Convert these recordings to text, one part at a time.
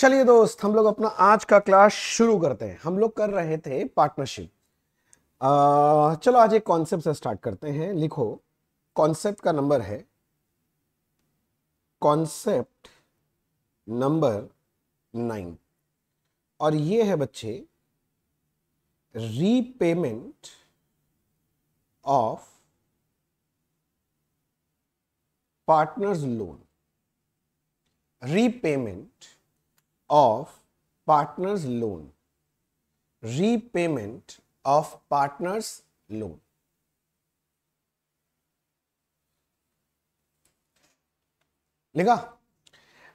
चलिए दोस्त हम लोग अपना आज का क्लास शुरू करते हैं हम लोग कर रहे थे पार्टनरशिप चलो आज एक कॉन्सेप्ट से स्टार्ट करते हैं लिखो कॉन्सेप्ट का नंबर है कॉन्सेप्ट नंबर नाइन और ये है बच्चे repayment of partners loan repayment of partners loan repayment of partners loan लिखा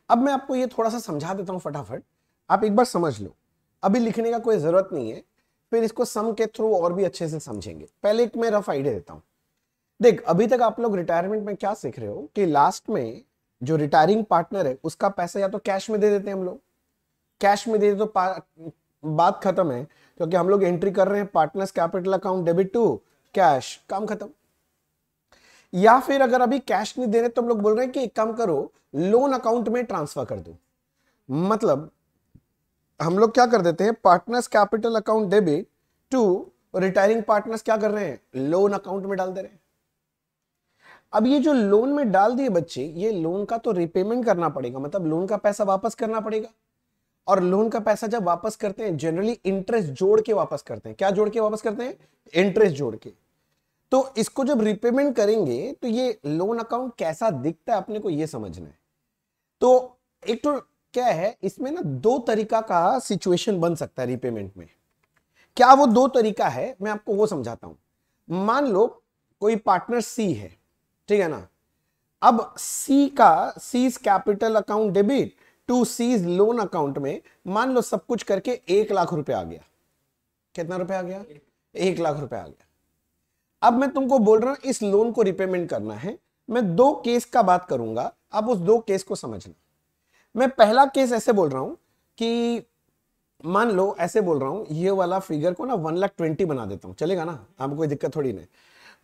अब मैं आपको ये थोड़ा सा समझा देता हूं फटाफट आप एक बार समझ लो अभी लिखने का कोई ज़रूरत नहीं है फिर इसको सम के थ्रू और भी अच्छे से समझेंगे पहले एक मैं रफ आइडिया देता हूं देख अभी तक आप लोग रिटायरमेंट में क्या सीख रहे हो कि लास्ट में जो रिटायरिंग पार्टनर है उसका पैसा या तो कैश में दे देते हैं हम लोग कैश में दे दे तो बात खत्म है क्योंकि हम लोग एंट्री कर रहे हैं partners capital account debit to cash काम खत्म या फिर अगर अभी कैश नहीं दे रहे तो हम लोग बोल रहे हैं कि एक काम करो लोन अकाउंट में ट्रांसफर कर दो मतलब हम लोग क्या कर देते हैं partners capital account debit to retiring partners क्या कर रहे हैं लोन अकाउंट में डाल दे रहे हैं अब ये जो लोन में डाल दिए बच्चे ये लोन का तो रिपेमेंट करना पड़ेगा मतलब लोन का पैसा वापस करना पड़ेगा और लोन का पैसा जब वापस करते हैं जनरली इंटरेस्ट जोड़ के वापस करते हैं क्या जोड़ के वापस करते हैं इंटरेस्ट जोड़ के तो इसको जब रिपेमेंट करेंगे तो ये लोन अकाउंट कैसा दिखता है अपने को ये समझना है तो एक तो क्या है इसमें ना दो तरीका का सिचुएशन बन सकता है रिपेमेंट में क्या वो दो तरीका है मैं आपको वो समझाता हूं मान लो कोई पार्टनर सी है ठीक है ना अब सी का seize capital account debit to C's loan account में मान लो सब कुछ करके एक लाख रुपए आ गया कितना रुपए आ गया एक लाख रुपए आ गया अब मैं तुमको बोल रहा हूं इस लोन को रिपेमेंट करना है मैं दो केस का बात करूंगा अब उस दो केस को समझना मैं पहला केस ऐसे बोल रहा हूं कि मान लो ऐसे बोल रहा हूं ये वाला फिगर को ना वन लाख ट्वेंटी बना देता हूं चलेगा ना आपको कोई दिक्कत थोड़ी नहीं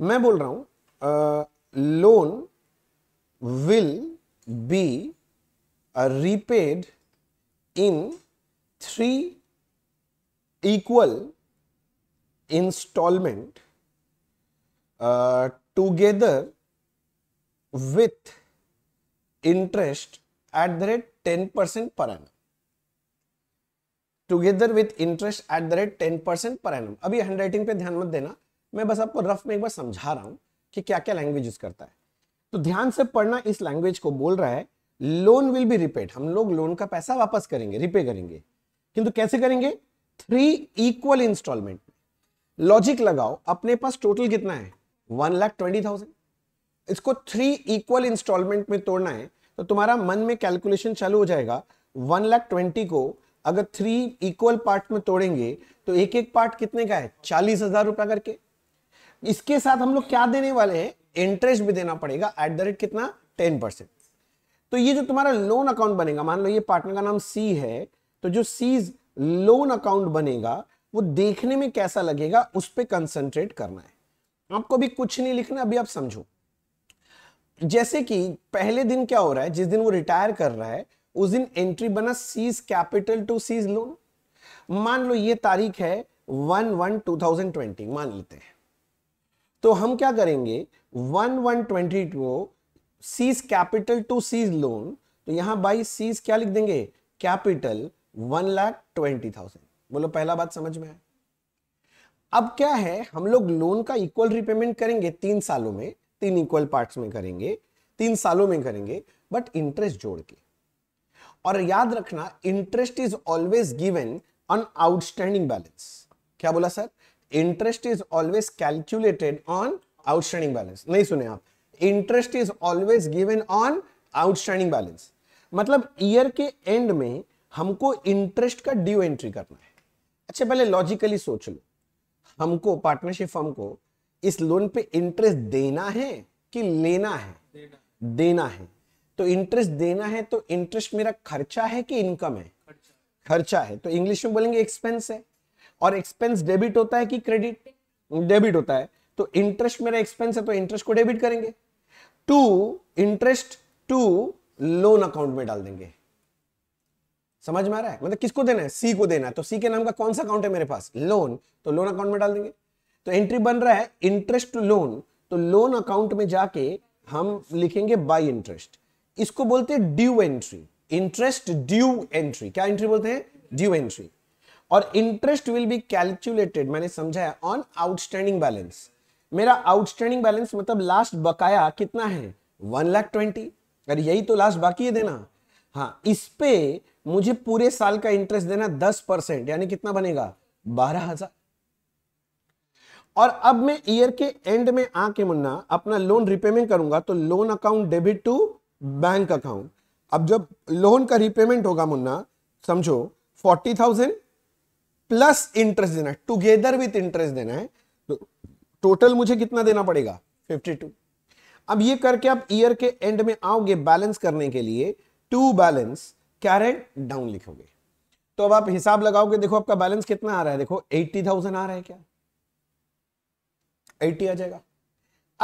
मैं बोल रहा हूं loan will be are repaid in three equal installment uh, together with interest at the rate 10% per annum together with interest at the rate ten percent per annum अभी हैंड राइटिंग पे ध्यान मत देना मैं बस आपको रफ में एक बार समझा रहा हूँ कि क्या क्या लैंग्वेज यूज करता है तो ध्यान से पढ़ना इस लैंग्वेज को बोल रहा है लोन विल बी रिपेड हम लोग लोन का पैसा वापस करेंगे रिपे करेंगे किंतु कैसे करेंगे थ्री इक्वल इंस्टॉलमेंट लॉजिक लगाओ अपने पास टोटल कितना है वन लाख ट्वेंटी थाउजेंड इसको थ्री इक्वल इंस्टॉलमेंट में तोड़ना है तो तुम्हारा मन में कैलकुलेशन चालू हो जाएगा वन लाख ट्वेंटी को अगर थ्री इक्वल पार्ट में तोड़ेंगे तो एक एक पार्ट कितने का है चालीस हजार रुपया करके इसके साथ हम लोग क्या देने वाले हैं इंटरेस्ट भी देना पड़ेगा एट द रेट कितना टेन परसेंट तो ये जो तुम्हारा लोन अकाउंट बनेगा मान लो ये पार्टनर का नाम सी है तो जो सीज लोन अकाउंट बनेगा वो देखने में कैसा लगेगा उस पर कंसंट्रेट करना है आपको भी कुछ नहीं लिखना अभी आप समझो जैसे कि पहले दिन क्या हो रहा है जिस दिन वो रिटायर कर रहा है उस दिन एंट्री बना C's capital to C's loan मान लो ये तारीख है one one two thousand twenty मान लेते हैं तो हम क्या करेंगे one one twenty two C's capital to C's loan तो यहां बाई सीज क्या लिख देंगे capital one lakh twenty thousand बोलो पहला बात समझ में आया अब क्या है हम लोग लोन का इक्वल रिपेमेंट करेंगे तीन सालों में तीन इक्वल पार्ट्स में करेंगे तीन सालों में करेंगे बट इंटरेस्ट जोड़ के और याद रखना interest is always given on outstanding balance क्या बोला sir interest is always calculated on outstanding balance नहीं सुने आप interest is always given on outstanding balance मतलब ईयर के एंड में हमको इंटरेस्ट का ड्यू एंट्री करना है अच्छा पहले लॉजिकली सोच लो हमको पार्टनरशिप फर्म को इस लोन पे इंटरेस्ट देना है कि लेना है देना, तो देना है तो इंटरेस्ट देना है तो इंटरेस्ट मेरा खर्चा है कि इनकम है खर्चा, खर्चा है तो इंग्लिश में बोलेंगे एक्सपेंस है और एक्सपेंस डेबिट होता है कि क्रेडिट डेबिट होता है तो इंटरेस्ट मेरा एक्सपेंस है तो इंटरेस्ट को डेबिट करेंगे to interest to loan account में डाल देंगे समझ में आ रहा है मतलब किसको देना है सी को देना है तो सी के नाम का कौन सा अकाउंट है मेरे पास लोन तो लोन अकाउंट में डाल देंगे तो एंट्री बन रहा है इंटरेस्ट टू लोन तो लोन अकाउंट में जाके हम लिखेंगे बाई इंटरेस्ट इसको बोलते हैं due entry interest due entry क्या एंट्री बोलते हैं ड्यू एंट्री और इंटरेस्ट विल बी कैलकुलेटेड मैंने समझाया ऑन आउटस्टैंडिंग बैलेंस मेरा आउटस्टैंडिंग बैलेंस मतलब लास्ट बकाया कितना है वन लाख ट्वेंटी अरे यही तो लास्ट बाकी है देना हाँ इस पे मुझे पूरे साल का इंटरेस्ट देना दस परसेंट यानी कितना बनेगा बारह हजार और अब मैं ईयर के एंड में आके मुन्ना अपना लोन रिपेमेंट करूंगा तो loan account debit to bank account अब जब लोन का रिपेमेंट होगा मुन्ना समझो फोर्टी थाउजेंड प्लस इंटरेस्ट देना है टुगेदर विथ इंटरेस्ट देना है टोटल मुझे कितना देना पड़ेगा 52 अब ये करके आप ईयर के एंड में आओगे बैलेंस करने के लिए टू बैलेंस कैरेट डाउन लिखोगे तो अब आप हिसाब लगाओगे देखो आपका बैलेंस कितना आ रहा है देखो 80,000 आ रहा है क्या 80 आ जाएगा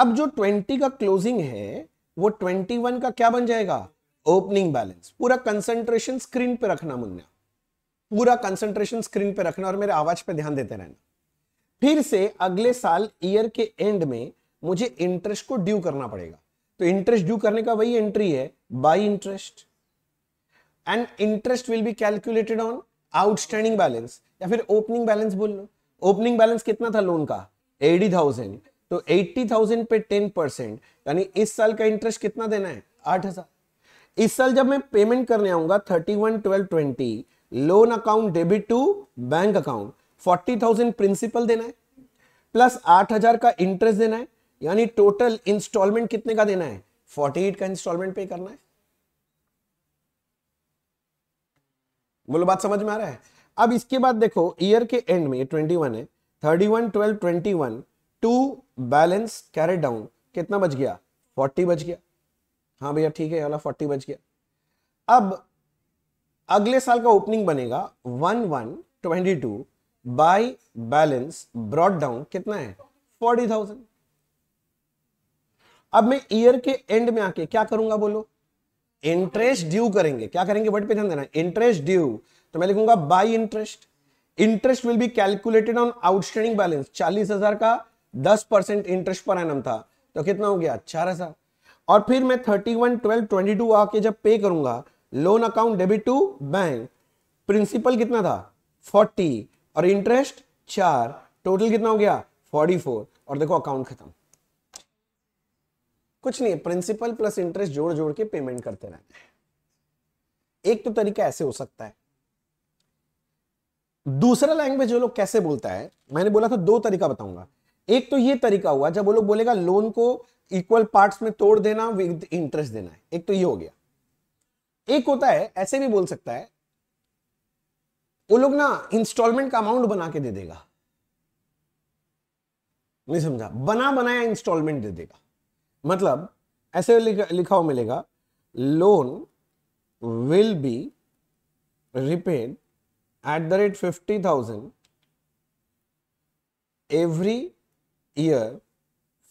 अब जो 20 का क्लोजिंग है वो 21 का क्या बन जाएगा ओपनिंग बैलेंस पूरा कंसंट्रेशन स्क्रीन पे रखना मुन्ना पूरा कंसंट्रेशन स्क्रीन पे रखना और मेरे आवाज पे ध्यान देते रहना फिर से अगले साल ईयर के एंड में मुझे इंटरेस्ट को ड्यू करना पड़ेगा तो इंटरेस्ट ड्यू करने का वही एंट्री है by interest and interest will be calculated on outstanding balance या फिर ओपनिंग बैलेंस बोल लो ओपनिंग बैलेंस कितना था लोन का एटी थाउजेंड तो एट्टी थाउजेंड पे टेन परसेंट यानी इस साल का इंटरेस्ट कितना देना है आठ हजार इस साल जब मैं पेमेंट करने आऊंगा thirty one twelve twenty loan account debit to bank account forty thousand principal देना है प्लस आठ हजार का इंटरेस्ट देना है यानी टोटल इंस्टॉलमेंट कितने का देना है फोर्टी एट का इंस्टॉलमेंट पे करना है बोलो बात समझ में आ रहा है अब इसके बाद देखो ईयर के एंड में ट्वेंटी वन है thirty one twelve twenty one to balance carried down कितना बच गया फोर्टी बच गया हाँ भैया ठीक है वाला फोर्टी बच गया अब अगले साल का ओपनिंग बनेगा one one twenty two by balance brought down कितना है फोर्टी थाउजेंड अब मैं ईयर के एंड में आके क्या करूंगा बोलो इंटरेस्ट ड्यू करेंगे क्या करेंगे वर्ड पे ध्यान देना इंटरेस्ट ड्यू तो मैं लिखूंगा by interest interest will be calculated on outstanding balance चालीस हजार का दस परसेंट इंटरेस्ट पर एनम था तो कितना हो गया चार हजार और फिर मैं thirty one twelve twenty two आके जब पे करूंगा loan account debit to bank principal कितना था फोर्टी और इंटरेस्ट चार टोटल कितना हो गया फोर्टी फोर और देखो अकाउंट खत्म कुछ नहीं प्रिंसिपल प्लस इंटरेस्ट जोड़ जोड़ के पेमेंट करते रहते हैं एक तो तरीका ऐसे हो सकता है दूसरा लैंग्वेज जो लोग कैसे बोलता है मैंने बोला था दो तरीका बताऊंगा एक तो ये तरीका हुआ जब वो लोग बोलेगा लोन को इक्वल पार्ट्स में तोड़ देना विद इंटरेस्ट देना है एक तो ये हो गया एक होता है ऐसे भी बोल सकता है वो लोग ना इंस्टॉलमेंट का अमाउंट बना के दे देगा नहीं समझा बना बनाया इंस्टॉलमेंट दे देगा मतलब ऐसे लिखा, हुआ मिलेगा loan will be repaid at the rate fifty thousand every year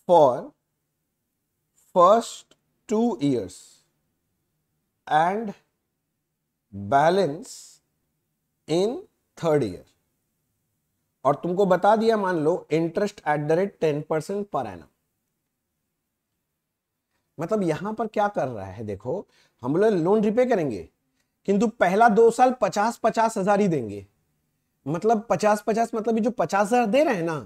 for first two years and balance in third year और तुमको बता दिया मान लो interest at the rate ten percent per annum मतलब यहां पर क्या कर रहा है देखो हम लोग लोन रिपे करेंगे किंतु पहला दो साल पचास पचास हजार ही देंगे मतलब पचास पचास मतलब ये जो पचास हजार दे रहे हैं ना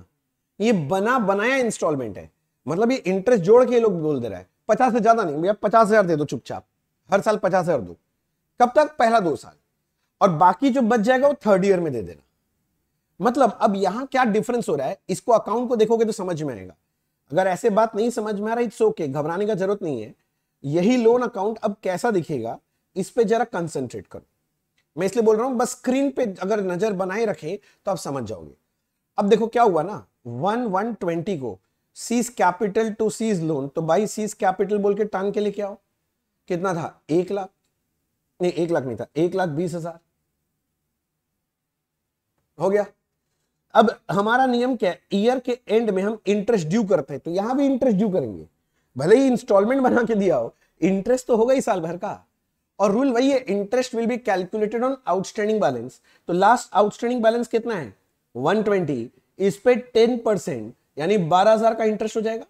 ये बना बनाया इंस्टॉलमेंट है मतलब ये इंटरेस्ट जोड़ के लोग बोल दे रहा है पचास से ज्यादा नहीं भैया पचास हजार दे दो चुपचाप हर साल पचास हजार दो कब तक पहला दो साल और बाकी जो बच जाएगा वो थर्ड ईयर में दे देना मतलब अब यहां क्या डिफरेंस हो रहा है इसको अकाउंट को देखोगे तो समझ में आएगा अगर ऐसे बात नहीं समझ में आ रहा इट्स ओके घबराने का जरूरत नहीं है यही लोन अकाउंट अब कैसा दिखेगा इस पर जरा कंसेंट्रेट करो मैं इसलिए बोल रहा हूं बस स्क्रीन पे अगर नजर बनाए रखें तो आप समझ जाओगे अब देखो क्या हुआ ना वन वन ट्वेंटी को C's capital to C's loan तो भाई सीज कैपिटल बोल के टांग के क्या हो कितना था एक लाख नहीं एक लाख नहीं था एक लाख बीस हजार हो गया अब हमारा नियम क्या है ईयर के एंड में हम इंटरेस्ट ड्यू करते हैं तो यहां भी इंटरेस्ट ड्यू करेंगे भले ही इंस्टॉलमेंट बना के दिया हो इंटरेस्ट तो होगा ही साल भर का और रूल वही है interest will be calculated on outstanding balance तो लास्ट आउटस्टैंडिंग बैलेंस कितना है 120 इस पे 10 परसेंट यानी 12000 का इंटरेस्ट हो जाएगा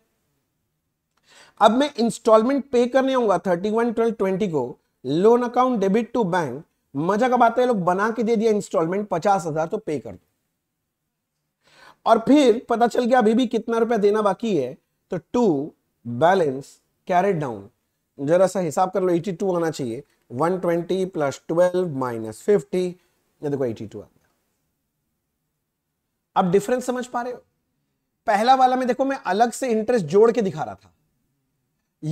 अब मैं इंस्टॉलमेंट पे करने आऊंगा 31 12 20 को loan account debit to bank मजा का बात है लोग बना के दे दिया इंस्टॉलमेंट पचास हजार तो पे कर दो और फिर पता चल गया अभी भी कितना रुपया देना बाकी है तो टू बैलेंस कैरेट डाउन जरा सा हिसाब कर लो 82 आना चाहिए 120 twenty plus twelve minus fifty ये देखो 82 आ गया अब डिफरेंस समझ पा रहे हो पहला वाला में देखो मैं अलग से इंटरेस्ट जोड़ के दिखा रहा था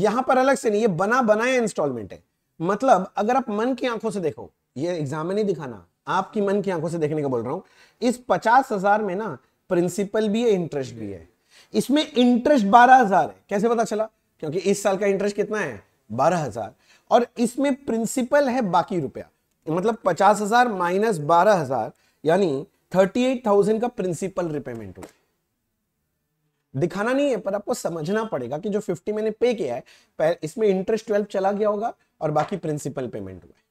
यहां पर अलग से नहीं ये बना बनाया इंस्टॉलमेंट है मतलब अगर आप मन की आंखों से देखो ये एग्जाम में नहीं दिखाना आपकी मन की आंखों से देखने का बोल रहा हूं इस पचास हजार में ना प्रिंसिपल भी है इंटरेस्ट भी है इसमें इंटरेस्ट बारह हजार है कैसे पता चला क्योंकि इस साल का इंटरेस्ट कितना है बारह हजार और इसमें प्रिंसिपल है बाकी रुपया मतलब पचास हजार माइनस बारह हजार यानी थर्टी एट थाउजेंड का प्रिंसिपल रिपेमेंट होता है दिखाना नहीं है पर आपको समझना पड़ेगा कि जो फिफ्टी मैंने पे किया है इसमें इंटरेस्ट ट्वेल्व चला गया होगा और बाकी प्रिंसिपल पेमेंट हुआ है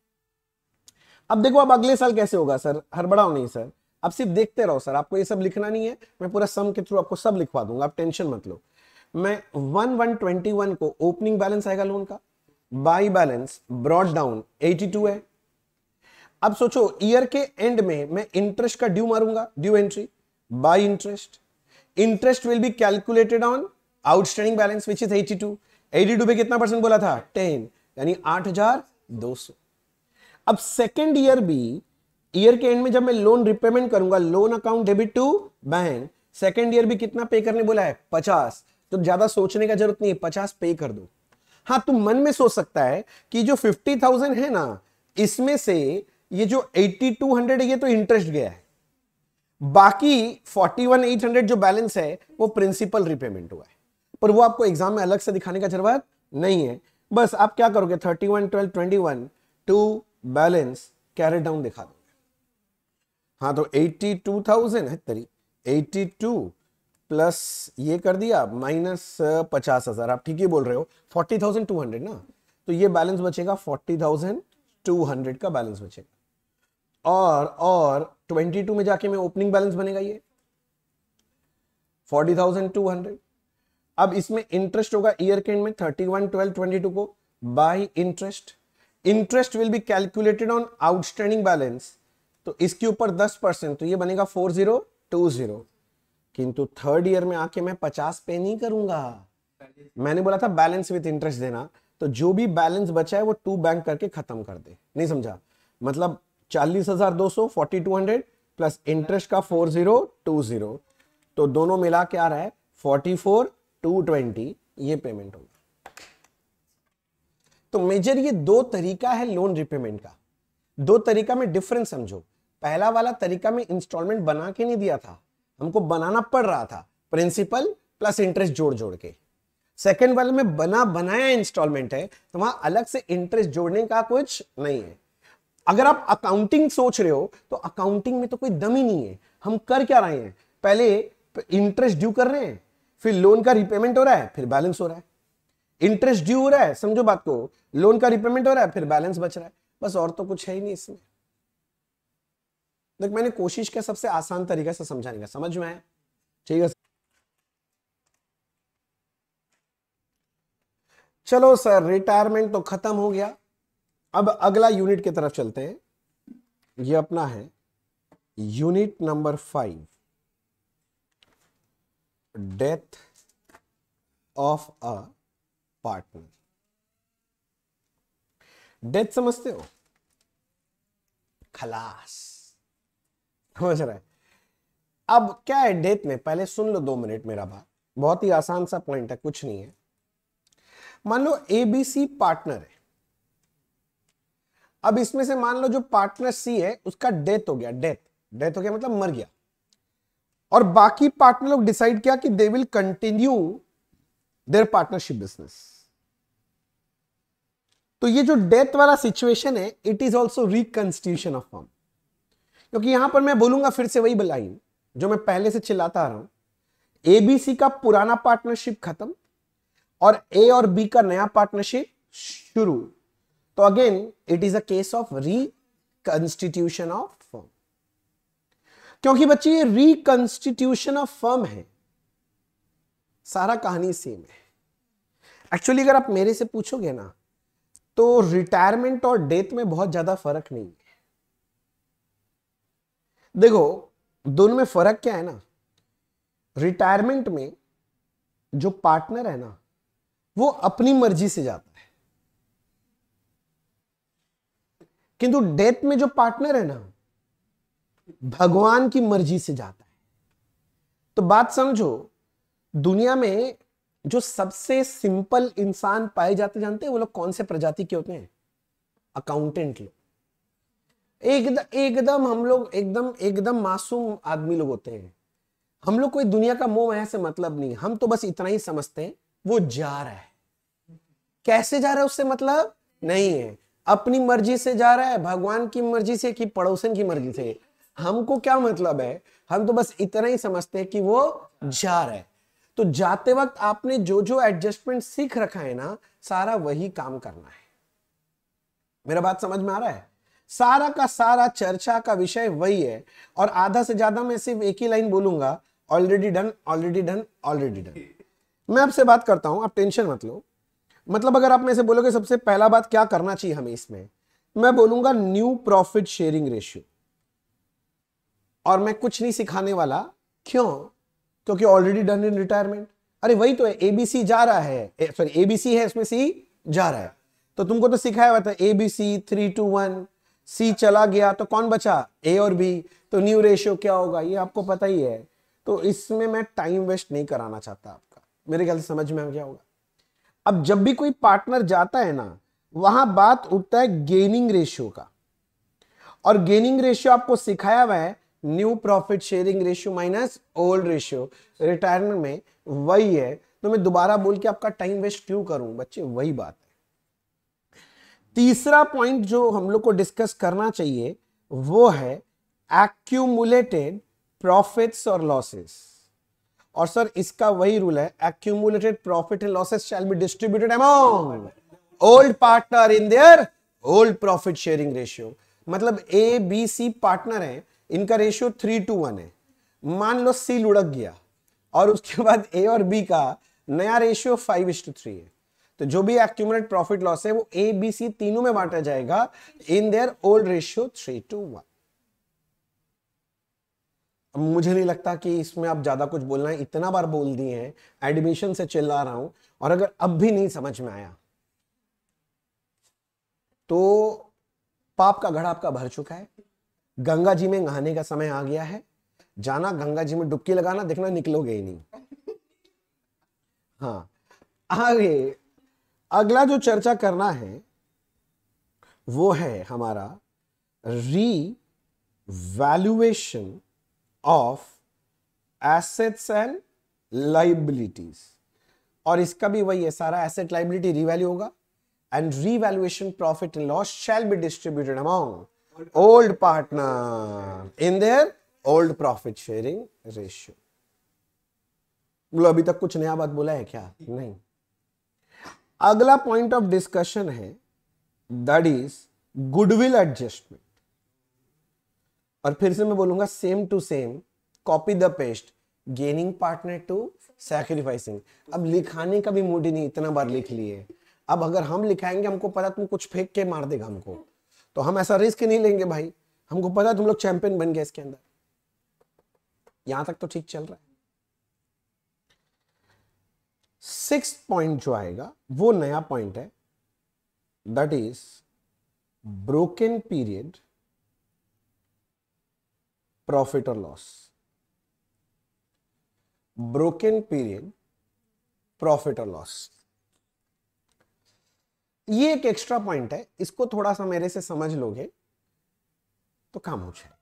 अब देखो अब अगले साल कैसे होगा सर हड़बड़ाओ नहीं सर आप सिर्फ देखते रहो सर आपको ये सब लिखना नहीं है मैं पूरा सम के थ्रू आपको सब लिखवा दूंगा आप टेंशन मत लो मैं वन वन ट्वेंटी वन को ओपनिंग बैलेंस आएगा लोन का by balance brought down eighty two है अब सोचो ईयर के एंड में मैं इंटरेस्ट का ड्यू मारूंगा due entry by interest interest will be calculated on outstanding balance which is eighty two eighty two पे कितना परसेंट बोला था टेन यानी आठ हजार दो सौ अब सेकेंड ईयर भी ईयर के एंड में जब मैं लोन रिपेमेंट करूंगा loan account debit to bank second year भी कितना पे करने बोला है पचास तो ज्यादा सोचने का जरूरत नहीं है पचास पे कर दो हाँ तुम तो मन में सोच सकता है कि जो फिफ्टी थाउजेंड है ना इसमें से ये जो एट्टी टू हंड्रेड ये तो इंटरेस्ट गया है बाकी फोर्टी वन एट हंड्रेड जो बैलेंस है वो प्रिंसिपल रिपेमेंट हुआ है पर वो आपको एग्जाम में अलग से दिखाने का जरूरत नहीं है बस आप क्या करोगे thirty one twelve twenty one to balance carried down दिखा दूंगा हाँ तो 82,000 है तरी 82 प्लस ये कर दिया माइनस पचास हजार आप ठीक ही बोल रहे हो 40,200 ना तो ये बैलेंस बचेगा 40,200 का बैलेंस बचेगा और और 22 में जाके मैं ओपनिंग बैलेंस बनेगा ये 40,200 अब इसमें इंटरेस्ट होगा ईयर के एंड में 31 12 22 को by interest interest will be calculated on outstanding balance तो इसके ऊपर दस परसेंट तो ये बनेगा फोर जीरो टू जीरो किंतु थर्ड ईयर में आके मैं पचास पे नहीं करूंगा मैंने बोला था बैलेंस विथ इंटरेस्ट देना तो जो भी बैलेंस बचा है वो टू बैंक करके खत्म कर दे नहीं समझा मतलब चालीस हजार दो सौ forty two hundred plus interest का फोर जीरो टू जीरो तो दोनों मिला के आ रहा है फोर्टी फोर टू ट्वेंटी ये पेमेंट होगा तो मेजर ये दो तरीका है लोन रिपेमेंट का दो तरीका में डिफरेंस समझो पहला वाला तरीका में इंस्टॉलमेंट बना के नहीं दिया था हमको बनाना पड़ रहा था प्रिंसिपल प्लस इंटरेस्ट जोड़ जोड़ के सेकेंड वाले में बना बनाया इंस्टॉलमेंट है तो वहां अलग से इंटरेस्ट जोड़ने का कुछ नहीं है अगर आप अकाउंटिंग सोच रहे हो तो अकाउंटिंग में तो कोई दम ही नहीं है हम कर क्या रहे हैं पहले इंटरेस्ट ड्यू कर रहे हैं फिर लोन का रिपेमेंट हो रहा है फिर बैलेंस हो रहा है इंटरेस्ट ड्यू हो रहा है समझो बात को लोन का रिपेमेंट हो रहा है फिर बैलेंस बच रहा है बस और तो कुछ है ही नहीं इसमें देख मैंने कोशिश किया सबसे आसान तरीके से समझाने का समझ में ठीक है चलो सर रिटायरमेंट तो खत्म हो गया अब अगला यूनिट की तरफ चलते हैं ये अपना है unit number five death of a partner death समझते हो खलास समझ रहे अब क्या है डेथ में पहले सुन लो दो मिनट मेरा बात बहुत ही आसान सा पॉइंट है कुछ नहीं है मान लो एबीसी पार्टनर है अब इसमें से मान लो जो पार्टनर सी है उसका डेथ हो गया डेथ डेथ हो गया मतलब मर गया और बाकी पार्टनर लोग डिसाइड किया कि they will continue their partnership business तो ये जो डेथ वाला सिचुएशन है it is also reconstitution of form क्योंकि यहां पर मैं बोलूंगा फिर से वही बलाइन जो मैं पहले से चिल्लाता आ रहा हूं एबीसी का पुराना पार्टनरशिप खत्म और ए और बी का नया पार्टनरशिप शुरू तो again it is a case of reconstitution of firm क्योंकि बच्चे ये रिकंस्टिट्यूशन ऑफ फर्म है सारा कहानी सेम है एक्चुअली अगर आप मेरे से पूछोगे ना तो रिटायरमेंट और डेथ में बहुत ज्यादा फर्क नहीं है देखो दोनों में फर्क क्या है ना रिटायरमेंट में जो पार्टनर है ना वो अपनी मर्जी से जाता है किंतु डेथ में जो पार्टनर है ना भगवान की मर्जी से जाता है तो बात समझो दुनिया में जो सबसे सिंपल इंसान पाए जाते जानते हैं वो लोग कौन से प्रजाति के होते हैं अकाउंटेंट लोग एकदम एकदम हम लोग एकदम एकदम मासूम आदमी लोग होते हैं हम लोग कोई दुनिया का मोह माया से मतलब नहीं हम तो बस इतना ही समझते हैं वो जा रहा है कैसे जा रहा है उससे मतलब नहीं है अपनी मर्जी से जा रहा है भगवान की मर्जी से कि पड़ोसन की मर्जी से हमको क्या मतलब है हम तो बस इतना ही समझते हैं कि वो जा रहा है तो जाते वक्त आपने जो जो एडजस्टमेंट सीख रखा है ना सारा वही काम करना है मेरा बात समझ में आ रहा है सारा का सारा चर्चा का विषय वही है और आधा से ज्यादा मैं सिर्फ एक ही लाइन बोलूंगा already done already done already done मैं आपसे बात करता हूं आप टेंशन मत लो मतलब अगर आप में से बोलोगे सबसे पहला बात क्या करना चाहिए हमें इसमें मैं बोलूंगा न्यू प्रॉफिट शेयरिंग रेशियो और मैं कुछ नहीं सिखाने वाला क्यों क्योंकि ऑलरेडी डन इन रिटायरमेंट अरे वही तो है एबीसी जा रहा है सॉरी एबीसी है इसमें सी जा रहा है तो तुमको तो सिखाया हुआ था A B C three two one C चला गया तो कौन बचा ए और बी तो न्यू रेशियो क्या होगा ये आपको पता ही है तो इसमें मैं टाइम वेस्ट नहीं कराना चाहता आपका मेरे ख्याल से समझ में क्या होगा अब जब भी कोई पार्टनर जाता है ना वहां बात उठता है गेनिंग रेशियो का और गेनिंग रेशियो आपको सिखाया हुआ है new profit sharing ratio minus old ratio retirement में वही है तो मैं दोबारा बोल के आपका टाइम वेस्ट क्यों करूं बच्चे वही बात है तीसरा पॉइंट जो हम लोग को डिस्कस करना चाहिए वो है एक्यूमुलेटेड प्रॉफिट्स और लॉसेस और सर इसका वही रूल है accumulated profit and losses shall be distributed amount old partner in their old profit sharing ratio मतलब ए बी सी पार्टनर है इनका रेशियो थ्री टू वन है मान लो सी लुढ़क गया और उसके बाद ए और बी का नया ratio five is to three है तो जो भी एक्यूमरेट प्रॉफिट लॉस है वो ए बी सी तीनों में बांटा जाएगा in their old ratio three two one मुझे नहीं लगता कि इसमें आप ज्यादा कुछ बोलना है इतना बार बोल दिए हैं एडमिशन से चिल्ला रहा हूं और अगर अब भी नहीं समझ में आया तो पाप का घड़ा आपका भर चुका है गंगा जी में नहाने का समय आ गया है जाना गंगा जी में डुबकी लगाना देखना निकलोगे ही नहीं हाँ आगे अगला जो चर्चा करना है वो है हमारा revaluation of assets and liabilities और इसका भी वही है सारा एसेट लाइबिलिटी रीवैल्यू होगा and revaluation profit and loss shall be distributed amount old partner in their old profit sharing ratio बोलो अभी तक कुछ नया बात बोला है क्या नहीं अगला पॉइंट ऑफ डिस्कशन है दैट इज गुडविल एडजस्टमेंट और फिर से मैं बोलूंगा same to same copy the paste gaining partner to sacrificing अब लिखाने का भी मूड ही नहीं इतना बार लिख लिए अब अगर हम लिखाएंगे हमको पता तुम कुछ फेंक के मार देगा हमको तो हम ऐसा रिस्क नहीं लेंगे भाई हमको पता है तुम लोग चैंपियन बन गए इसके अंदर यहां तक तो ठीक चल रहा है सिक्स पॉइंट जो आएगा वो नया पॉइंट है that is broken period profit और लॉस ब्रोकन पीरियड प्रॉफिट और लॉस ये एक एक्स्ट्रा पॉइंट है इसको थोड़ा सा मेरे से समझ लोगे तो काम हो जाए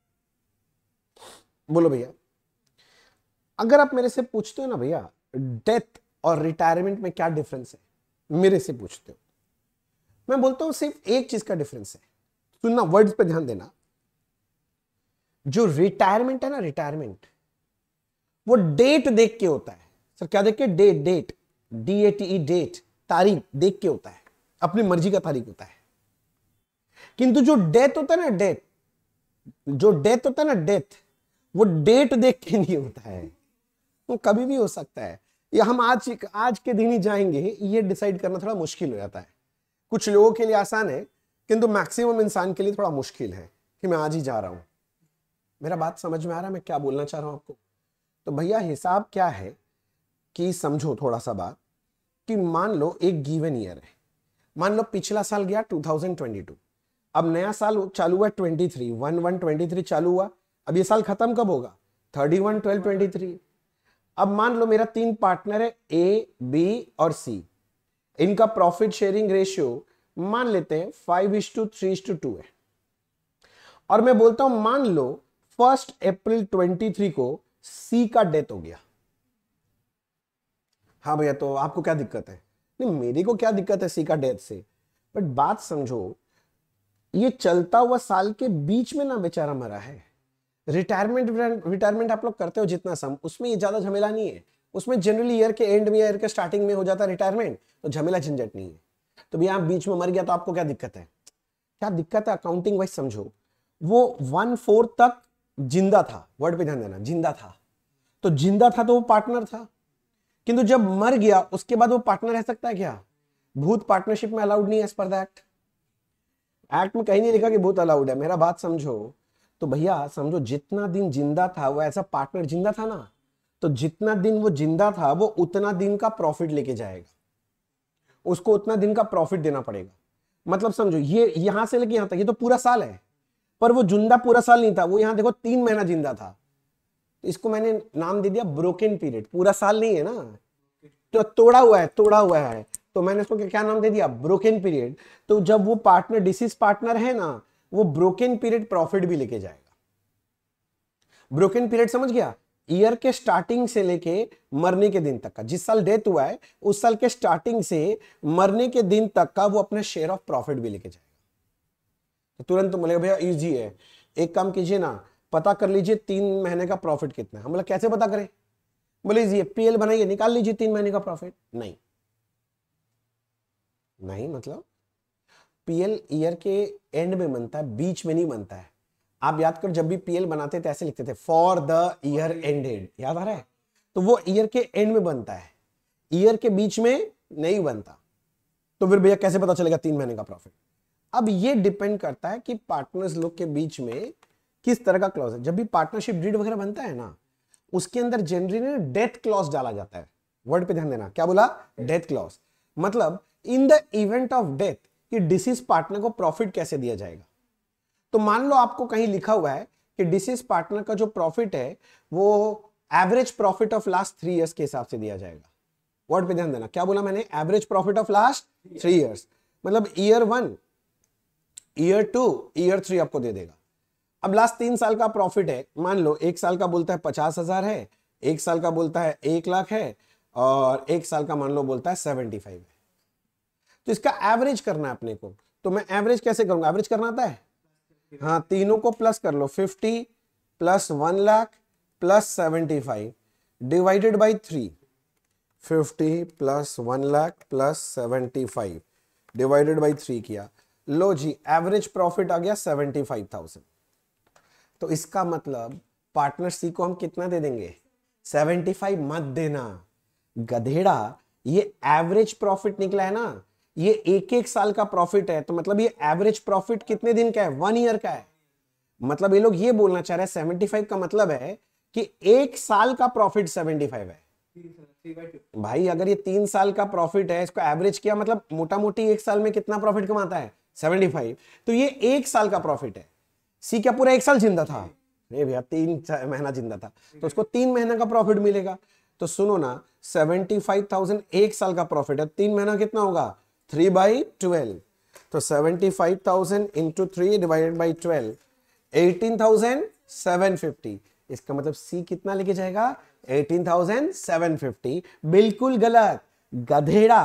बोलो भैया अगर आप मेरे से पूछते हो ना भैया डेथ और रिटायरमेंट में क्या डिफरेंस है मेरे से पूछते हो मैं बोलता हूं सिर्फ एक चीज का डिफरेंस है सुनना वर्ड्स पे ध्यान देना जो रिटायरमेंट है ना रिटायरमेंट वो डेट देख के होता है सर क्या देख के date date D A T date तारीख देख के होता है अपनी मर्जी का तारीख होता है किंतु जो डेथ होता है ना डेथ जो डेथ होता है ना डेथ वो डेट देख के नहीं होता है वो तो कभी भी हो सकता है या हम आज आज के दिन ही जाएंगे ये डिसाइड करना थोड़ा मुश्किल हो जाता है कुछ लोगों के लिए आसान है किंतु मैक्सिमम इंसान के लिए थोड़ा मुश्किल है कि मैं आज ही जा रहा हूं मेरा बात समझ में आ रहा है मैं क्या बोलना चाह रहा हूं आपको तो भैया हिसाब क्या है कि समझो थोड़ा सा बात कि मान लो एक गिवन ईयर है मान लो पिछला साल गया 2022 अब नया साल चालू हुआ 23 वन वन ट्वेंटी थ्री चालू हुआ अब ये साल खत्म कब होगा thirty one twelve twenty three अब मान लो मेरा तीन पार्टनर है ए बी और सी इनका प्रॉफिट शेयरिंग रेशियो मान लेते हैं five is to three is to two है और मैं बोलता हूं मान लो फर्स्ट अप्रैल 23 को सी का डेथ हो गया हाँ भैया तो आपको क्या दिक्कत है नहीं मेरे को क्या दिक्कत है सीका डेथ से बट बात समझो ये चलता हुआ साल के बीच में ना बेचारा मरा है रिटायरमेंट रिटायरमेंट आप लोग करते हो जितना सम उसमें ये ज्यादा झमेला नहीं है उसमें जनरली ईयर के एंड में ईयर के स्टार्टिंग में हो जाता है रिटायरमेंट तो झमेला झंझट नहीं है तो भैया आप बीच में मर गया तो आपको क्या दिक्कत है क्या दिक्कत है अकाउंटिंग वाइज समझो वो वन फोर्थ तक जिंदा था वर्ड पे ध्यान देना जिंदा था तो जिंदा था तो वो पार्टनर था किंतु जब मर गया उसके बाद वो पार्टनर रह सकता है क्या भूत पार्टनरशिप में अलाउड नहीं है एज पर एक्ट एक्ट में कहीं नहीं लिखा कि भूत अलाउड है मेरा बात समझो तो भैया समझो जितना दिन जिंदा था वो ऐसा पार्टनर जिंदा था ना तो जितना दिन वो जिंदा था वो उतना दिन का प्रॉफिट लेके जाएगा उसको उतना दिन का प्रॉफिट देना पड़ेगा मतलब समझो ये यहां से लेके यहां तक ये तो पूरा साल है पर वो जिंदा पूरा साल नहीं था वो यहां देखो तीन महीना जिंदा था इसको मैंने नाम दे दिया ब्रोकन पीरियड पूरा साल नहीं है ना तो तोड़ा हुआ है तोड़ा हुआ है तो मैंने इसको क्या नाम दे दिया ब्रोकन पीरियड तो जब वो पार्टनर डिसीज पार्टनर है ना वो ब्रोकन पीरियड प्रॉफिट भी लेके जाएगा ब्रोकन पीरियड समझ गया ईयर के स्टार्टिंग से लेके मरने के दिन तक का जिस साल डेथ हुआ है उस साल के स्टार्टिंग से मरने के दिन तक का वो अपना शेयर ऑफ प्रॉफिट भी लेके जाएगा तो तुरंत तो बोलेगा भैया इजी है एक काम कीजिए ना पता कर लीजिए तीन महीने का प्रॉफिट कितना है हम लोग कैसे पता करें बोले ये पीएल बनाइए निकाल लीजिए तीन महीने का प्रॉफिट नहीं नहीं मतलब पीएल ईयर के एंड में बनता है बीच में नहीं बनता है आप याद कर जब भी पीएल बनाते थे ऐसे लिखते थे फॉर द ईयर एंडेड याद आ रहा है तो वो ईयर के एंड में बनता है ईयर के बीच में नहीं बनता तो फिर भैया कैसे पता चलेगा तीन महीने का प्रॉफिट अब ये डिपेंड करता है कि पार्टनर्स लोग के बीच में किस तरह का क्लॉज है जब भी पार्टनरशिप डीड वगैरह बनता है ना उसके अंदर जनरली डेथ क्लॉज डाला जाता है वर्ड पे ध्यान देना क्या बोला डेथ क्लॉज मतलब in the event of death कि डिसीज पार्टनर को प्रॉफिट कैसे दिया जाएगा तो मान लो आपको कहीं लिखा हुआ है कि डिसीज पार्टनर का जो प्रॉफिट है वो average profit of last three years के हिसाब से दिया जाएगा वर्ड पे ध्यान देना क्या बोला मैंने average profit of last three years मतलब year one year two year three आपको दे देगा अब लास्ट तीन साल का प्रॉफिट है मान लो एक साल का बोलता है पचास हजार है एक साल का बोलता है एक लाख है और एक साल का मान लो बोलता है सेवेंटी फाइव है तो इसका एवरेज करना है अपने को तो मैं एवरेज कैसे करूंगा एवरेज करना आता है हाँ तीनों को प्लस कर लो fifty plus one lakh plus seventy five divided by three fifty plus one lakh plus seventy five divided by three किया लो जी एवरेज प्रॉफिट आ गया सेवेंटी फाइव थाउजेंड तो इसका मतलब पार्टनर सी को हम कितना दे देंगे 75 मत देना गधेड़ा ये एवरेज प्रॉफिट निकला है ना ये एक एक साल का प्रॉफिट है तो मतलब ये एवरेज प्रॉफिट कितने दिन का है वन ईयर का है मतलब ये लोग ये बोलना चाह रहे हैं सेवेंटी फाइव का मतलब है कि एक साल का प्रॉफिट सेवेंटी फाइव है भाई अगर ये तीन साल का प्रॉफिट है इसको एवरेज किया मतलब मोटा मोटी एक साल में कितना प्रॉफिट कमाता है सेवेंटी फाइव तो ये एक साल का प्रॉफिट है सी क्या पूरा एक साल जिंदा था नहीं भैया तीन महीना जिंदा था तो उसको तीन महीने का प्रॉफिट मिलेगा तो सुनो ना सेवेंटी फाइव थाउजेंड एक साल का प्रॉफिट है तीन महीना कितना होगा थ्री बाई ट्वेल्व तो seventy five thousand into three divided by twelve eighteen thousand seven fifty इसका मतलब सी कितना लेके जाएगा एटीन थाउजेंड सेवन फिफ्टी बिल्कुल गलत गधेड़ा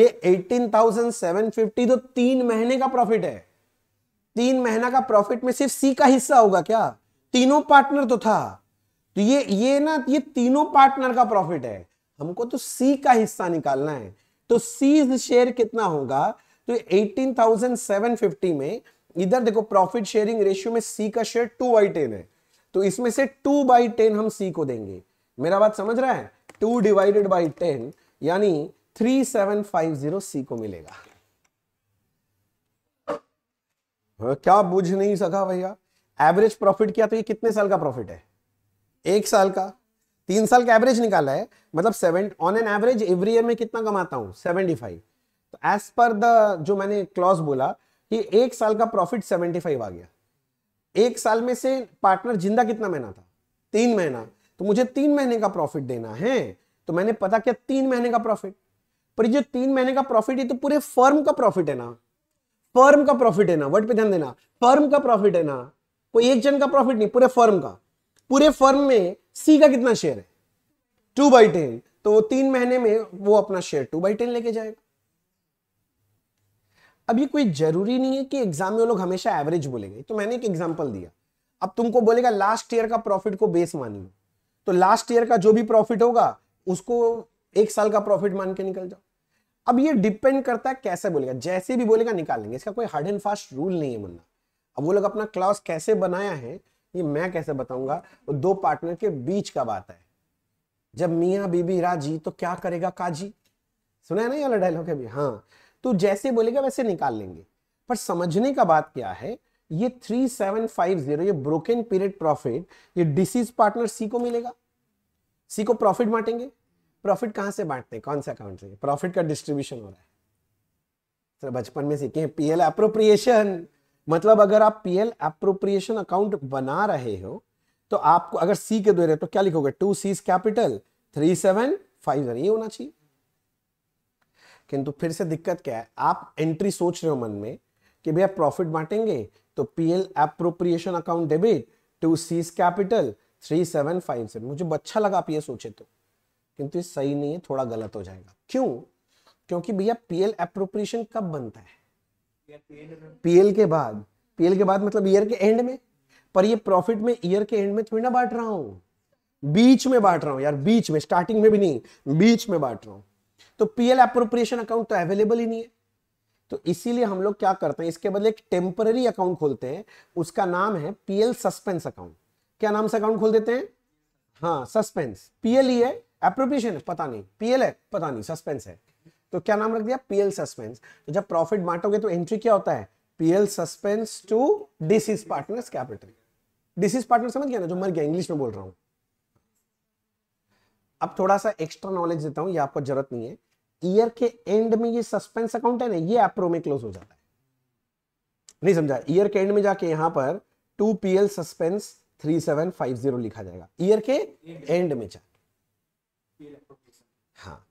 ये एटीन थाउजेंड सेवन फिफ्टी तो तीन महीने का प्रॉफिट है तीन महीना का प्रॉफिट में सिर्फ सी का हिस्सा होगा क्या तीनों पार्टनर तो था तो ये ये ना ये तीनों पार्टनर का प्रॉफिट है हमको तो सी का हिस्सा निकालना है तो सी शेयर कितना होगा तो 18,750 में इधर देखो प्रॉफिट शेयरिंग रेशियो में सी का शेयर टू बाई टेन है तो इसमें से टू बाई टेन हम सी को देंगे मेरा बात समझ रहा है टू डिवाइडेड बाई टेन यानी three seven five zero C को मिलेगा हाँ, क्या बुझ नहीं सका भैया एवरेज प्रॉफिट किया तो ये कितने साल का प्रॉफिट है एक साल का तीन साल का एवरेज निकाला है मतलब seven on an average every year में कितना कमाता हूँ सेवेंटी फाइव तो एज पर द जो मैंने क्लॉज बोला कि एक साल का प्रॉफिट सेवेंटी फाइव आ गया एक साल में से पार्टनर जिंदा कितना महीना था तीन महीना तो मुझे तीन महीने का प्रॉफिट देना है तो मैंने पता किया तीन महीने का प्रॉफिट पर जो तीन महीने का प्रॉफिट है तो पूरे फर्म का प्रॉफिट है ना फर्म का प्रॉफिट है ना वर्ड पे ध्यान देना फर्म का प्रॉफिट है ना कोई एक जन का प्रॉफिट नहीं पूरे फर्म का पूरे फर्म में सी का कितना शेयर है टू बाई टेन तो वो तीन महीने में वो अपना शेयर टू बाई टेन लेके जाएगा अब ये कोई जरूरी नहीं है कि एग्जाम में लोग हमेशा एवरेज बोलेंगे तो मैंने एक एग्जाम्पल दिया अब तुमको बोलेगा लास्ट ईयर का प्रॉफिट को बेस मान लो तो लास्ट ईयर का जो भी प्रॉफिट होगा उसको एक साल का प्रॉफिट मान के निकल जाओ अब ये डिपेंड करता है कैसे बोलेगा जैसे भी बोलेगा निकाल लेंगे इसका कोई हार्ड एंड फास्ट रूल नहीं है मुन्ना अब वो लोग अपना क्लॉज कैसे बनाया है ये मैं कैसे बताऊंगा वो दो पार्टनर के बीच का बात है जब मियाँ बीबी राजी तो क्या करेगा काजी सुना है ना ये वाला डायलॉग है भी हाँ तो जैसे बोलेगा वैसे निकाल लेंगे पर समझने का बात क्या है ये थ्री सेवन फाइव जीरो ये ब्रोकन पीरियड प्रॉफिट ये डिसीज पार्टनर सी को मिलेगा सी को प्रॉफिट बांटेंगे प्रॉफिट कहां से बांटते हैं कौन सा अकाउंट से प्रॉफिट का डिस्ट्रीब्यूशन हो रहा है सर बचपन में सीखे पीएल अप्रोप्रिएशन मतलब अगर आप पीएल अप्रोप्रिएशन अकाउंट बना रहे हो तो आपको अगर सी के दो रहे तो क्या लिखोगे to C capital three seven five ये होना चाहिए किंतु फिर से दिक्कत क्या है आप एंट्री सोच रहे हो मन में कि भैया प्रॉफिट बांटेंगे तो PL appropriation account debit to C capital three seven five seven मुझे अच्छा लगा आप ये सोचे तो किंतु ये सही नहीं है थोड़ा गलत हो जाएगा क्यों क्योंकि भैया पीएल अप्रोप्रिएशन कब बनता है पीएल के बाद पीएल के बाद मतलब ईयर के एंड में पर ये प्रॉफिट में ईयर के एंड में थोड़ी ना बांट रहा हूं बीच में बांट रहा हूं यार बीच में स्टार्टिंग में भी नहीं बीच में बांट रहा हूं तो पीएल अप्रोप्रिएशन अकाउंट तो अवेलेबल ही नहीं है तो इसीलिए हम लोग क्या करते हैं इसके बदले एक टेम्पररी अकाउंट खोलते हैं उसका नाम है पीएल सस्पेंस अकाउंट क्या नाम से अकाउंट खोल देते हैं हाँ सस्पेंस पीएल ही है एप्रोप्रिएशन है पता नहीं पीएल है पता नहीं सस्पेंस है तो क्या नाम रख दिया पीएल सस्पेंस तो जब प्रॉफिट बांटोगे तो एंट्री क्या होता है PL suspense to deceased partners capital deceased partner समझ गया ना जो मर गया इंग्लिश में बोल रहा हूं अब थोड़ा सा एक्स्ट्रा नॉलेज देता हूं ये आपको जरूरत नहीं है ईयर के एंड में ये सस्पेंस अकाउंट है ना ये एप्रो में क्लोज हो जाता है नहीं समझा ईयर के एंड में जाके यहां पर to PL suspense three seven five zero लिखा जाएगा ईयर के एंड में जाए हाँ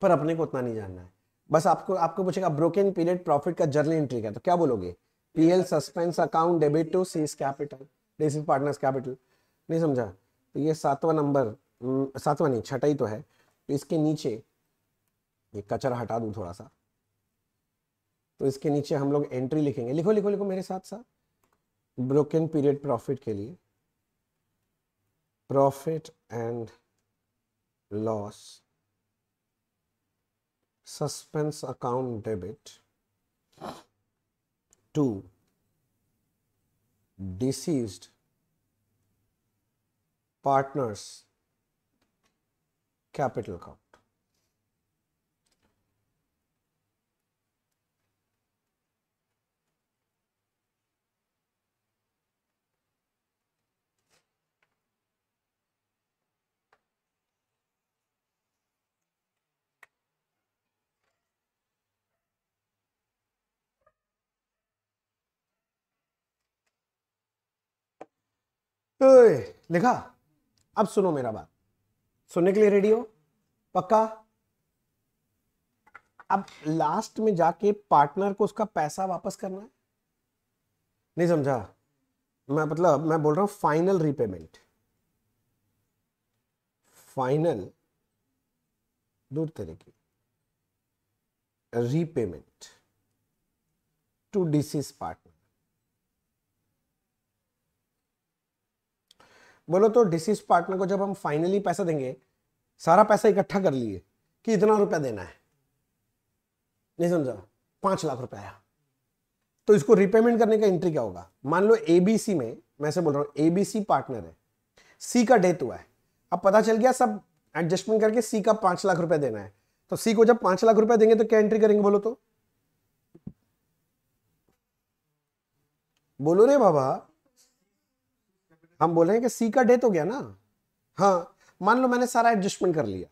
पर अपने को उतना नहीं जानना है बस आपको आपको पूछेगा ब्रोकन पीरियड प्रॉफिट का जर्नल एंट्री का तो क्या बोलोगे PL suspense account debit to C's capital partners capital नहीं समझा तो ये सातवां नंबर हम्म, सातवां नहीं छठा ही तो है तो इसके नीचे ये कचरा हटा दूं थोड़ा सा तो इसके नीचे हम लोग एंट्री लिखेंगे लिखो लिखो लिखो मेरे साथ साथ ब्रोकन पीरियड प्रॉफिट के लिए profit and loss, suspense account debit, 2. Deceased partners capital account. लिखा अब सुनो मेरा बात सुनने के लिए रेडी हो पक्का अब लास्ट में जाके पार्टनर को उसका पैसा वापस करना है नहीं समझा मैं मतलब मैं बोल रहा हूं फाइनल रीपेमेंट फाइनल दूर तरह की रीपेमेंट टू डिसीज पार्टनर बोलो तो डिसीज पार्टनर को जब हम फाइनली पैसा देंगे सारा पैसा इकट्ठा कर लिए कि इतना रुपया देना है नहीं समझा पांच लाख रुपया आया तो इसको रिपेमेंट करने का एंट्री क्या होगा मान लो एबीसी में मैं से बोल रहा हूं एबीसी पार्टनर है सी का डेथ हुआ है अब पता चल गया सब एडजस्टमेंट करके सी का पांच लाख रुपया देना है तो सी को जब पांच लाख रुपया देंगे तो क्या एंट्री करेंगे बोलो तो बोलो रे बाबा हम बोल रहे हैं कि सी का डेथ हो गया ना हाँ मान लो मैंने सारा एडजस्टमेंट कर लिया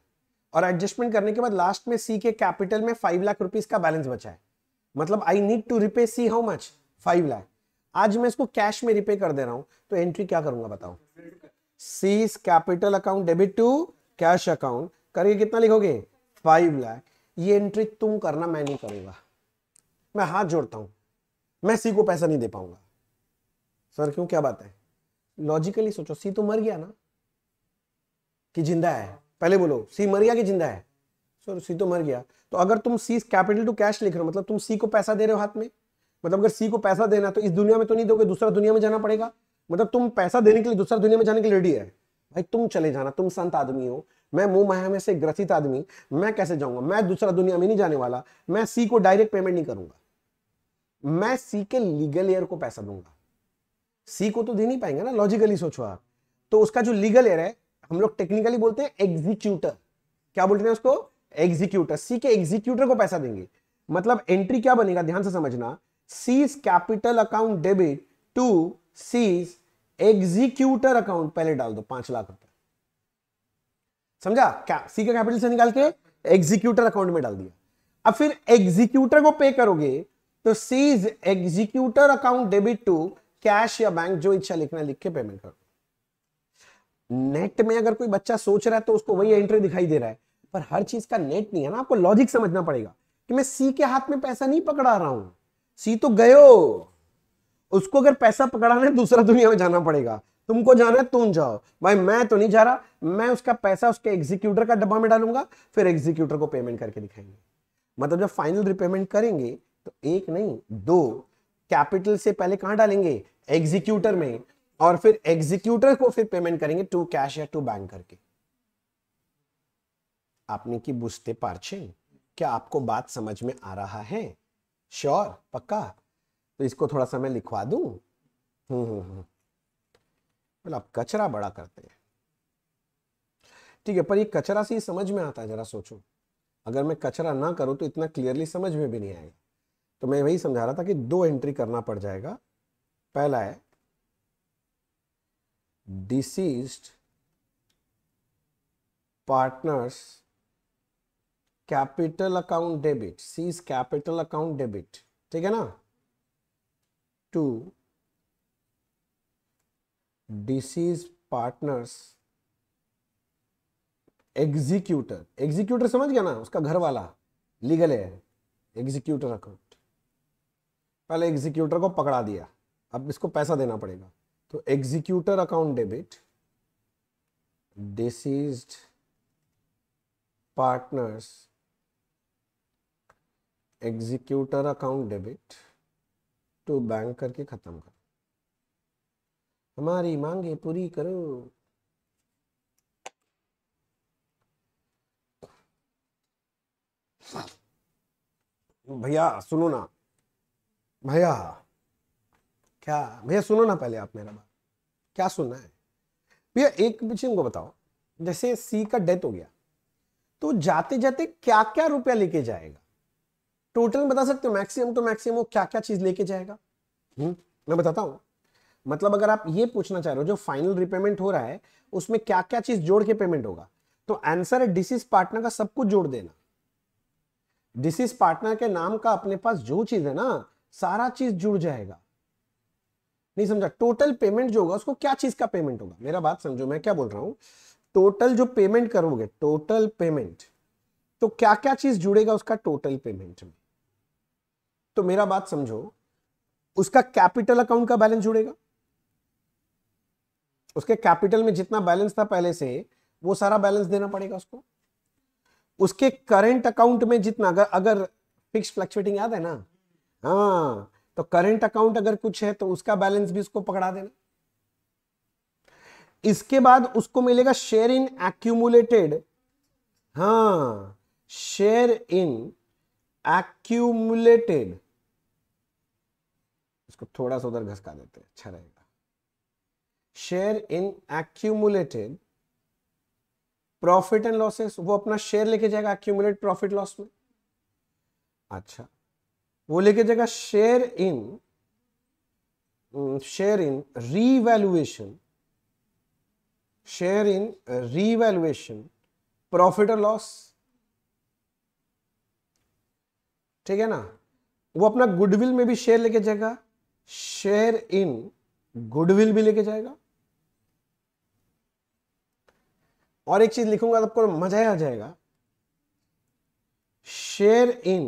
और एडजस्टमेंट करने के बाद लास्ट में सी के कैपिटल में फाइव लाख रुपीज का बैलेंस बचा है मतलब I need to repay C how much five lakh आज मैं इसको कैश में रिपे कर दे रहा हूं तो एंट्री क्या करूंगा बताओ C capital account debit to cash account करके कितना लिखोगे फाइव लाख ये एंट्री तुम करना मैं नहीं करूंगा मैं हाथ जोड़ता हूं मैं सी को पैसा नहीं दे पाऊंगा सर क्यों क्या बात है लॉजिकली सोचो सी तो मर गया ना कि जिंदा है पहले बोलो सी मर गया कि जिंदा है सो सी तो मर गया तो अगर तुम सी कैपिटल टू कैश लिख रहे हो मतलब तुम सी को पैसा दे रहे हो हाथ में मतलब अगर सी को पैसा देना तो इस दुनिया में तो नहीं दोगे दूसरा दुनिया में जाना पड़ेगा मतलब तुम पैसा देने के लिए दूसरा दुनिया में जाने के लिए रेडी है भाई तुम चले जाना तुम संत आदमी हो मैं मुंह माया में से ग्रसित आदमी मैं कैसे जाऊंगा मैं दूसरा दुनिया में नहीं जाने वाला मैं सी को डायरेक्ट पेमेंट नहीं करूंगा मैं सी के लीगल एयर को पैसा दूंगा सी को तो दे नहीं पाएंगे ना लॉजिकली सोचो आप तो उसका जो लीगल एयर है हम लोग टेक्निकली बोलते हैं एग्जीक्यूटर क्या बोलते हैं उसको एग्जीक्यूटर सी के एग्जीक्यूटर को पैसा देंगे मतलब एंट्री क्या बनेगा ध्यान से समझना C's capital account debit to C's executor account पहले डाल दो पांच लाख रुपए समझा क्या सी के कैपिटल से निकाल के एग्जीक्यूटर अकाउंट में डाल दिया अब फिर एग्जीक्यूटर को पे करोगे तो C's executor account debit to cash या बैंक जो इच्छा लिखना लिख के पेमेंट कर नेट में अगर कोई बच्चा सोच रहा है तो उसको वही एंट्री दिखाई दे रहा है पर हर चीज का नेट नहीं है ना आपको लॉजिक समझना पड़ेगा कि मैं सी के हाथ में पैसा नहीं पकड़ा रहा हूं सी तो गयो उसको अगर पैसा पकड़ाना है दूसरा दुनिया में जाना पड़ेगा तुमको जाना है तुम जाओ भाई मैं तो नहीं जा रहा मैं उसका पैसा उसके एग्जीक्यूटर का डब्बा में डालूंगा फिर एग्जीक्यूटर को पेमेंट करके दिखाएंगे मतलब जब फाइनल रिपेमेंट करेंगे तो एक नहीं दो कैपिटल से पहले कहां डालेंगे एग्जीक्यूटर में और फिर एग्जीक्यूटर को फिर पेमेंट करेंगे टू कैश या टू बैंक करके आपने की बुझते पार्छे क्या आपको बात समझ में आ रहा है श्योर पक्का तो इसको थोड़ा सा मैं लिखवा दू हम्म, हम्म, हम्म। आप कचरा बड़ा करते हैं ठीक है पर ये कचरा से ही समझ में आता है जरा सोचो अगर मैं कचरा ना करूं तो इतना क्लियरली समझ में भी नहीं आएगा तो मैं वही समझा रहा था कि दो एंट्री करना पड़ जाएगा पहला है deceased partners capital account debit C's capital account debit ठीक है ना to deceased partners executor executor समझ गया ना उसका घर वाला लीगल है एग्जीक्यूटर अकाउंट पहले एग्जीक्यूटर को पकड़ा दिया अब इसको पैसा देना पड़ेगा तो executor account debit deceased partners executor account debit to bank करके खत्म करो हमारी मांगे पूरी करो भैया सुनो ना भैया क्या भैया सुनो ना पहले आप मेरा बात क्या सुनना है भैया एक पीछे को बताओ जैसे सी का डेथ हो गया तो जाते जाते क्या क्या रुपया लेके जाएगा टोटल बता सकते हो मैक्सिमम तो मैक्सिमम वो क्या क्या चीज लेके जाएगा हुँ? हम्म, मैं बताता हूँ मतलब अगर आप ये पूछना चाह रहे हो जो फाइनल रिपेमेंट हो रहा है उसमें क्या क्या चीज जोड़ के पेमेंट होगा तो आंसर है डिसीज पार्टनर का सब कुछ जोड़ देना डिसीज पार्टनर के नाम का अपने पास जो चीज है ना सारा चीज जुड़ जाएगा नहीं समझा टोटल पेमेंट जो होगा उसको क्या चीज का पेमेंट होगा मेरा बात समझो मैं क्या बोल रहा हूं टोटल जो पेमेंट करोगे टोटल पेमेंट तो क्या क्या चीज जुड़ेगा उसका टोटल पेमेंट में तो मेरा बात समझो उसका कैपिटल अकाउंट का बैलेंस जुड़ेगा उसके कैपिटल में जितना बैलेंस था पहले से वो सारा बैलेंस देना पड़ेगा उसको उसके करंट अकाउंट में जितना अगर अगर फिक्स फ्लक्चुएटिंग याद है ना हाँ तो करंट अकाउंट अगर कुछ है तो उसका बैलेंस भी उसको पकड़ा देना इसके बाद उसको मिलेगा शेयर इन एक्यूमुलेटेड हा शेयर इन एक्यूमुलेटेड इसको थोड़ा सा उधर घसका देते हैं अच्छा रहेगा share in accumulated profit and losses वो अपना शेयर लेके जाएगा एक्यूमुलेट प्रॉफिट लॉस में अच्छा वो लेके जाएगा share in share in revaluation share in revaluation profit और लॉस ठीक है ना वो अपना गुडविल में भी शेयर लेके जाएगा शेयर इन गुडविल भी लेके जाएगा और एक चीज लिखूंगा तो आपको मजा आ जाएगा share in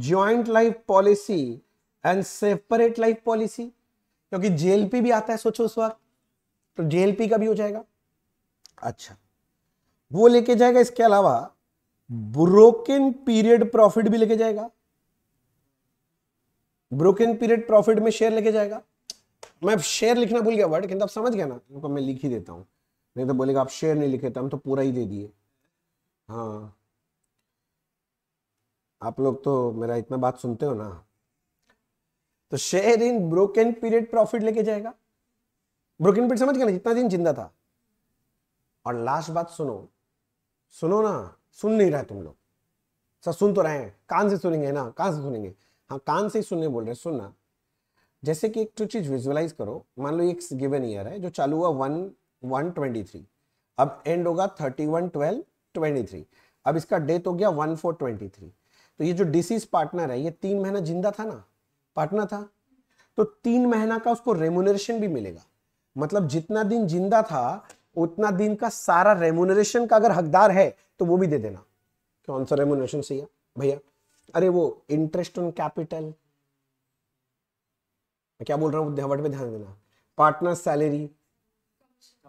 joint life policy and separate life policy क्योंकि जेएलपी भी आता है सोचो उस वक्त तो जेएलपी का भी हो जाएगा अच्छा वो लेके जाएगा इसके अलावा ब्रोकन पीरियड प्रॉफिट भी लेके जाएगा ब्रोकन पीरियड प्रॉफिट में शेयर लेके जाएगा मैं शेयर लिखना भूल गया वर्ड किंतु आप समझ गया ना तो मैं लिख ही देता हूं नहीं तो बोलेगा आप शेयर नहीं लिखे तो हम तो पूरा ही दे दिए हाँ आप लोग तो मेरा इतना बात सुनते हो ना तो share in broken period profit लेके जाएगा ब्रोकन पीरियड समझ गए ना जितना दिन जिंदा था और लास्ट बात सुनो सुनो ना सुन नहीं रहा तुम लोग सब अच्छा, सुन तो रहे हैं कान से सुनेंगे ना कान से सुनेंगे हाँ कान से ही सुनने बोल रहे सुनना जैसे कि एक तो चीज विजुअलाइज करो मान लो एक गिवन ईयर है जो चालू हुआ वन वन ट्वेंटी थ्री अब एंड होगा thirty one twelve twenty three अब इसका डेट हो गया वन फोर ट्वेंटी थ्री तो ये जो डिसीज पार्टनर है ये तीन महीना जिंदा था ना पार्टनर था तो तीन महीना का उसको रेमुनरेशन भी मिलेगा मतलब जितना दिन जिंदा था उतना दिन का सारा रेमुनरेशन का अगर हकदार है तो वो भी दे देना कौन सा रेमुनरेशन सही भैया अरे वो इंटरेस्ट ऑन कैपिटल मैं क्या बोल रहा हूँ ध्यान पे ध्यान देना पार्टनर सैलरी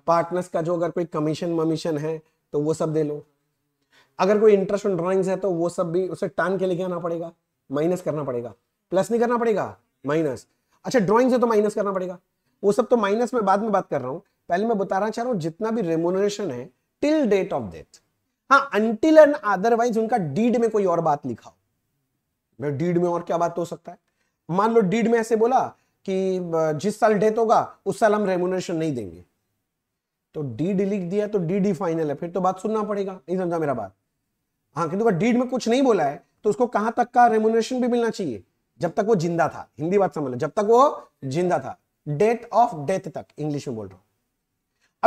पार्टनर्स का जो अगर कोई कमीशन वमीशन है तो वो सब दे लो अगर कोई इंटरेस्ट ऑन ड्रॉइंग्स है तो वो सब भी उसे टर्न के लेके आना पड़ेगा माइनस करना पड़ेगा प्लस नहीं करना पड़ेगा माइनस अच्छा ड्रॉइंग से तो माइनस करना पड़ेगा वो सब तो माइनस में बाद में बात कर रहा हूँ पहले मैं बताना चाह रहा हूँ जितना भी रेमोनरेशन है टिल डेट ऑफ डेथ हाँ एंड अदरवाइज उनका डीड में कोई और बात लिखा हो डीड में और क्या बात हो सकता है मान लो डीड में ऐसे बोला कि जिस साल डेथ होगा उस साल हम रेमोनरेशन नहीं देंगे तो डीड लिख दिया तो ही फाइनल है फिर तो बात सुनना पड़ेगा नहीं समझा मेरा बात हाँ किंतु अगर डीड में कुछ नहीं बोला है तो उसको कहां तक का रेमुनेशन भी मिलना चाहिए जब तक वो जिंदा था हिंदी बात समझ लो जब तक वो जिंदा था डेट ऑफ डेथ तक इंग्लिश में बोल रहा हूं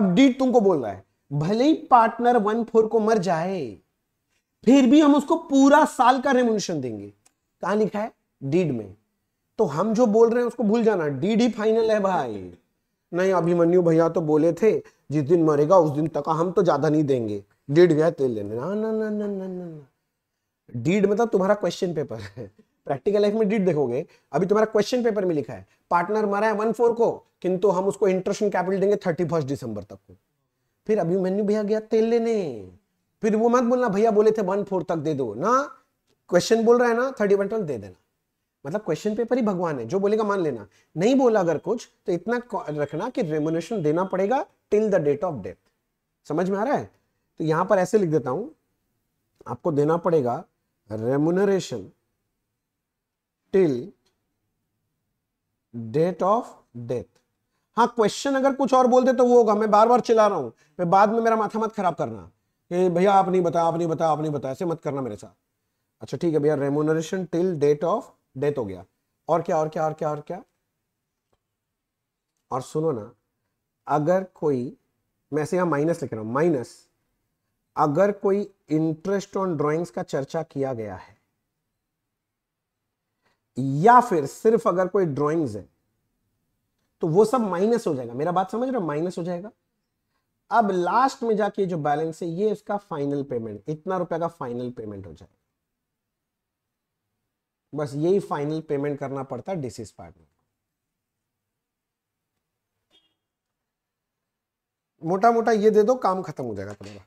अब डीड तुमको बोल रहा है भले ही पार्टनर वन फोर को मर जाए फिर भी हम उसको पूरा साल का रेमुनेशन देंगे कहा लिखा है डीड में तो हम जो बोल रहे हैं उसको भूल जाना डीड ही फाइनल है भाई नहीं अभिमन्यु भैया तो बोले थे जिस दिन मरेगा उस दिन तक हम तो ज्यादा नहीं देंगे डीड गया तो लेने ना ना ना ना ना ना ना डीड मतलब तुम्हारा क्वेश्चन पेपर है प्रैक्टिकल लाइफ में डीड देखोगे अभी तुम्हारा क्वेश्चन पेपर में लिखा है पार्टनर मारा है वन फोर को किंतु हम उसको इंटरेस्ट इन कैपिटल देंगे थर्टी फर्स्ट दिसंबर तक को फिर अभी मैंने भैया गया तेल लेने फिर वो मत बोलना भैया बोले थे वन फोर तक दे दो ना क्वेश्चन बोल रहा है ना थर्टी वन दे देना मतलब क्वेश्चन पेपर ही भगवान है जो बोलेगा मान लेना नहीं बोला अगर कुछ तो इतना रखना कि रेमोनेशन देना पड़ेगा till the date of death समझ में आ रहा है तो यहां पर ऐसे लिख देता हूं आपको देना पड़ेगा remuneration till date of death हाँ क्वेश्चन अगर कुछ और बोलते तो वो होगा मैं बार बार चिल्ला रहा हूं मैं बाद में मेरा माथा मत खराब करना कि भैया आप नहीं बताया आप नहीं बताया आप नहीं बताया ऐसे मत करना मेरे साथ अच्छा ठीक है भैया remuneration till date of death हो गया और क्या और क्या और क्या और क्या और सुनो ना अगर कोई मैं ऐसे यहां माइनस लिख रहा हूं माइनस अगर कोई इंटरेस्ट ऑन ड्राइंग्स का चर्चा किया गया है या फिर सिर्फ अगर कोई ड्राइंग्स है तो वो सब माइनस हो जाएगा मेरा बात समझ रहे हो माइनस हो जाएगा अब लास्ट में जाके जो बैलेंस है ये इसका फाइनल पेमेंट इतना रुपए का फाइनल पेमेंट हो जाएगा बस यही फाइनल पेमेंट करना पड़ता है डिसीज पार्टनर मोटा मोटा ये दे दो काम खत्म हो जाएगा तुम्हारा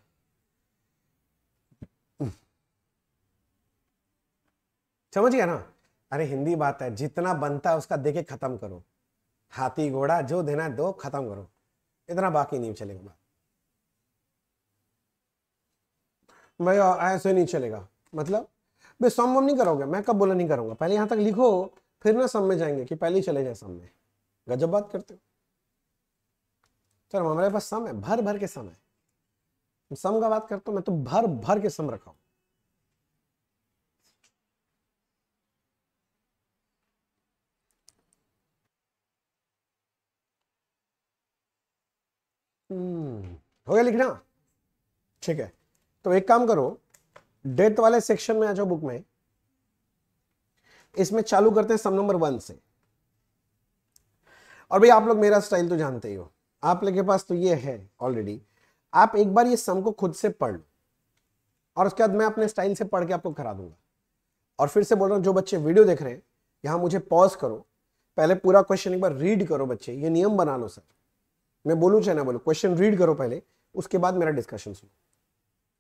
समझ गया ना अरे हिंदी बात है जितना बनता है उसका देखे खत्म करो हाथी घोड़ा जो देना है दो खत्म करो इतना बाकी नहीं चलेगा बात भैया ऐसे नहीं चलेगा मतलब भाई संभव नहीं करोगे मैं कब बोला नहीं करूंगा पहले यहां तक लिखो फिर ना सम में जाएंगे कि पहले ही चले जाए सम में गजब बात करते हो चलो हमारे पास सम है भर भर के सम है सम का बात करता हूं मैं तो भर भर के सम रखा हो गया लिखना ठीक है तो एक काम करो डेथ वाले सेक्शन में आ जाओ बुक में इसमें चालू करते हैं सम नंबर वन से और भाई आप लोग मेरा स्टाइल तो जानते ही हो आप लोग के पास तो ये है ऑलरेडी आप एक बार ये सम को खुद से पढ़ लो और उसके बाद मैं अपने स्टाइल से पढ़ के आपको करा दूंगा और फिर से बोल रहा हूं जो बच्चे वीडियो देख रहे हैं यहां मुझे पॉज करो पहले पूरा क्वेश्चन एक बार रीड करो बच्चे ये नियम बना लो सर मैं बोलू चाहे ना बोलू क्वेश्चन रीड करो पहले उसके बाद मेरा डिस्कशन सुनो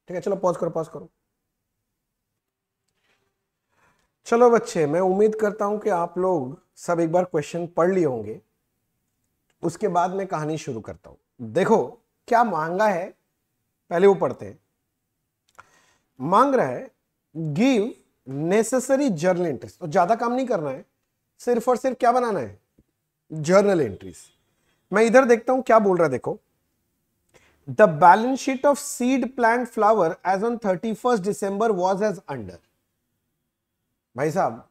ठीक है चलो पॉज करो पॉज करो चलो बच्चे मैं उम्मीद करता हूं कि आप लोग सब एक बार क्वेश्चन पढ़ लिए होंगे उसके बाद मैं कहानी शुरू करता हूं देखो क्या मांगा है पहले वो पढ़ते हैं मांग रहा है गिव नेसेसरी जर्नल एंट्रीज तो ज्यादा काम नहीं करना है सिर्फ और सिर्फ क्या बनाना है जर्नल एंट्रीज मैं इधर देखता हूं क्या बोल रहा है देखो balance sheet of seed plant flower as on thirty first December was as under भाई साहब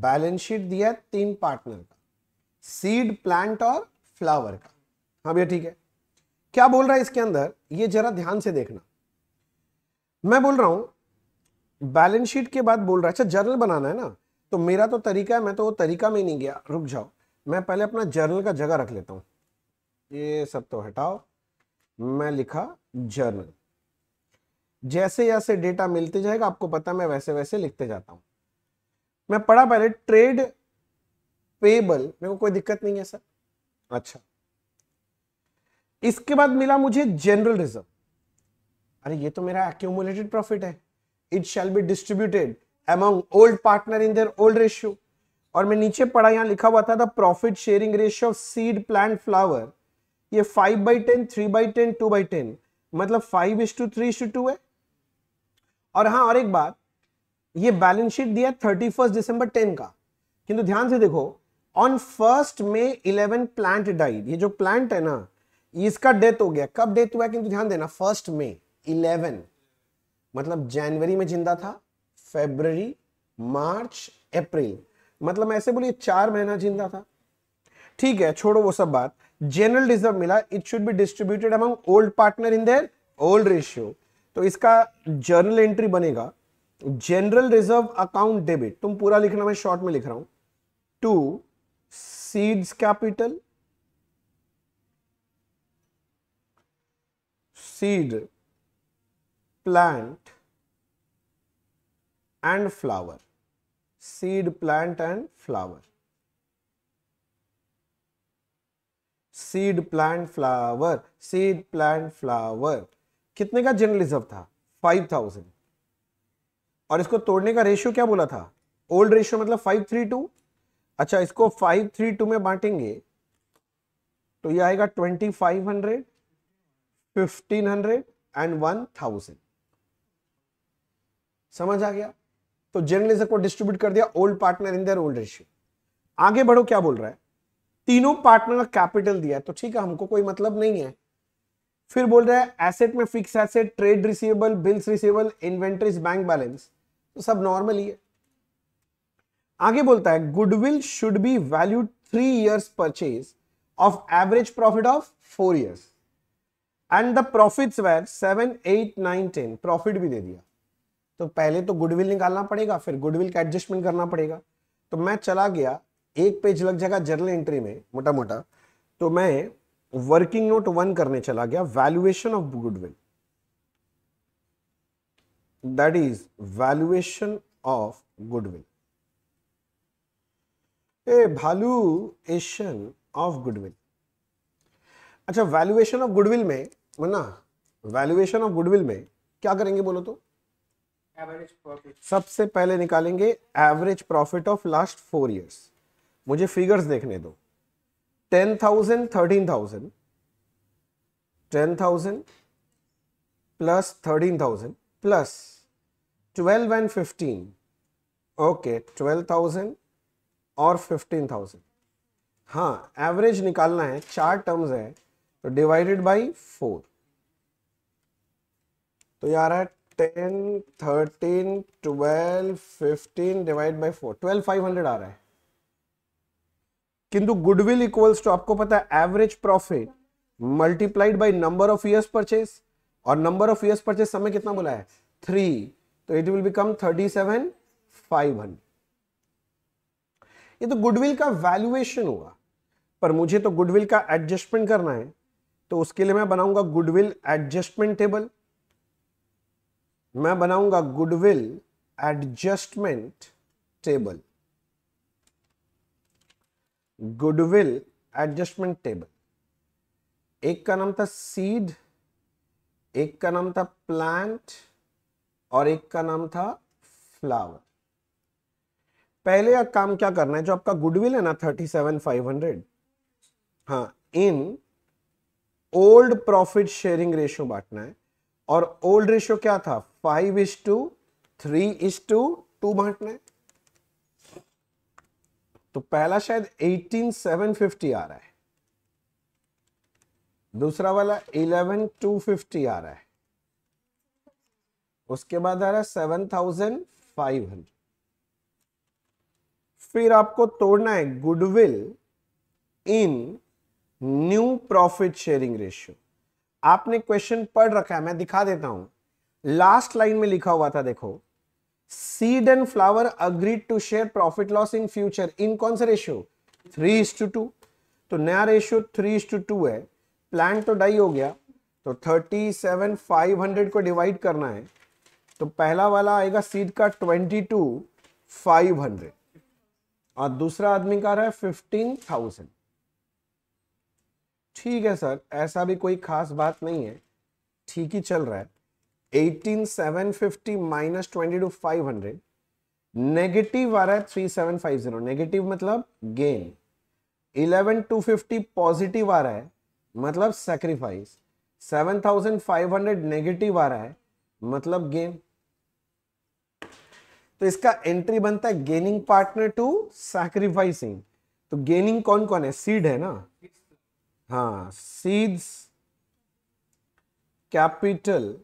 बैलेंस शीट दिया है तीन पार्टनर का सीड प्लांट और फ्लावर का हाँ भैया ठीक है क्या बोल रहा है इसके अंदर ये जरा ध्यान से देखना मैं बोल रहा हूं बैलेंस शीट के बाद बोल रहा है अच्छा जर्नल बनाना है ना तो मेरा तो तरीका है मैं तो वो तरीका में ही नहीं गया रुक जाओ मैं पहले अपना जर्नल का जगह रख लेता हूं ये सब तो हटाओ मैं लिखा जर्नल जैसे जैसे डेटा मिलते जाएगा आपको पता मैं वैसे वैसे लिखते जाता हूं मैं पढ़ा पहले ट्रेड पेबल मेरे को कोई दिक्कत नहीं है सर अच्छा इसके बाद मिला मुझे जनरल रिजर्व अरे ये तो मेरा एक्यूमुलेटेड प्रॉफिट है it shall be distributed among old partner in their old ratio और मैं नीचे पढ़ा यहां लिखा हुआ था the profit sharing ratio of seed plant flower ये five by ten three by ten two by ten मतलब five is to three is to है और हाँ और एक बात ये बैलेंस शीट दिया थर्टी फर्स्ट दिसंबर टेन का किंतु ध्यान से देखो on first May eleven plant died ये जो प्लांट है ना इसका डेथ हो गया कब डेथ हुआ किंतु ध्यान देना फर्स्ट मे इलेवन मतलब जनवरी में जिंदा था फेबररी मार्च अप्रैल मतलब ऐसे बोलिए चार महीना जिंदा था ठीक है छोड़ो वो सब बात जनरल रिजर्व मिला it should be distributed among old partner in their old ratio तो इसका जर्नल एंट्री बनेगा जनरल रिजर्व अकाउंट डेबिट तुम पूरा लिखना मैं शॉर्ट में लिख रहा हूं to seeds capital seed plant and flower seed plant and flower seed plant flower seed plant flower कितने का जनरल रिजर्व था फाइव थाउजेंड और इसको तोड़ने का रेशियो क्या बोला था ओल्ड रेशियो मतलब फाइव थ्री टू अच्छा इसको फाइव थ्री टू में बांटेंगे तो ये आएगा twenty five hundred fifteen hundred and one thousand समझ आ गया तो जर्नलिज्म को डिस्ट्रीब्यूट कर दिया old partner in their old ratio आगे बढ़ो क्या बोल रहा है तीनों पार्टनर का कैपिटल दिया है तो ठीक है हमको कोई मतलब नहीं है फिर बोल रहा है एसेट में fix asset trade receivable bills receivable inventories bank balance तो सब नॉर्मल ही है आगे बोलता है goodwill should be value three years purchase of average profit of four years and the profits were seven eight nine ten profit भी दे दिया तो पहले तो गुडविल निकालना पड़ेगा फिर गुडविल का एडजस्टमेंट करना पड़ेगा तो मैं चला गया एक पेज लग जाएगा जर्नल एंट्री में मोटा मोटा तो मैं वर्किंग नोट वन करने चला गया valuation of goodwill that is valuation of goodwill a valuation of goodwill अच्छा वैल्यूएशन ऑफ गुडविल में ना वैल्यूएशन ऑफ गुडविल में क्या करेंगे बोलो तो एवरेज प्रॉफिट सबसे पहले निकालेंगे average profit of last four years मुझे फिगर्स देखने दो ten thousand thirteen thousand ten thousand plus thirteen thousand plus twelve and fifteen okay twelve thousand और फिफ्टीन थाउजेंड हाँ एवरेज निकालना है चार टर्म्स है तो डिवाइडेड बाई फोर तो ये आ रहा है ten thirteen twelve fifteen divide by four twelve five hundred आ रहा है किंतु गुडविल इक्वल्स टू आपको पता है average profit multiplied by number of years purchase और नंबर ऑफ इयर्स परचेस समय कितना बोला है थ्री तो it will become thirty seven five hundred ये तो गुडविल का वैल्यूएशन हुआ पर मुझे तो गुडविल का एडजस्टमेंट करना है तो उसके लिए मैं बनाऊंगा गुडविल एडजस्टमेंट टेबल मैं बनाऊंगा goodwill adjustment table goodwill adjustment table एक का नाम था सीड एक का नाम था प्लांट और एक का नाम था फ्लावर पहले आप काम क्या करना है जो आपका गुडविल है ना थर्टी सेवन फाइव हंड्रेड हाँ in old profit sharing ratio बांटना है और ओल्ड रेशियो क्या था five is to three is to two बांटना है तो पहला शायद 18750 आ रहा है दूसरा वाला 11250 आ रहा है उसके बाद आ रहा है 7500 फिर आपको तोड़ना है goodwill in new profit sharing ratio आपने क्वेश्चन पढ़ रखा है मैं दिखा देता हूं लास्ट लाइन में लिखा हुआ था देखो seed and flower agreed to share profit loss in future in कौन सा ratio three is to two two नया ratio three is to two two plant तो डाई हो गया तो थर्टी सेवन फाइव हंड्रेड को डिवाइड करना है तो पहला वाला आएगा सीड का ट्वेंटी टू फाइव हंड्रेड और दूसरा आदमी का रहा है फिफ्टीन थाउजेंड ठीक है सर ऐसा भी कोई खास बात नहीं है ठीक ही चल रहा है 18750 माइनस 22500 नेगेटिव आ रहा है 3750 नेगेटिव मतलब गेन 11250 पॉजिटिव आ रहा है मतलब सेक्रीफाइस 7500 नेगेटिव आ रहा है मतलब गेन तो इसका एंट्री बनता है गेनिंग पार्टनर टू सैक्रिफाइसिंग तो गेनिंग कौन कौन है सीड है ना हाँ seeds capital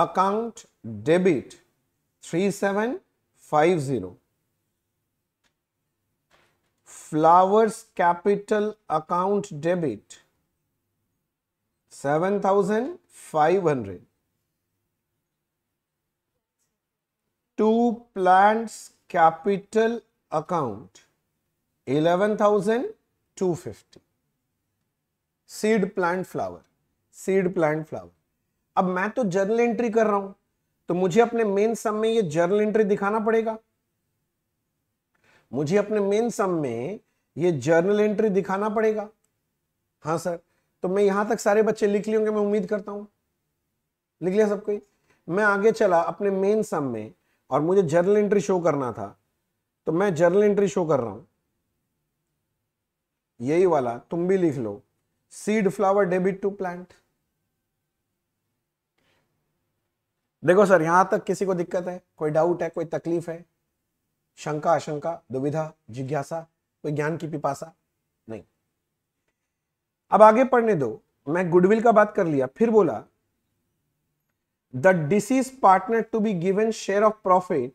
account debit 3750 flowers capital account debit 7500 two plants capital account 11250 seed plant flower seed plant flower अब मैं तो जर्नल एंट्री कर रहा हूं तो मुझे अपने मेन सम में ये जर्नल एंट्री दिखाना पड़ेगा मुझे अपने मेन सम में ये जर्नल एंट्री दिखाना पड़ेगा हाँ सर तो मैं यहां तक सारे बच्चे लिख लिए होंगे मैं उम्मीद करता हूं लिख लिया सबको मैं आगे चला अपने मेन सम में और मुझे जर्नल एंट्री शो करना था तो मैं जर्नल एंट्री शो कर रहा हूं यही वाला तुम भी लिख लो seed flower debit to plant देखो सर यहां तक किसी को दिक्कत है कोई डाउट है कोई तकलीफ है शंका आशंका दुविधा जिज्ञासा कोई ज्ञान की पिपासा नहीं अब आगे पढ़ने दो मैं गुडविल का बात कर लिया फिर बोला the deceased partner to be given share of profit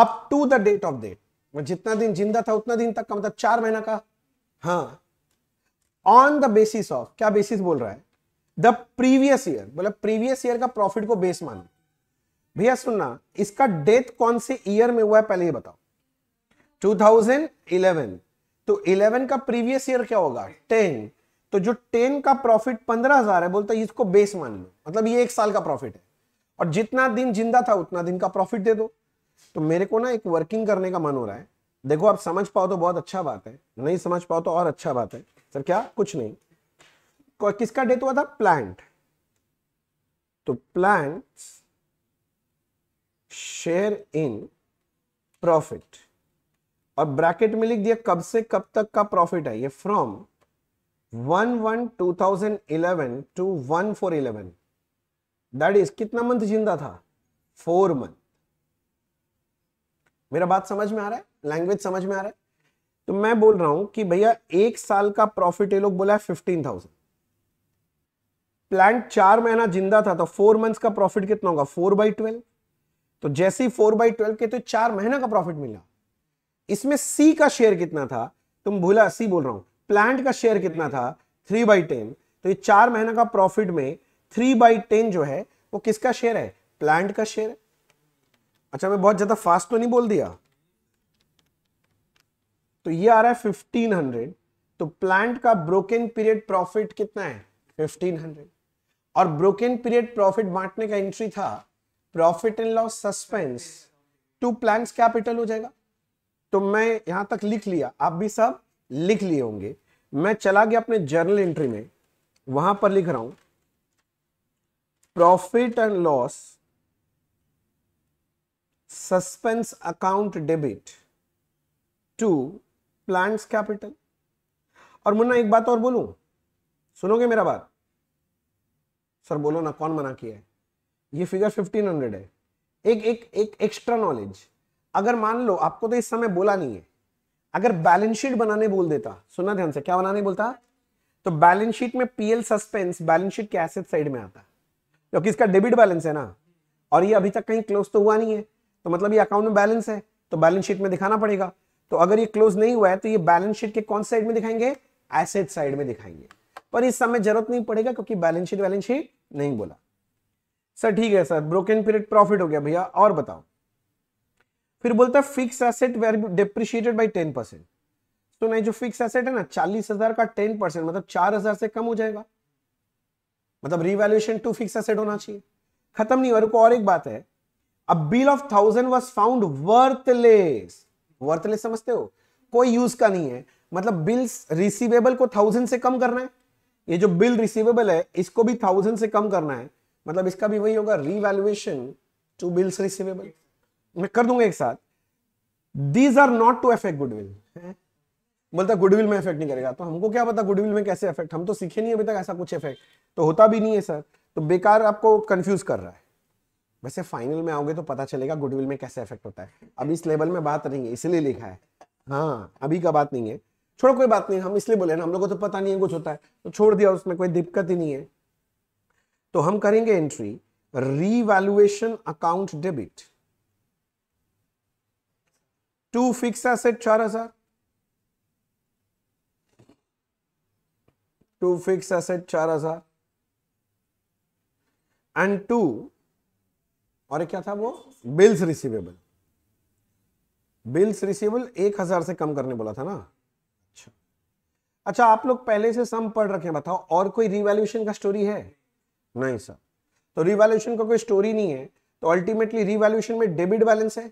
up to the date of date मैं जितना दिन जिंदा था उतना दिन तक का मतलब चार महीना का हाँ ऑन द बेसिस ऑफ क्या बेसिस बोल रहा है द प्रीवियस ईयर मतलब प्रीवियस ईयर का प्रॉफिट को बेस मानना भैया सुनना इसका डेथ कौन से ईयर में हुआ है पहले ये बताओ 2011 तो 11 का प्रीवियस ईयर क्या होगा 10 तो जो 10 का प्रॉफिट 15000 है बोलता है इसको बेस मान लो मतलब ये एक साल का प्रॉफिट है और जितना दिन जिंदा था उतना दिन का प्रॉफिट दे दो तो मेरे को ना एक वर्किंग करने का मन हो रहा है देखो आप समझ पाओ तो बहुत अच्छा बात है नहीं समझ पाओ तो और अच्छा बात है सर क्या कुछ नहीं किसका डेथ हुआ था प्लांट तो प्लांट्स शेयर इन प्रॉफिट और ब्रैकेट में लिख दिया कब से कब तक का प्रॉफिट है ये from one one two thousand eleven to one four eleven that is कितना मंथ जिंदा था फोर मंथ मेरा बात समझ में आ रहा है लैंग्वेज समझ में आ रहा है तो मैं बोल रहा हूं कि भैया एक साल का प्रॉफिट ये लोग बोला है फिफ्टीन थाउजेंड प्लांट चार महीना जिंदा था तो फोर मंथ्स का प्रॉफिट कितना होगा फोर बाई ट्वेल्व तो जैसे ही फोर बाई ट्वेल्व के तो चार महीना का प्रॉफिट मिला इसमें सी का शेयर कितना था तुम भूला सी बोल रहा हूं प्लांट का शेयर कितना था थ्री बाई टेन तो ये चार महीना का प्रॉफिट में थ्री बाई टेन जो है वो किसका शेयर है प्लांट का शेयर अच्छा मैं बहुत ज्यादा फास्ट तो नहीं बोल दिया तो ये आ रहा है फिफ्टीन हंड्रेड तो प्लांट का ब्रोकन पीरियड प्रॉफिट कितना है फिफ्टीन हंड्रेड और ब्रोकन पीरियड प्रॉफिट बांटने का एंट्री था profit and loss suspense to plant capital हो जाएगा तो मैं यहां तक लिख लिया आप भी सब लिख लिए होंगे मैं चला गया अपने जर्नल एंट्री में वहां पर लिख रहा हूं profit and loss suspense account debit to plants capital और मुन्ना एक बात और बोलूं सुनोगे मेरा बात सर बोलो ना कौन मना किया है ये फिगर 1500 है एक एक एक एक्स्ट्रा नॉलेज अगर मान लो आपको तो इस समय बोला नहीं है अगर बैलेंस शीट बनाने बोल देता सुना ध्यान से क्या बनाने बोलता तो बैलेंस शीट में पीएल सस्पेंस बैलेंस शीट के एसेट साइड में आता क्योंकि इसका डेबिट बैलेंस है ना और ये अभी तक कहीं क्लोज तो हुआ नहीं है तो मतलब ये अकाउंट में बैलेंस है तो बैलेंस शीट में दिखाना पड़ेगा तो अगर ये क्लोज नहीं हुआ है तो ये बैलेंस शीट के कौन साइड में दिखाएंगे एसेट साइड में दिखाएंगे पर इस समय जरूरत नहीं पड़ेगा क्योंकि बैलेंस शीट बैलेंस शीट नहीं बोला सर ठीक है सर ब्रोकन पीरियड प्रॉफिट हो गया भैया और बताओ फिर बोलता fix asset were depreciated by ten percent तो नहीं जो फिक्स एसेट है ना चालीस हजार का टेन परसेंट मतलब चार हजार से कम हो जाएगा मतलब रिवैल्यूएशन टू फिक्स एसेट होना चाहिए खत्म नहीं और और एक बात है अब bill of thousand was found worthless worthless समझते हो कोई यूज का नहीं है मतलब बिल्स रिसीवेबल को थाउजेंड से कम करना है ये जो बिल रिसीवेबल है इसको भी थाउजेंड से कम करना है मतलब इसका भी वही होगा रीवैल्युएशन टू बिल्स रिसीवेबल मैं कर दूंगा एक साथ these are not to affect goodwill बोलता गुडविल में इफेक्ट नहीं करेगा तो हमको क्या पता गुडविल में कैसे इफेक्ट हम तो सीखे नहीं अभी तक ऐसा कुछ इफेक्ट तो होता भी नहीं है सर तो बेकार आपको कंफ्यूज कर रहा है वैसे फाइनल में आओगे तो पता चलेगा गुडविल में कैसे इफेक्ट होता है अभी इस लेवल में बात नहीं है इसलिए लिखा है हाँ अभी का बात नहीं है छोड़ो कोई बात नहीं हम इसलिए बोले ना हम लोग को तो पता नहीं है कुछ होता है तो छोड़ दिया उसमें कोई दिक्कत ही नहीं है तो हम करेंगे entry revaluation account debit to fix asset चार हजार टू फिक्स एसेट चार हजार एंड टू और क्या था वो बिल्स रिसीवेबल बिल्स रिसीवेबल एक हजार से कम करने बोला था ना अच्छा अच्छा आप लोग पहले से सम पढ़ रखे बताओ और कोई रिवैल्यूएशन का स्टोरी है नहीं सर तो रिवैल्यूशन का कोई स्टोरी नहीं है तो अल्टीमेटली रिवैल्यूशन में डेबिट बैलेंस है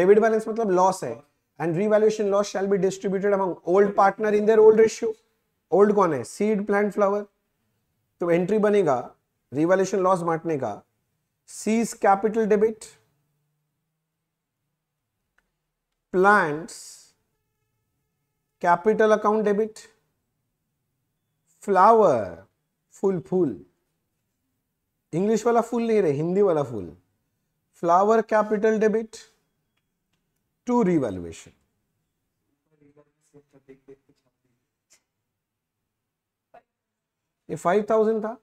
डेबिट बैलेंस मतलब लॉस है and revaluation loss shall be distributed among old partner in their old ratio old कौन है सीड प्लांट फ्लावर तो एंट्री बनेगा रिवैल्यूशन लॉस बांटने का seize capital debit plants capital account debit flower फुल फूल इंग्लिश वाला फुल नहीं रहे हिंदी वाला फुल flower capital debit to revaluation ये फाइव थाउजेंड था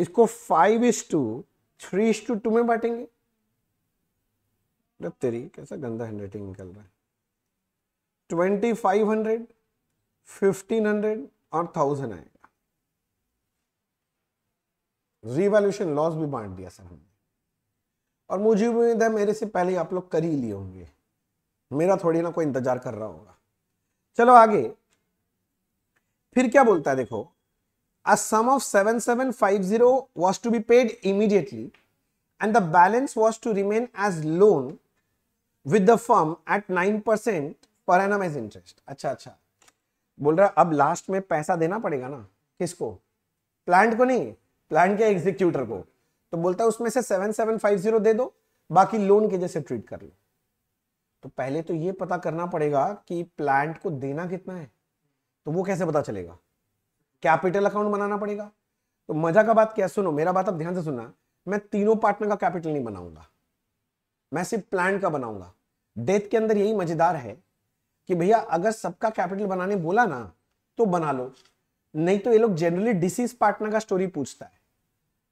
इसको five is to three is to two में बांटेंगे मतलब तेरी कैसा गंदा हैंड राइटिंग निकल रहा है twenty five hundred fifteen hundred और थाउजेंड आए रिवॉल्यूशन लॉस भी बांट दिया सर हमने और मुझे उम्मीद है मेरे से पहले आप लोग कर ही लिए होंगे मेरा थोड़ी ना कोई इंतजार कर रहा होगा चलो आगे फिर क्या बोलता है देखो a sum of seven a sum of 7750 was to be paid immediately and the balance was to remain as loan with the firm at 9% per annum as interest अच्छा अच्छा बोल रहा अब लास्ट में पैसा देना पड़ेगा ना किसको प्लांट को नहीं प्लान के एग्जीक्यूटर को तो बोलता है उसमें से सेवन सेवन फाइव जीरो दे दो बाकी लोन के जैसे ट्रीट कर लो तो पहले तो ये पता करना पड़ेगा कि प्लांट को देना कितना है तो वो कैसे पता चलेगा कैपिटल अकाउंट बनाना पड़ेगा तो मजा का बात क्या सुनो मेरा बात अब ध्यान से सुनना मैं तीनों पार्टनर का कैपिटल नहीं बनाऊंगा मैं सिर्फ प्लांट का बनाऊंगा डेथ के अंदर यही मजेदार है कि भैया अगर सबका कैपिटल बनाने बोला ना तो बना लो नहीं तो ये लोग जनरली डिसीज पार्टनर का स्टोरी पूछता है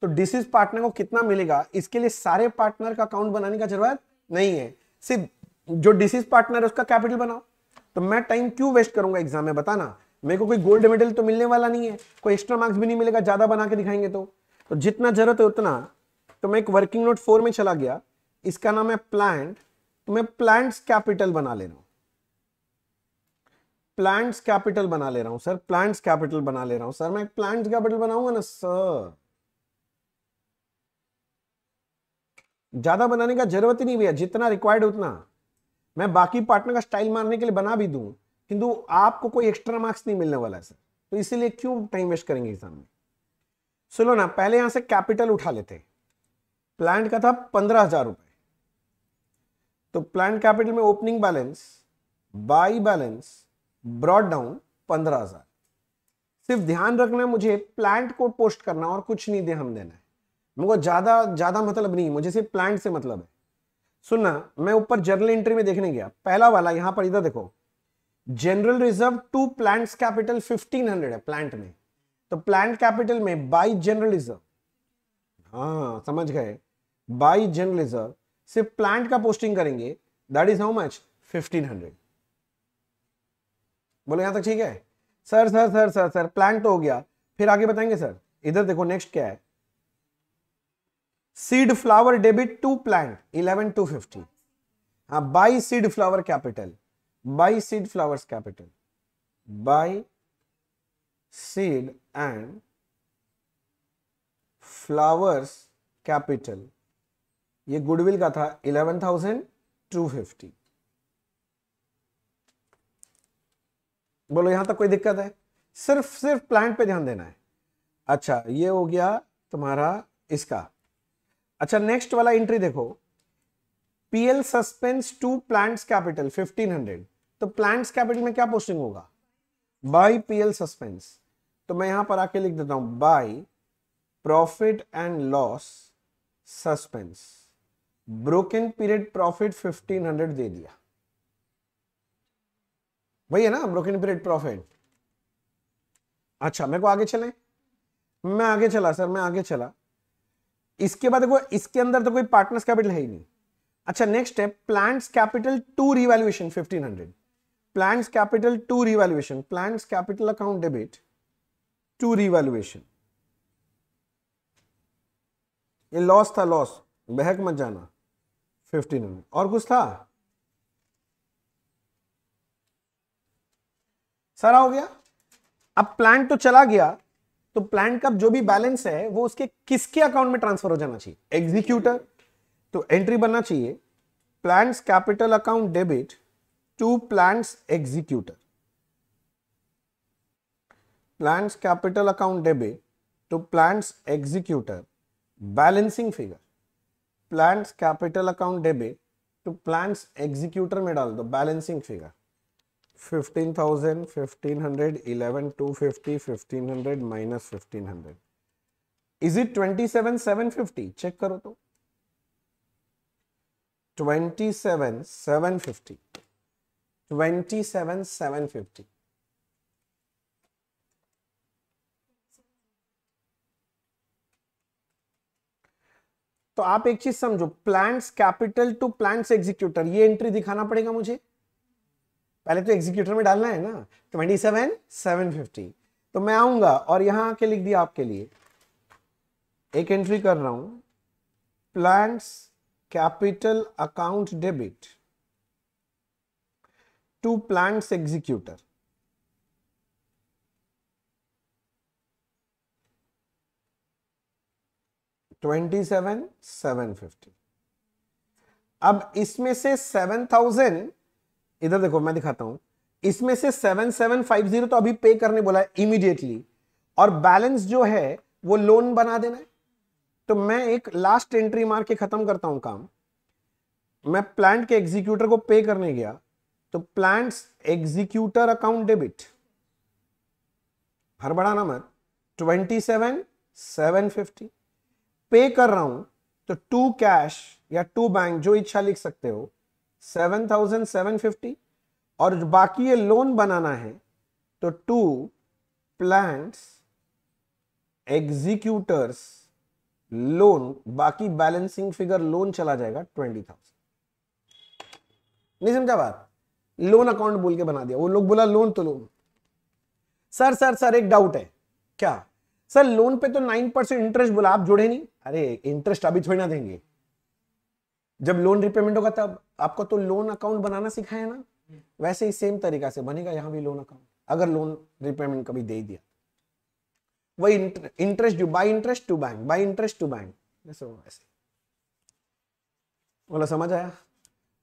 तो डिसीज पार्टनर को कितना मिलेगा इसके लिए सारे पार्टनर का अकाउंट बनाने का जरूरत नहीं है सिर्फ जो डिसीज पार्टनर है उसका कैपिटल बनाओ तो मैं टाइम क्यों वेस्ट करूंगा एग्जाम में बताना मेरे को कोई गोल्ड मेडल तो मिलने वाला नहीं है कोई एक्स्ट्रा मार्क्स भी नहीं मिलेगा ज्यादा बना के दिखाएंगे तो तो जितना जरूरत है उतना तो मैं एक वर्किंग नोट फोर में चला गया इसका नाम है प्लांट तो मैं प्लांट्स कैपिटल बना ले रहा हूं प्लांट्स कैपिटल बना ले रहा हूं सर प्लांट्स कैपिटल बना ले रहा हूं सर मैं प्लांट्स कैपिटल बनाऊंगा ना सर ज्यादा बनाने का जरूरत ही नहीं भैया जितना रिक्वायर्ड उतना मैं बाकी पार्टनर का स्टाइल मारने के लिए बना भी दू किंतु आपको कोई एक्स्ट्रा मार्क्स नहीं मिलने वाला है सर तो इसीलिए क्यों टाइम वेस्ट करेंगे एग्जाम में सुनो ना पहले यहां से कैपिटल उठा लेते प्लांट का था पंद्रह हजार रुपए तो प्लांट कैपिटल में opening balance by balance brought down पंद्रह हजार सिर्फ ध्यान रखना मुझे प्लांट को पोस्ट करना और कुछ नहीं ध्यान देना है मुझे ज़्यादा ज़्यादा मतलब नहीं मुझे सिर्फ प्लांट से मतलब है सुनना मैं ऊपर जर्नल एंट्री में देखने गया पहला वाला यहां पर इधर देखो general reserve to plants capital 1500 है प्लांट में तो प्लांट कैपिटल में बाई जनरल रिजर्व हाँ समझ गए बाई जनरल रिजर्व सिर्फ प्लांट का पोस्टिंग करेंगे दैट इज हाउ मच 1500 बोलो यहां तक ठीक है sir sir sir sir sir plant तो हो गया फिर आगे बताएंगे सर इधर देखो नेक्स्ट क्या है seed flower debit to plant eleven two fifty हाँ by seed flower capital by seed flowers capital by seed and flowers capital ये गुडविल का था इलेवन थाउजेंड टू फिफ्टी बोलो यहां तक कोई दिक्कत है सिर्फ सिर्फ प्लांट पे ध्यान देना है अच्छा ये हो गया तुम्हारा इसका अच्छा नेक्स्ट वाला एंट्री देखो PL suspense to plants capital 1500 तो प्लांट्स कैपिटल में क्या पोस्टिंग होगा बाय पीएल सस्पेंस तो मैं यहां पर आके लिख देता हूं by profit and loss suspense broken period profit 1500 दे दिया वही है ना ब्रोकन पीरियड प्रॉफिट अच्छा मेरे को आगे चले मैं आगे चला सर मैं आगे चला इसके बाद देखो इसके अंदर तो कोई पार्टनर्स कैपिटल है ही नहीं अच्छा नेक्स्ट है plants capital to revaluation 1500 plants capital to revaluation plants capital account debit to revaluation ये लॉस था लॉस बहक मत जाना 1500 और कुछ था सारा हो गया अब प्लांट तो चला गया तो प्लांट का जो भी बैलेंस है वो उसके किसके अकाउंट में ट्रांसफर हो जाना चाहिए एग्जीक्यूटर तो एंट्री बनना चाहिए plants capital account debit to plants executor plants capital account debit to plants executor balancing figure plants capital account debit to plants executor में डाल दो balancing figure fifteen thousand fifteen hundred eleven two fifty fifteen hundred minus fifteen hundred is it twenty seven seven fifty check करो तो twenty seven seven fifty twenty seven seven fifty तो आप एक चीज समझो plants capital to plants executor ये entry दिखाना पड़ेगा मुझे पहले तो एग्जीक्यूटर में डालना है ना ट्वेंटी सेवन सेवन फिफ्टी तो मैं आऊंगा और यहां आके लिख दिया आपके लिए एक एंट्री कर रहा हूं plants capital account debit to plants executor twenty seven seven fifty अब इसमें से सेवन थाउजेंड इधर देखो मैं दिखाता हूं इसमें से सेवन सेवन फाइव जीरो तो अभी पे करने बोला है इमीडिएटली और बैलेंस जो है वो लोन बना देना है तो मैं एक लास्ट एंट्री मार के खत्म करता हूं काम मैं प्लांट के एग्जीक्यूटर को पे करने गया तो प्लांट्स एग्जीक्यूटर अकाउंट डेबिट हर बड़ा मत ट्वेंटी सेवन सेवन फिफ्टी पे कर रहा हूं तो टू कैश या टू बैंक जो इच्छा लिख सकते हो सेवन थाउजेंड सेवन फिफ्टी और बाकी ये लोन बनाना है तो टू प्लांट्स एग्जीक्यूटर्स लोन बाकी बैलेंसिंग फिगर लोन चला जाएगा ट्वेंटी थाउजेंड नहीं समझा बात लोन अकाउंट बोल के बना दिया वो लोग बोला लोन तो लोन सर सर सर एक डाउट है क्या सर लोन पे तो नाइन परसेंट इंटरेस्ट बोला आप जुड़े नहीं अरे इंटरेस्ट अभी थोड़ी ना देंगे जब लोन रिपेमेंट होगा तब आपको तो लोन अकाउंट बनाना सिखाया ना वैसे ही सेम तरीका से बनेगा यहाँ भी लोन अकाउंट अगर लोन रिपेमेंट कभी दे दिया वही interest due by interest to bank by interest to bank जैसे वैसे बोला समझ आया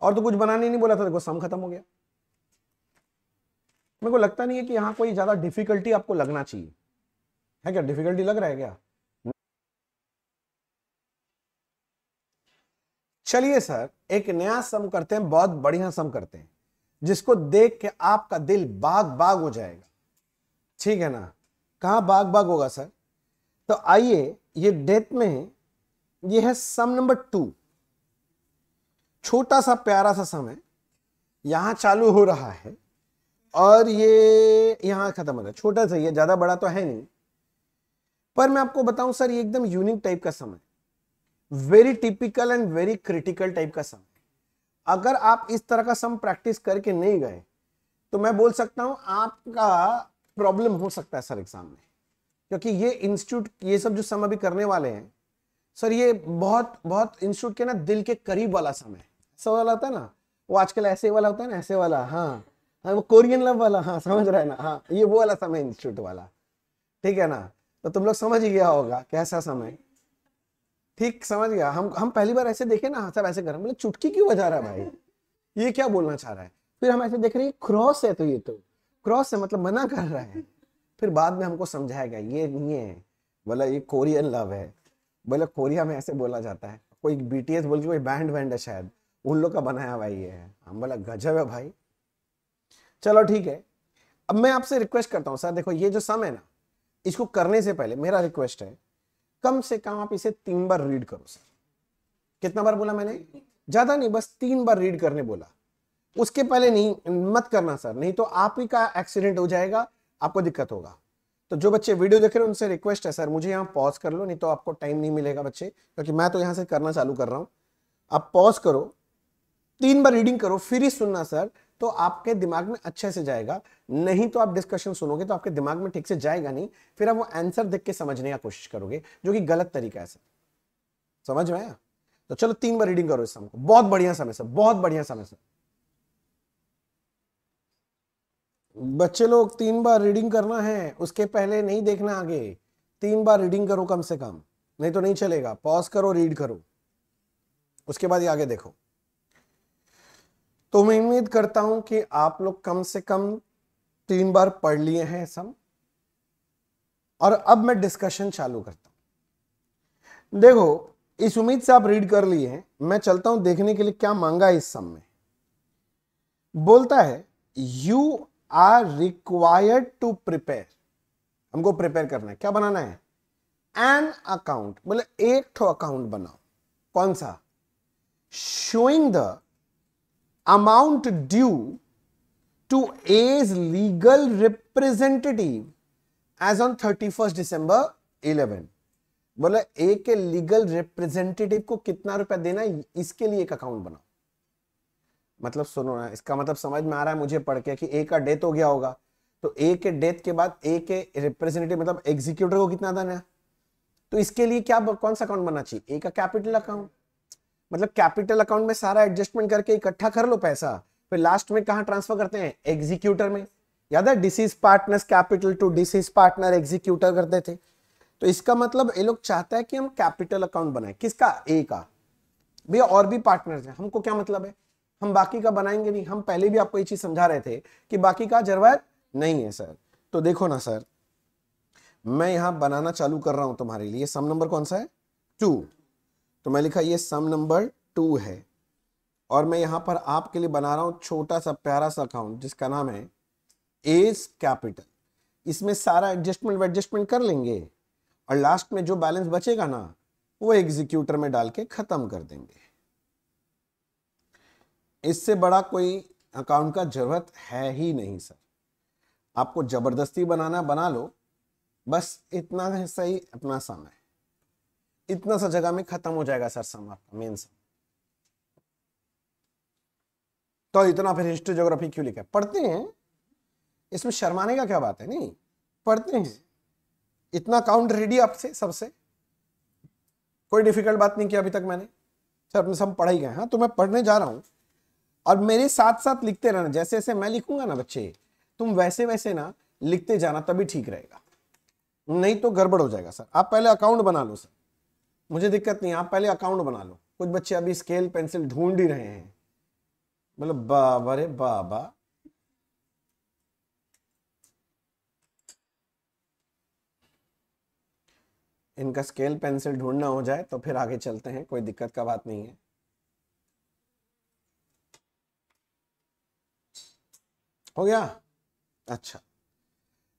और तो कुछ बनाने नहीं बोला था देखो सम खत्म हो गया मेरे को लगता नहीं है कि यहाँ कोई ज्यादा डिफिकल्टी आपको लगना चाहिए है क्या डिफिकल्टी लग रहा है क्या चलिए सर एक नया सम करते हैं बहुत बढ़िया सम करते हैं जिसको देख के आपका दिल बाग बाग हो जाएगा ठीक है ना कहा बाग बाग होगा सर तो आइए ये डेथ में है ये है सम नंबर टू छोटा सा प्यारा सा सम है यहां चालू हो रहा है और ये यहां खत्म हो रहा है छोटा सा ये ज़्यादा बड़ा तो है नहीं पर मैं आपको बताऊं सर ये एकदम यूनिक टाइप का सम है very typical and very critical type का सम अगर आप इस तरह का सम प्रैक्टिस करके नहीं गए तो मैं बोल सकता हूं आपका प्रॉब्लम हो सकता है सर एग्जाम में क्योंकि ये इंस्टीट्यूट ये सब जो सम अभी करने वाले हैं सर ये बहुत बहुत इंस्टीट्यूट के ना दिल के करीब वाला सम है सब वाला होता है ना वो आजकल ऐसे वाला होता है ना ऐसे वाला हाँ हाँ वो कोरियन लव वाला हाँ समझ रहे ना हाँ ये वो वाला समय इंस्टीट्यूट वाला ठीक है ना तो तुम लोग समझ ही गया होगा कैसा समय ठीक समझ गया हम हम पहली बार ऐसे देखे ना सब ऐसे कर रहे मतलब चुटकी क्यों बजा रहा है भाई ये क्या बोलना चाह रहा है फिर हम ऐसे देख रहे हैं क्रॉस है तो ये तो क्रॉस है मतलब मना कर रहा है फिर बाद में हमको समझाया गया ये नहीं है बोला ये कोरियन लव है बोला कोरिया में ऐसे बोला जाता है कोई बीटीएस बोल के कोई बैंड वैंड है शायद उन लोग का बनाया हुआ ये है हम बोला गजब है भाई चलो ठीक है अब मैं आपसे रिक्वेस्ट करता हूँ सर देखो ये जो सम है ना इसको करने से पहले मेरा रिक्वेस्ट है कम से कम आप इसे तीन बार रीड करो सर कितना बार बोला मैंने ज्यादा नहीं बस तीन बार रीड करने बोला उसके पहले नहीं मत करना सर नहीं तो आप ही का एक्सीडेंट हो जाएगा आपको दिक्कत होगा तो जो बच्चे वीडियो देख रहे हैं उनसे रिक्वेस्ट है सर मुझे यहाँ पॉज कर लो नहीं तो आपको टाइम नहीं मिलेगा बच्चे क्योंकि मैं तो यहाँ से करना चालू कर रहा हूँ आप पॉज करो तीन बार रीडिंग करो फिर ही सुनना सर तो आपके दिमाग में अच्छे से जाएगा नहीं तो आप डिस्कशन सुनोगे तो आपके दिमाग में ठीक से जाएगा नहीं फिर आप वो आंसर देख के समझने का कोशिश करोगे जो कि गलत तरीका है सर समझ में आया तो चलो तीन बार रीडिंग करो इस समय को बहुत बढ़िया समय सर बहुत बढ़िया समय सर बच्चे लोग तीन बार रीडिंग करना है उसके पहले नहीं देखना आगे तीन बार रीडिंग करो कम से कम नहीं तो नहीं चलेगा पॉज करो रीड करो उसके बाद ही आगे देखो तो मैं उम्मीद करता हूं कि आप लोग कम से कम तीन बार पढ़ लिए हैं सम और अब मैं डिस्कशन चालू करता हूं देखो इस उम्मीद से आप रीड कर लिए हैं मैं चलता हूं देखने के लिए क्या मांगा इस सम में बोलता है you are required to prepare हमको प्रिपेयर करना है क्या बनाना है एन अकाउंट मतलब एक ठो अकाउंट बनाओ कौन सा showing the amount due to A's legal representative as on 31st December 11 बोला ए के लीगल रिप्रेजेंटेटिव को कितना रुपया देना है इसके लिए एक अकाउंट बनाओ मतलब सुनो ना इसका मतलब समझ में आ रहा है मुझे पढ़ के कि ए का डेथ हो गया होगा तो ए के डेथ के बाद ए के रिप्रेजेंटेटिव मतलब एग्जीक्यूटिव को कितना देना है तो इसके लिए क्या कौन सा अकाउंट बनना चाहिए ए का कैपिटल अकाउंट मतलब कैपिटल अकाउंट में सारा एडजस्टमेंट करके इकट्ठा कर लो पैसा फिर लास्ट में कहा ट्रांसफर करते हैं एग्जीक्यूटर में याद है deceased partner capital to deceased partner executor करते थे तो इसका मतलब ये लोग चाहता है कि हम कैपिटल अकाउंट बनाए किसका ए का भैया और भी पार्टनर है हमको क्या मतलब है हम बाकी का बनाएंगे नहीं हम पहले भी आपको ये चीज समझा रहे थे कि बाकी का जरवायर नहीं है सर तो देखो ना सर मैं यहां बनाना चालू कर रहा हूं तुम्हारे लिए सम नंबर कौन सा है टू तो मैं लिखा ये सम नंबर टू है और मैं यहाँ पर आपके लिए बना रहा हूँ छोटा सा प्यारा सा अकाउंट जिसका नाम है एज कैपिटल इसमें सारा एडजस्टमेंट एडजस्टमेंट कर लेंगे और लास्ट में जो बैलेंस बचेगा ना वो एग्जीक्यूटर में डाल के ख़त्म कर देंगे इससे बड़ा कोई अकाउंट का ज़रूरत है ही नहीं सर आपको ज़बरदस्ती बनाना बना लो बस इतना है सही अपना समय इतना सा जगह में खत्म हो जाएगा सर सम आपका मेन सम तो इतना फिर हिस्ट्री ज्योग्राफी क्यों लिखा है पढ़ते हैं इसमें शर्माने का क्या बात है नहीं पढ़ते हैं इतना काउंट रेडी आपसे सबसे कोई डिफिकल्ट बात नहीं किया अभी तक मैंने सर अपने सब पढ़ाई गए हाँ तो मैं पढ़ने जा रहा हूं और मेरे साथ साथ लिखते रहना जैसे जैसे मैं लिखूंगा ना बच्चे तुम वैसे वैसे ना लिखते जाना तभी ठीक रहेगा नहीं तो गड़बड़ हो जाएगा सर आप पहले अकाउंट बना लो सर मुझे दिक्कत नहीं आप पहले अकाउंट बना लो कुछ बच्चे अभी स्केल पेंसिल ढूंढ ही रहे हैं मतलब बाबा रे बाबा इनका स्केल पेंसिल ढूंढना हो जाए तो फिर आगे चलते हैं कोई दिक्कत का बात नहीं है हो गया अच्छा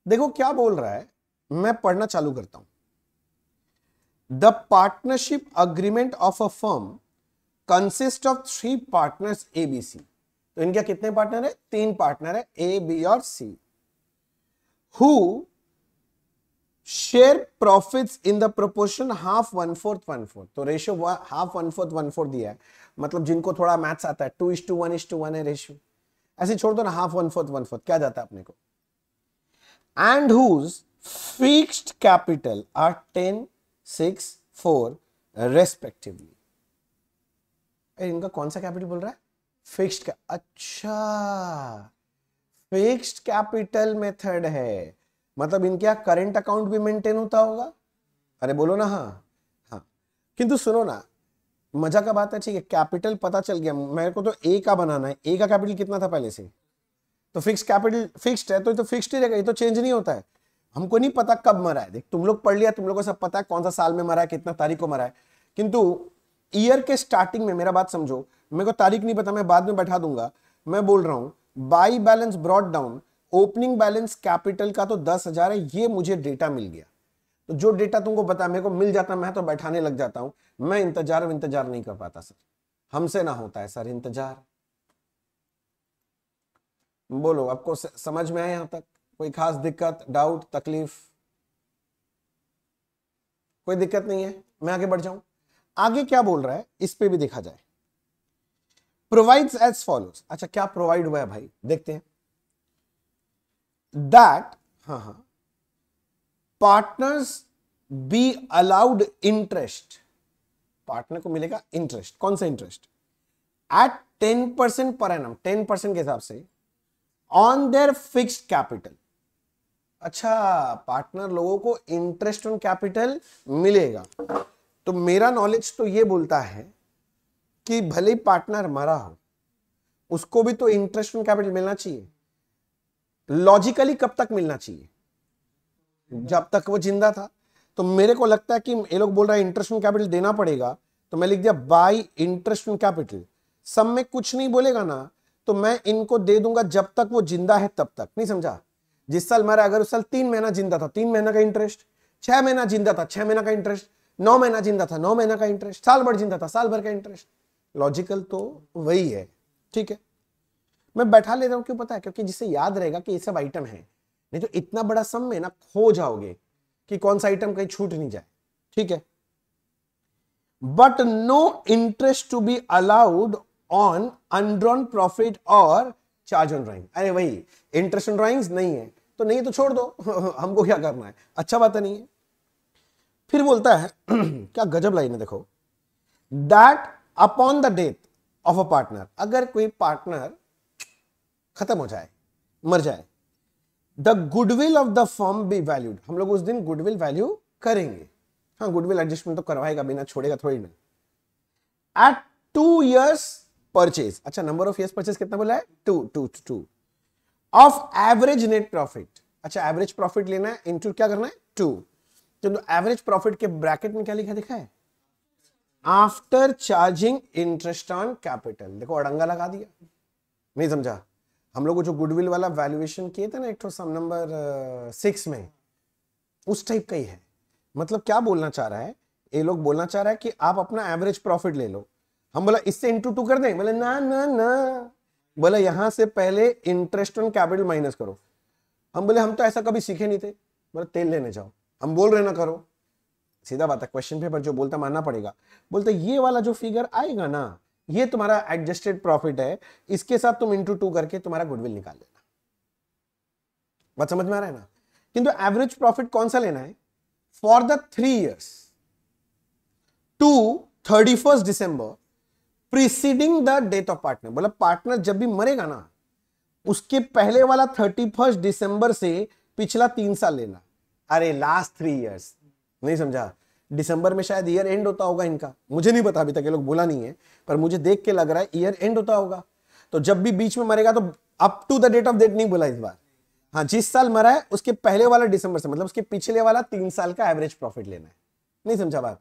देखो क्या बोल रहा है मैं पढ़ना चालू करता हूं the partnership agreement of a firm consist of three partner A B C तो इनके कितने पार्टनर है तीन पार्टनर है ए बी और C who share profits in the proportion half one fourth one fourth तो ratio half one fourth one fourth दिया है मतलब जिनको थोड़ा मैथ्स आता है two is to one is to one है रेशियो ऐसे छोड़ दो ना half one fourth one fourth क्या जाता है अपने को and whose fixed capital are ten six four respectively इनका कौन सा कैपिटल बोल रहा है फिक्स्ड अच्छा फिक्स्ड कैपिटल मेथड है मतलब इनके यहाँ करंट अकाउंट भी मेंटेन होता होगा अरे बोलो ना हाँ हाँ किंतु सुनो ना मजा का बात है ठीक है कैपिटल पता चल गया मेरे को तो ए का बनाना है ए का कैपिटल कितना था पहले से तो फिक्स कैपिटल फिक्स्ड है तो ये तो फिक्स्ड ही रहेगा ये तो चेंज नहीं होता है हमको नहीं पता कब मरा है देख तुम लोग पढ़ लिया तुम लोगों को सब पता है कौन सा साल में मरा है कितना तारीख को मरा है किंतु ईयर के स्टार्टिंग में मेरा बात समझो मेरे को तारीख नहीं पता मैं बाद में बैठा दूंगा मैं बोल रहा हूं by balance brought down opening balance capital का तो दस हजार है ये मुझे डेटा मिल गया तो जो डेटा तुमको पता मेरे को मिल जाता मैं तो बैठाने लग जाता हूं मैं इंतजार इंतजार नहीं कर पाता सर हमसे ना होता है सर इंतजार बोलो आपको समझ में आए यहां तक कोई खास दिक्कत डाउट तकलीफ कोई दिक्कत नहीं है मैं आगे बढ़ जाऊं आगे क्या बोल रहा है इस पे भी देखा जाए प्रोवाइड्स एज फॉलोज अच्छा क्या प्रोवाइड हुआ है भाई देखते हैं दैट हाँ हाँ partners be allowed interest partner को मिलेगा इंटरेस्ट कौन सा interest at ten percent per annum ten percent के हिसाब से ऑन देयर फिक्स्ड कैपिटल अच्छा पार्टनर लोगों को इंटरेस्ट ऑन कैपिटल मिलेगा तो मेरा नॉलेज तो ये बोलता है कि भले ही पार्टनर मरा हो उसको भी तो इंटरेस्ट ऑन कैपिटल मिलना चाहिए लॉजिकली कब तक मिलना चाहिए जब तक वो जिंदा था तो मेरे को लगता है कि ये लोग बोल रहा है इंटरेस्ट ऑन कैपिटल देना पड़ेगा तो मैं लिख दिया बाई इंटरेस्ट ऑन कैपिटल सब में कुछ नहीं बोलेगा ना तो मैं इनको दे दूंगा जब तक वो जिंदा है तब तक नहीं समझा जिस साल मारा अगर उस साल तीन महीना जिंदा था तीन महीना का इंटरेस्ट छह महीना जिंदा था छह महीना का इंटरेस्ट नौ महीना जिंदा था नौ महीना का इंटरेस्ट साल भर जिंदा था साल भर का इंटरेस्ट लॉजिकल तो वही है ठीक है मैं बैठा ले रहा हूँ क्यों पता है क्योंकि जिससे याद रहेगा कि ये सब आइटम है नहीं तो इतना बड़ा सम में ना खो जाओगे कि कौन सा आइटम कहीं छूट नहीं जाए ठीक है but no interest to be allowed on undrawn profit और चार्ज ऑन ड्रॉइंग अरे वही इंटरेस्ट ऑन ड्रॉइंग नहीं है तो नहीं तो छोड़ दो हमको क्या करना है अच्छा बात नहीं है फिर बोलता है क्या गजब लाइन है देखो that upon the death of a partner अगर कोई पार्टनर खत्म हो जाए मर जाए the goodwill of the firm be valued हम लोग उस दिन गुडविल वैल्यू करेंगे हाँ गुडविल एडजस्टमेंट तो करवाएगा बिना छोड़ेगा थोड़ी ना एट टू ईयर्स परचेज अच्छा नंबर ऑफ ईयर्स परचेज कितना बोला है two two two of average net profit अच्छा एवरेज प्रॉफिट लेना है इंटू क्या करना है टू तो एवरेज प्रॉफिट के ब्रैकेट में क्या लिखा दिखा है after charging interest on capital देखो अड़ंगा लगा दिया नहीं समझा हम लोग जो गुडविल वाला वैल्यूएशन किए थे ना एक सम नंबर सिक्स में उस टाइप का ही है मतलब क्या बोलना चाह रहा है ये लोग बोलना चाह रहा है कि आप अपना एवरेज प्रॉफिट ले लो हम बोला इससे इंटू टू कर दें बोले ना ना ना बोले यहां से पहले इंटरेस्ट ऑन कैपिटल माइनस करो हम बोले हम तो ऐसा कभी सीखे नहीं थे बोले तेल लेने जाओ हम बोल रहे ना करो सीधा बात है क्वेश्चन पेपर जो बोलता मानना पड़ेगा बोलते ये वाला जो फिगर आएगा ना ये तुम्हारा एडजस्टेड प्रॉफिट है इसके साथ तुम इंटू टू करके तुम्हारा गुडविल निकाल लेना बात समझ में आ रहा है ना किंतु एवरेज प्रॉफिट कौन सा लेना है for the three years to thirty first December preceding the death of partner मतलब पार्टनर जब भी मरेगा ना उसके पहले वाला थर्टी फर्स्ट दिसंबर से पिछला तीन साल लेना अरे लास्ट थ्री इयर्स नहीं समझा दिसंबर में शायद ईयर एंड होता होगा इनका मुझे नहीं पता अभी तक ये लोग बोला नहीं है पर मुझे देख के लग रहा है ईयर एंड होता होगा तो जब भी बीच में मरेगा तो up to the date of date नहीं बोला इस बार हाँ जिस साल मरा है उसके पहले वाला दिसंबर से मतलब उसके पिछले वाला तीन साल का एवरेज प्रॉफिट लेना है नहीं समझा बात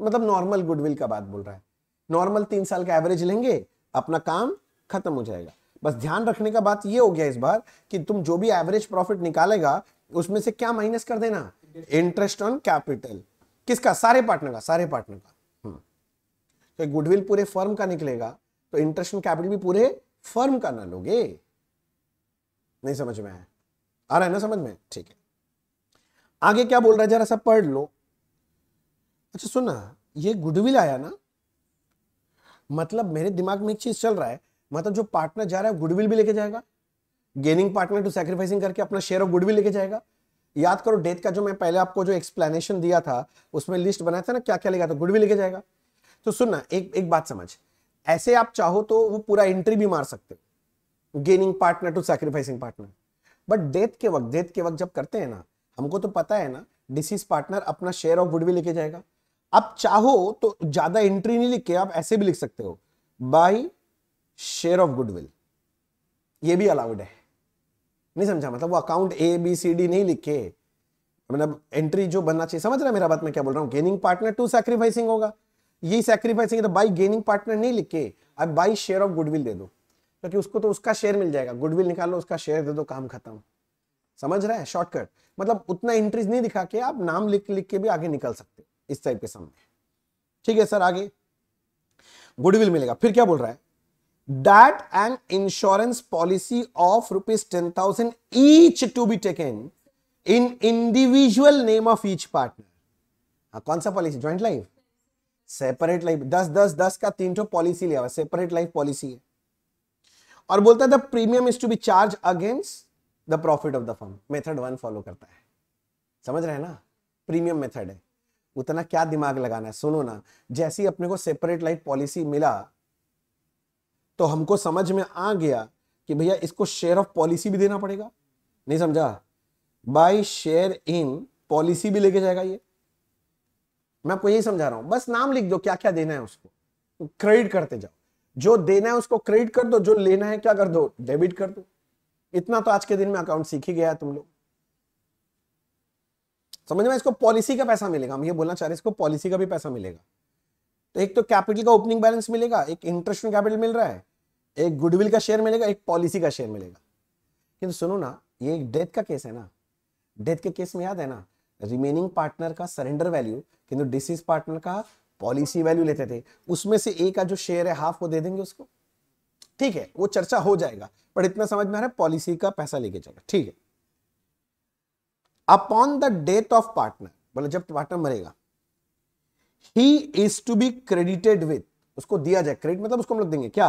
मतलब नॉर्मल गुडविल का बात बोल रहा है नॉर्मल तीन साल का एवरेज लेंगे अपना काम खत्म हो जाएगा बस ध्यान रखने का बात ये हो गया इस बार कि तुम जो भी एवरेज प्रॉफिट निकालेगा उसमें से क्या माइनस कर देना इंटरेस्ट ऑन कैपिटल किसका सारे पार्टनर का सारे पार्टनर का हम्म। तो गुडविल पूरे फर्म का निकलेगा तो इंटरेस्ट ऑन कैपिटल भी पूरे फर्म का ना लोगे नहीं समझ में आया आ रहा है ना समझ में ठीक है आगे क्या बोल रहा है जरा सब पढ़ लो अच्छा सुन ना ये गुडविल आया ना मतलब मेरे दिमाग में एक चीज चल रहा है मतलब जो पार्टनर जा रहा है गुडविल भी लेके जाएगा गेनिंग पार्टनर टू सेक्रीफाइसिंग करके अपना शेयर ऑफ गुडविल लेके जाएगा याद करो डेथ का जो मैं पहले आपको जो एक्सप्लेनेशन दिया था उसमें लिस्ट बनाया था ना क्या क्या लेगा तो गुडविल लेके जाएगा तो सुनना एक एक बात समझ ऐसे आप चाहो तो वो पूरा एंट्री भी मार सकते हो gaining partner to sacrificing partner but death के वक्त डेथ के वक्त जब करते हैं ना हमको तो पता है ना डिसीज पार्टनर अपना शेयर ऑफ गुडविल लेके जाएगा आप चाहो तो ज्यादा एंट्री नहीं लिख के आप ऐसे भी लिख सकते हो बाई शेयर ऑफ गुडविल ये भी अलाउड है नहीं समझा मतलब वो account A B C D नहीं लिखे मतलब एंट्री जो बनना चाहिए समझ रहा है मेरा बात मैं क्या बोल रहा हूँ गेनिंग पार्टनर टू सैक्रीफाइसिंग होगा ये सैक्रीफाइसिंग तो बाई गेनिंग पार्टनर नहीं लिखे अब बाई शेयर ऑफ गुडविल दे दो क्योंकि उसको तो उसका शेयर मिल जाएगा गुडविल निकाल लो उसका शेयर दे दो काम खत्म समझ रहा है शॉर्टकट मतलब उतना इंट्रीज नहीं दिखा के आप नाम लिख लिख के भी आगे निकल सकते इस टाइप के सामने ठीक है सर आगे गुडविल मिलेगा फिर क्या बोल रहा है that and insurance policy of rupees ten thousand each to be taken in individual name of each partner कौन सा policy joint life separate life दस दस दस का तीन ठो पॉलिसी लिया हुआ सेपरेट लाइफ पॉलिसी है और बोलता है the premium is to be charged against the profit of the firm method one follow करता है समझ रहे हैं ना प्रीमियम मेथड है उतना क्या दिमाग लगाना है सुनो ना जैसे ही अपने को सेपरेट लाइट पॉलिसी मिला तो हमको समझ में आ गया कि भैया इसको शेयर ऑफ पॉलिसी भी देना पड़ेगा नहीं समझा बाई शेयर इन पॉलिसी भी लेके जाएगा ये मैं आपको यही समझा रहा हूं बस नाम लिख दो क्या क्या देना है उसको क्रेडिट करते जाओ जो देना है उसको क्रेडिट कर दो जो लेना है क्या कर दो डेबिट कर दो इतना तो आज के दिन में अकाउंट सीख ही गया है तुम लोग समझ में इसको पॉलिसी का पैसा मिलेगा हम ये बोलना चाह रहे हैं इसको पॉलिसी का भी पैसा मिलेगा तो एक तो कैपिटल का ओपनिंग बैलेंस मिलेगा एक इंटरेस्ट में कैपिटल मिल रहा है एक गुडविल का शेयर मिलेगा एक पॉलिसी का शेयर मिलेगा किंतु सुनो ना ये एक डेथ का केस है ना डेथ के केस में याद है ना रिमेनिंग पार्टनर का सरेंडर वैल्यू किंतु डिसीज पार्टनर का पॉलिसी वैल्यू लेते थे उसमें से ए का जो शेयर है हाफ वो दे देंगे उसको ठीक है वो चर्चा हो जाएगा पर इतना समझ में आ रहा है पॉलिसी का पैसा लेके जाएगा ठीक है upon the death of partner मतलब जब पार्टनर मरेगा ही is to be credited with उसको दिया जाए क्रेडिट मतलब उसको हम लोग देंगे क्या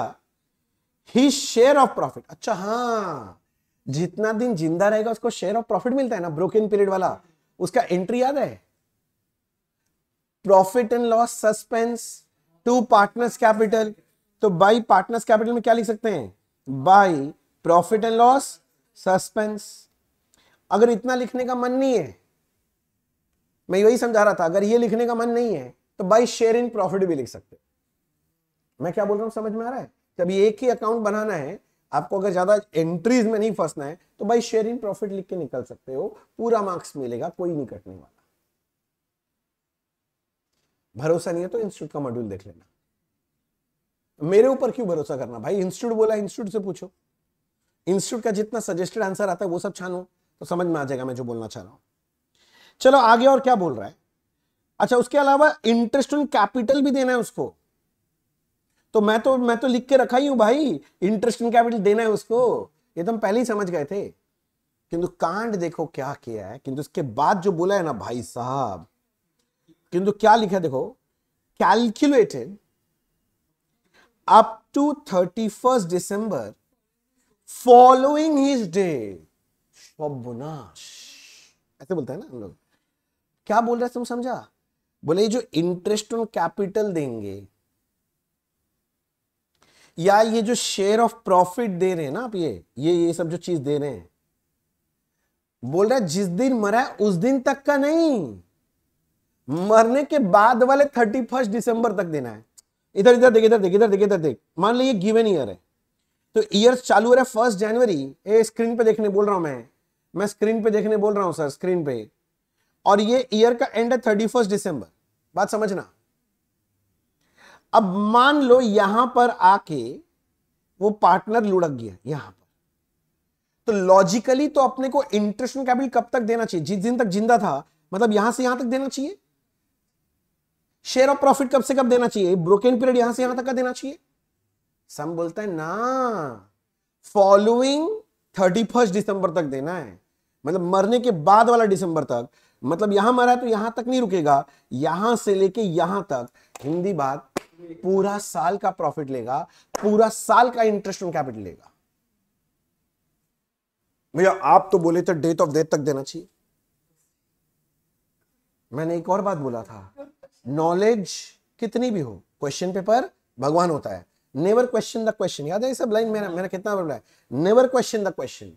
ही शेयर ऑफ प्रॉफिट अच्छा हाँ जितना दिन जिंदा रहेगा उसको शेयर ऑफ प्रॉफिट मिलता है ना ब्रोकन पीरियड वाला उसका एंट्री याद है profit and loss suspense to partners capital तो बाई पार्टनर्स कैपिटल में क्या लिख सकते हैं by profit and loss suspense अगर इतना लिखने का मन नहीं है मैं यही समझा रहा था अगर ये लिखने का मन नहीं है तो बाई शेयर इन प्रॉफिट भी लिख सकते मैं क्या बोल रहा हूं समझ में आ रहा है जब एक ही अकाउंट बनाना है आपको अगर ज्यादा एंट्रीज में नहीं फंसना है तो भाई शेयर इन प्रॉफिट लिख के निकल सकते हो पूरा मार्क्स मिलेगा कोई नहीं कटने वाला भरोसा नहीं है तो इंस्टीट्यूट का मॉड्यूल देख लेना मेरे ऊपर क्यों भरोसा करना भाई इंस्टीट्यूट बोला इंस्टीट्यूट से पूछो इंस्टीट्यूट का जितना सजेस्टेड आंसर आता है वो सब छानो तो समझ में आ जाएगा मैं जो बोलना चाह रहा हूं चलो आगे और क्या बोल रहा है अच्छा उसके अलावा इंटरेस्ट ऑन कैपिटल भी देना है उसको तो मैं तो मैं तो लिख के रखा ही हूं भाई इंटरेस्ट ऑन कैपिटल देना है उसको ये तो हम पहले ही समझ गए थे किंतु कांड देखो क्या किया है किंतु उसके बाद जो बोला है ना भाई साहब किंतु क्या लिखा देखो calculated up to thirty first December following his date ऐसे बोलते हैं ना हम लोग क्या बोल रहे तुम समझा बोले ये जो इंटरेस्ट ऑन कैपिटल देंगे या ये जो शेयर ऑफ प्रॉफिट दे रहे हैं ना आप ये ये ये सब जो चीज दे रहे हैं बोल रहा है जिस दिन मरा है उस दिन तक का नहीं मरने के बाद वाले थर्टी फर्स्ट दिसंबर तक देना है इधर इधर देख इधर देख इधर देख इधर देख मान लो ये गिवन ईयर है तो ईयर चालू हो रहा है फर्स्ट जनवरी ए स्क्रीन पे देखने बोल रहा हूं मैं मैं स्क्रीन पे देखने बोल रहा हूं सर स्क्रीन पे और ये ईयर का एंड है थर्टी फर्स्ट डिसंबर बात समझना अब मान लो यहां पर आके वो पार्टनर लुढ़क गया यहां पर तो लॉजिकली तो अपने को इंटरेस्ट कैपिटल कब तक देना चाहिए जिस दिन तक जिंदा था मतलब यहां से यहां तक देना चाहिए शेयर ऑफ प्रॉफिट कब से कब देना चाहिए ब्रोकन पीरियड यहां से यहां तक का देना चाहिए सम बोलता है ना फॉलोइंग थर्टी फर्स्ट दिसंबर तक देना है मतलब मरने के बाद वाला दिसंबर तक मतलब यहां मरा है तो यहां तक नहीं रुकेगा यहां से लेके यहां तक हिंदी बात पूरा साल का प्रॉफिट लेगा पूरा साल का इंटरेस्ट ऑन कैपिटल लेगा भैया आप तो बोले थे डेट ऑफ डेथ तक देना चाहिए मैंने एक और बात बोला था नॉलेज कितनी भी हो क्वेश्चन पेपर भगवान होता है नेवर क्वेश्चन द क्वेश्चन याद है सब लाइन मेरा मेरा कितना बोला है never question the question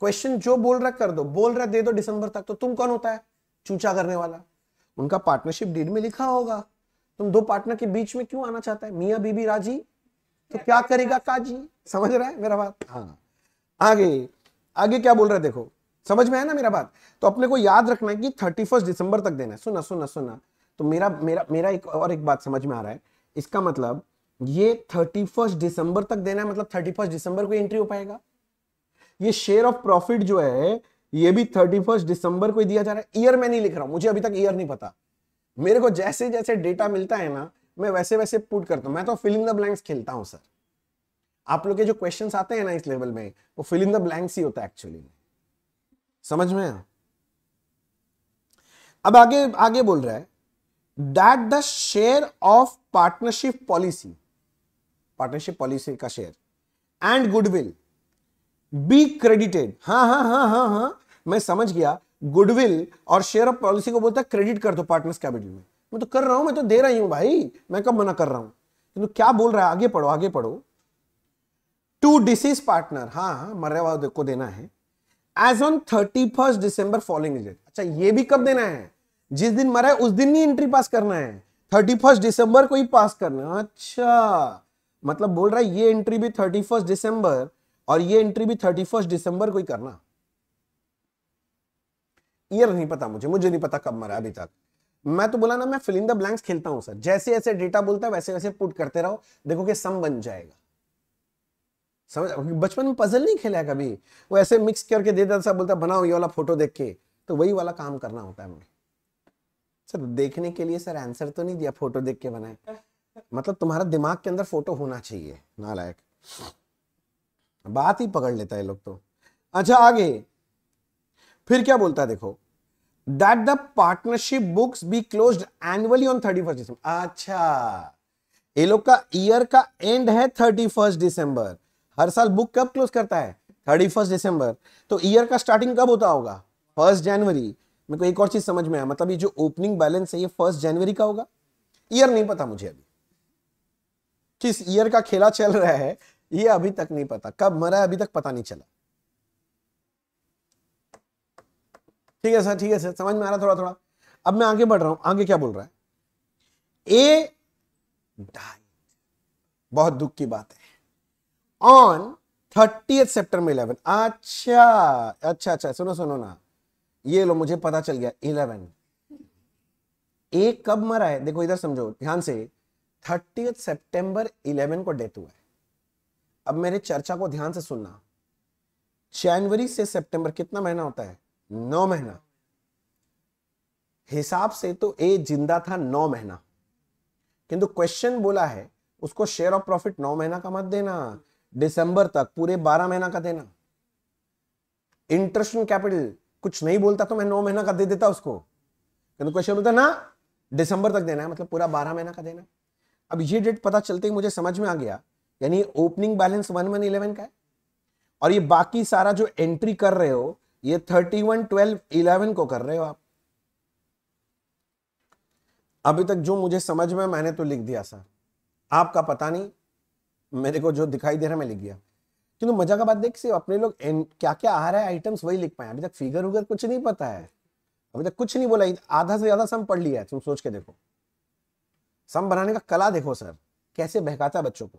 question जो बोल रहा कर दो बोल रहा दे दो दिसंबर तक तो तुम कौन होता है चूचा करने वाला उनका पार्टनरशिप डीड में लिखा होगा तुम दो पार्टनर के बीच में क्यों आना चाहता है मियाँ बीबी राजी तो क्या करेगा काजी समझ रहा है मेरा बात हाँ आगे आगे क्या बोल रहा है देखो समझ में है ना मेरा बात तो अपने को याद रखना है कि थर्टी फर्स्ट दिसंबर तक देना है सुना सुना सुना तो मेरा मेरा मेरा एक और एक बात समझ में आ रहा है इसका मतलब ये थर्टी फर्स्ट दिसंबर तक देना है मतलब थर्टी फर्स्ट दिसंबर को एंट्री हो पाएगा ये शेयर ऑफ प्रॉफिट जो है ये भी थर्टी फर्स्ट दिसंबर को दिया जा रहा है ईयर में नहीं लिख रहा हूं मुझे अभी तक ईयर नहीं पता मेरे को जैसे जैसे डेटा मिलता है ना मैं वैसे वैसे पुट करता हूं मैं तो फिलिंग द ब्लैंक्स खेलता हूं सर आप लोग के जो क्वेश्चंस आते हैं ना इस लेवल में वो फिलिंग द ब्लैंक्स ही होता है एक्चुअली में समझ में अब आगे आगे बोल रहा है that the share of partnership policy partnership policy का share and goodwill be credited हाँ हाँ हाँ हाँ हाँ मैं समझ गया गुडविल और शेयर ऑफ पॉलिसी को बोलता है क्रेडिट कर दो पार्टनर्स कैपिटल में मैं तो कर रहा हूं मैं तो दे रही हूं भाई मैं कब मना कर रहा हूं तो क्या बोल रहा है आगे पढ़ो आगे पढ़ो टू डिसीज पार्टनर हाँ हाँ मरे हुआ को देना है as on thirty first December following date अच्छा ये भी कब देना है जिस दिन मरा है उस दिन ही एंट्री पास करना है थर्टी फर्स्ट डिसम्बर को ही पास करना अच्छा मतलब बोल रहा है ये एंट्री भी थर्टी फर्स्ट दिसंबर और ये एंट्री भी थर्टी फर्स्ट दिसंबर को ही करना ईयर नहीं पता मुझे मुझे नहीं पता कब मरा अभी तक मैं तो बोला ना मैं फिलिंग द ब्लैंक्स खेलता हूं सर जैसे ऐसे डेटा बोलता है वैसे वैसे पुट करते रहो देखो कि सम बन जाएगा समझ बचपन में पजल नहीं खेला कभी वो ऐसे मिक्स करके दे देता बोलता बनाओ ये वाला फोटो देख के तो वही वाला काम करना होता है हमें सर देखने के लिए सर आंसर तो नहीं दिया फोटो देख के बनाए मतलब तुम्हारा दिमाग के अंदर फोटो होना चाहिए नालायक बात ही पकड़ लेता है लोग तो अच्छा आगे फिर क्या बोलता है देखो that the partnership books be close annually on thirty first December अच्छा ये लोग का ईयर का एंड है थर्टी फर्स्ट दिसंबर हर साल बुक कब क्लोज करता है थर्टी फर्स्ट दिसंबर तो ईयर का स्टार्टिंग कब होता होगा फर्स्ट जनवरी मेरे को एक और चीज समझ में आया मतलब ये जो ओपनिंग बैलेंस है ये फर्स्ट जनवरी का होगा ईयर नहीं पता मुझे अभी किस ईयर का खेला चल रहा है ये अभी तक नहीं पता कब मरा है अभी तक पता नहीं चला ठीक है सर ठीक है सर समझ में आ रहा थोड़ा थोड़ा अब मैं आगे बढ़ रहा हूं आगे क्या बोल रहा है ए बहुत दुख की बात है ऑन थर्टी में इलेवन अच्छा अच्छा अच्छा सुनो सुनो ना ये लो मुझे पता चल गया इलेवन ए कब मरा है देखो इधर समझो ध्यान से थर्टी सितंबर 11 को डेट हुआ है अब मेरे चर्चा को ध्यान से सुनना जनवरी से सितंबर कितना महीना होता है नौ महीना हिसाब से तो ए जिंदा था नौ महीना किंतु क्वेश्चन बोला है उसको शेयर ऑफ प्रॉफिट नौ महीना का मत देना दिसंबर तक पूरे बारह महीना का देना इंटरेस्ट कैपिटल कुछ नहीं बोलता तो मैं नौ महीना का दे देता उसको क्वेश्चन होता ना दिसंबर तक देना है मतलब पूरा बारह महीना का देना है अब ये डेट पता चलते ही मुझे समझ में आ गया यानी opening balance one one eleven का है और ये बाकी सारा जो एंट्री कर रहे हो ये थर्टी वन ट्वेल्व इलेवन को कर रहे हो आप अभी तक जो मुझे समझ में मैंने तो लिख दिया सर आपका पता नहीं मेरे को जो दिखाई दे रहा है मैं लिख गया किंतु मजा का बात देख सी अपने लोग क्या क्या आ रहा है आइटम्स वही लिख पाए अभी तक फिगर उगर कुछ नहीं पता है अभी तक कुछ नहीं बोला आधा से ज्यादा सम पढ़ लिया है तुम सोच के देखो सम बनाने का कला देखो सर कैसे बहकाता बच्चों को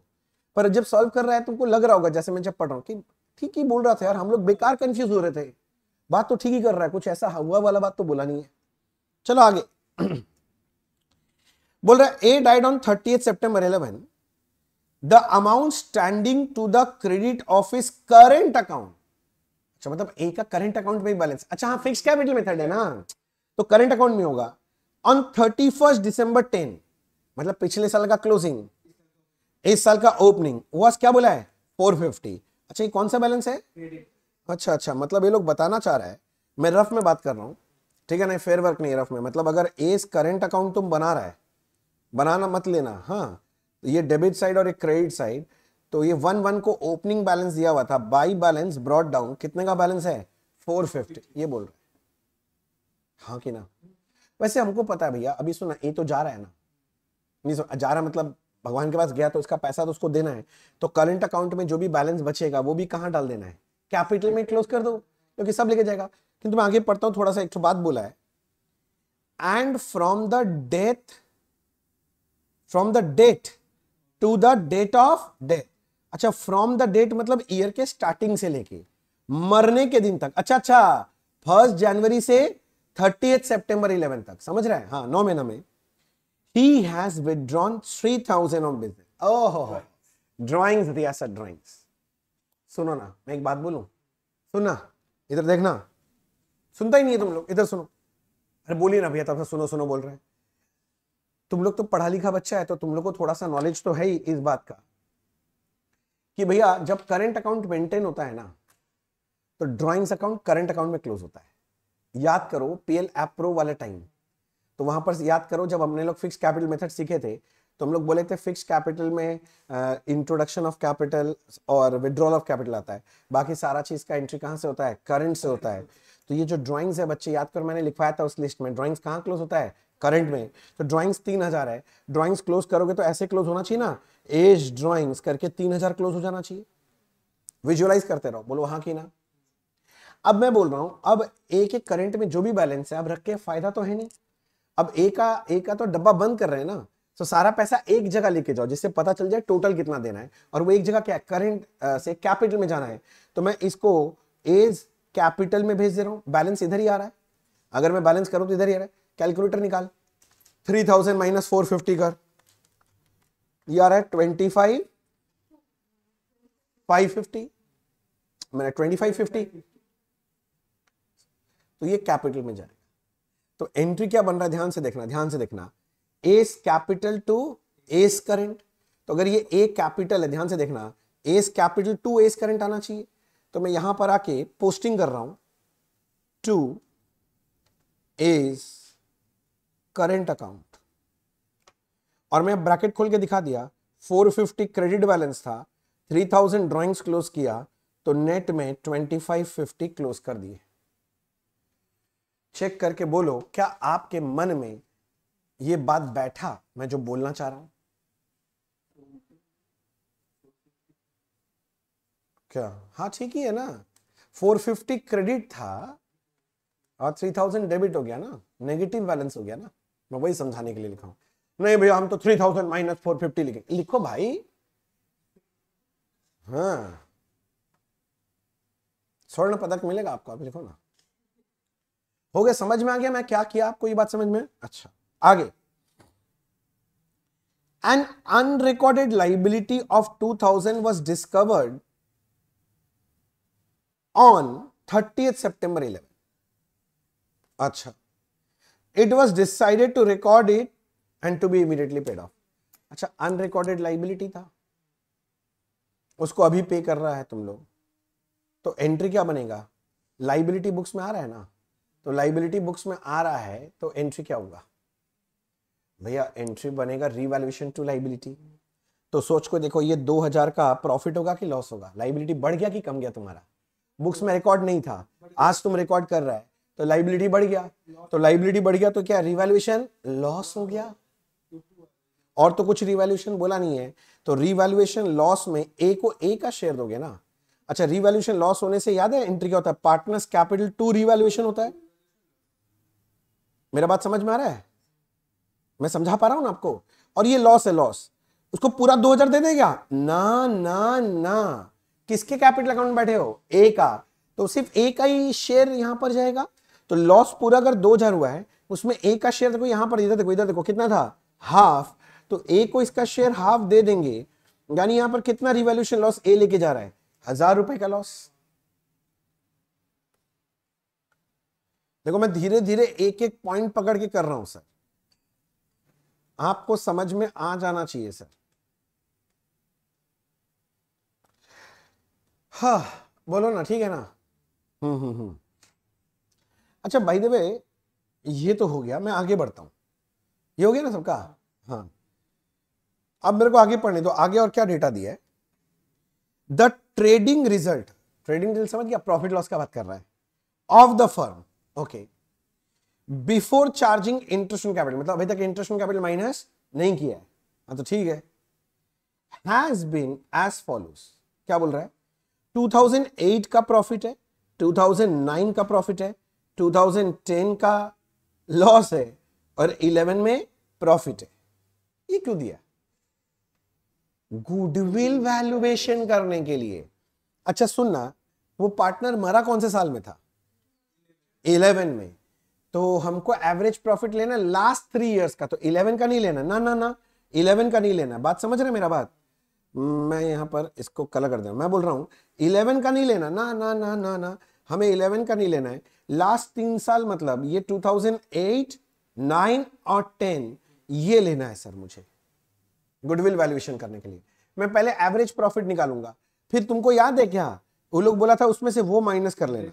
पर जब सॉल्व कर रहा है तुमको लग रहा होगा जैसे मैं जब पढ़ रहा हूँ ठीक ही बोल रहा था यार हम लोग बेकार कंफ्यूज हो रहे थे बात तो ठीक ही कर रहा है कुछ ऐसा हुआ वाला बात तो बोला नहीं है चलो आगे बोल रहा है A died on thirty September eleven the amount standing to the credit of is current account अच्छा मतलब ए का करेंट अकाउंट में बैलेंस अच्छा हाँ फिक्स कैपिटल मेथड है ना तो करेंट अकाउंट में होगा on thirty first December ten मतलब पिछले साल का क्लोजिंग इस साल का ओपनिंग वॉस क्या बोला है फोर फिफ्टी अच्छा ये कौन सा बैलेंस है अच्छा अच्छा मतलब ये लोग बताना चाह रहा है मैं रफ में बात कर रहा हूँ ठीक है नहीं फेयर वर्क नहीं रफ में मतलब अगर एस करेंट अकाउंट तुम बना रहा है बनाना मत लेना हाँ ये डेबिट साइड और ये क्रेडिट साइड तो ये वन वन को ओपनिंग बैलेंस दिया हुआ था बाई बैलेंस ब्रॉड डाउन कितने का बैलेंस है फोर ये बोल रहे हाँ कि ना वैसे हमको पता है भैया अभी सुना ये तो जा रहा है ना नहीं जा रहा मतलब भगवान के पास गया तो उसका पैसा तो उसको देना है तो करंट अकाउंट में जो भी बैलेंस बचेगा वो भी कहाँ डाल देना है कैपिटल में क्लोज कर दो क्योंकि सब लेके जाएगा किंतु मैं आगे पढ़ता हूँ थोड़ा सा एक तो बात बोला है and from the death from the date to the date of death अच्छा फ्रॉम द डेट मतलब ईयर के स्टार्टिंग से लेके मरने के दिन तक अच्छा अच्छा फर्स्ट जनवरी से थर्टी सितंबर 11 तक समझ रहे हैं हाँ नौ महीना में he has withdrawn 3000 on business ओहो हो ड्राइंग्स दिया सर ड्राइंग्स सुनो ना मैं एक बात बोलूं सुनना इधर देखना सुनता ही नहीं है तुम लोग इधर सुनो अरे बोलिए ना भैया तब सुनो सुनो बोल रहे हैं तुम लोग तो पढ़ा लिखा बच्चा है तो तुम लोग को थोड़ा सा नॉलेज तो है ही इस बात का कि भैया जब करंट अकाउंट मेंटेन होता है ना तो ड्राइंग्स अकाउंट करंट अकाउंट में क्लोज होता है याद करो पीएल एप्रो वाले टाइम तो वहां पर याद करो जब हमने लोग फिक्स कैपिटल मेथड सीखे थे तो हम लोग बोले थे फिक्स कैपिटल में इंट्रोडक्शन ऑफ कैपिटल और विड्रॉल ऑफ कैपिटल आता है बाकी सारा चीज का एंट्री कहाँ से होता है करंट से होता है तो ये जो ड्राइंग्स है बच्चे याद कर मैंने लिखवाया था उस लिस्ट में ड्राइंग्स कहाँ क्लोज होता है करंट में तो ड्राइंग्स तीन हजार है ड्राइंग्स क्लोज करोगे तो ऐसे क्लोज होना चाहिए ना एज ड्राइंग्स करके तीन हजार क्लोज हो जाना चाहिए विजुअलाइज करते रहो बोलो हाँ की ना अब मैं बोल रहा हूं अब एक एक करंट में जो भी बैलेंस है अब रख के फायदा तो है नहीं अब ए का ए का तो डब्बा बंद कर रहे हैं ना तो सारा पैसा एक जगह लेके जाओ जिससे पता चल जाए टोटल कितना देना है और वो एक जगह क्या करेंट से कैपिटल में जाना है तो मैं इसको एज कैपिटल में भेज दे रहा हूं बैलेंस इधर ही आ रहा है अगर मैं बैलेंस करूं तो इधर ही आ रहा है कैलकुलेटर निकाल three thousand minus four fifty कर ये आ रहा है ट्वेंटी फाइव फाइव फिफ्टी मैंने ट्वेंटी फाइव फिफ्टी तो ये कैपिटल में जाए तो एंट्री क्या बन रहा है ध्यान से देखना ध्यान से देखना S capital to S current तो अगर ये ए कैपिटल है ध्यान से देखना S capital to S current आना चाहिए तो मैं यहां पर आके पोस्टिंग कर रहा हूं टू एस करंट अकाउंट और मैं ब्रैकेट खोल के दिखा दिया 450 क्रेडिट बैलेंस था 3000 ड्रॉइंग्स क्लोज किया तो नेट में 2550 क्लोज कर दिए चेक करके बोलो क्या आपके मन में ये बात बैठा मैं जो बोलना चाह रहा हूं क्या हाँ ठीक ही है ना 450 क्रेडिट था और 3000 डेबिट हो गया ना नेगेटिव बैलेंस हो गया ना मैं वही समझाने के लिए लिखा हूं नहीं भैया हम तो 3000 थाउजेंड माइनस फोर फिफ्टी लिखे लिखो भाई हाँ स्वर्ण पदक मिलेगा आपको आप लिखो ना हो गया समझ में आ गया मैं क्या किया आपको ये बात समझ में अच्छा आगे an unrecorded liability of two thousand was discovered on thirtieth September eleven अच्छा it was decided to record it and to be immediately paid off अच्छा अनरिकॉर्डेड लाइबिलिटी था उसको अभी पे कर रहा है तुम लोग तो एंट्री क्या बनेगा लाइबिलिटी बुक्स में आ रहा है ना तो लाइबिलिटी बुक्स में आ रहा है तो एंट्री क्या होगा भैया एंट्री बनेगा रिवैल्यूशन टू लाइबिलिटी तो सोच को देखो ये 2000 का प्रॉफिट होगा कि लॉस होगा लाइबिलिटी बढ़ गया कि कम गया तुम्हारा बुक्स में रिकॉर्ड नहीं था आज तुम रिकॉर्ड कर रहा है तो लाइबिलिटी बढ़ गया तो लाइबिलिटी बढ़ गया तो क्या रिवैल्यूएशन लॉस हो गया और तो कुछ रिवैल्यूएशन बोला नहीं है तो रिवैल्यूएशन लॉस में ए को ए का शेयर दोगे ना अच्छा रिवैल्यूएशन लॉस होने से याद है एंट्री क्या होता है पार्टनर्स कैपिटल टू रिवैल्यूएशन होता है मेरा बात समझ में आ रहा है मैं समझा पा रहा हूं ना आपको और ये लॉस है लॉस उसको पूरा 2000 दे देगा ना ना ना किसके कैपिटल अकाउंट बैठे हो ए का तो सिर्फ ए का ही शेयर यहां पर जाएगा तो लॉस पूरा अगर 2000 हुआ है उसमें ए का शेयर देखो यहां पर इधर देखो इधर देखो कितना था हाफ तो ए को इसका शेयर हाफ दे देंगे यानी यहां पर कितना रिवॉल्यूशन लॉस ए लेके जा रहा है हजार रुपए का लॉस देखो मैं धीरे धीरे एक एक पॉइंट पकड़ के कर रहा हूं सर आपको समझ में आ जाना चाहिए सर हा बोलो ना ठीक है ना हम्म हम्म हम्म अच्छा भाई देवे ये तो हो गया मैं आगे बढ़ता हूं ये हो गया ना सबका हाँ अब मेरे को आगे पढ़ने दो आगे और क्या डेटा दिया है the trading result trading result समझ गया प्रॉफिट लॉस का बात कर रहा है of the firm okay before charging interest on capital मतलब अभी तक इंटरेस्ट ऑन कैपिटल माइनस नहीं किया है हाँ तो ठीक है हैज बीन एज फॉलोस क्या बोल रहा है 2008 का प्रॉफिट है 2009 का प्रॉफिट है 2010 का लॉस है और 11 में प्रॉफिट है ये क्यों दिया गुडविल वैल्यूएशन करने के लिए अच्छा सुनना वो पार्टनर मरा कौन से साल में था इलेवन में तो हमको एवरेज प्रॉफिट लेना लास्ट थ्री इयर्स का तो इलेवन का नहीं लेना ना ना ना इलेवन का नहीं लेना बात समझ रहे मेरा बात मैं यहां पर इसको कलर कर दे मैं बोल रहा हूं इलेवन का नहीं लेना ना ना ना ना ना हमें इलेवन का नहीं लेना है लास्ट तीन साल मतलब ये टू थाउजेंड एट नाइन और टेन ये लेना है सर मुझे गुडविल वैल्यूएशन करने के लिए मैं पहले एवरेज प्रॉफिट निकालूंगा फिर तुमको याद है क्या वो लोग बोला था उसमें से वो माइनस कर लेना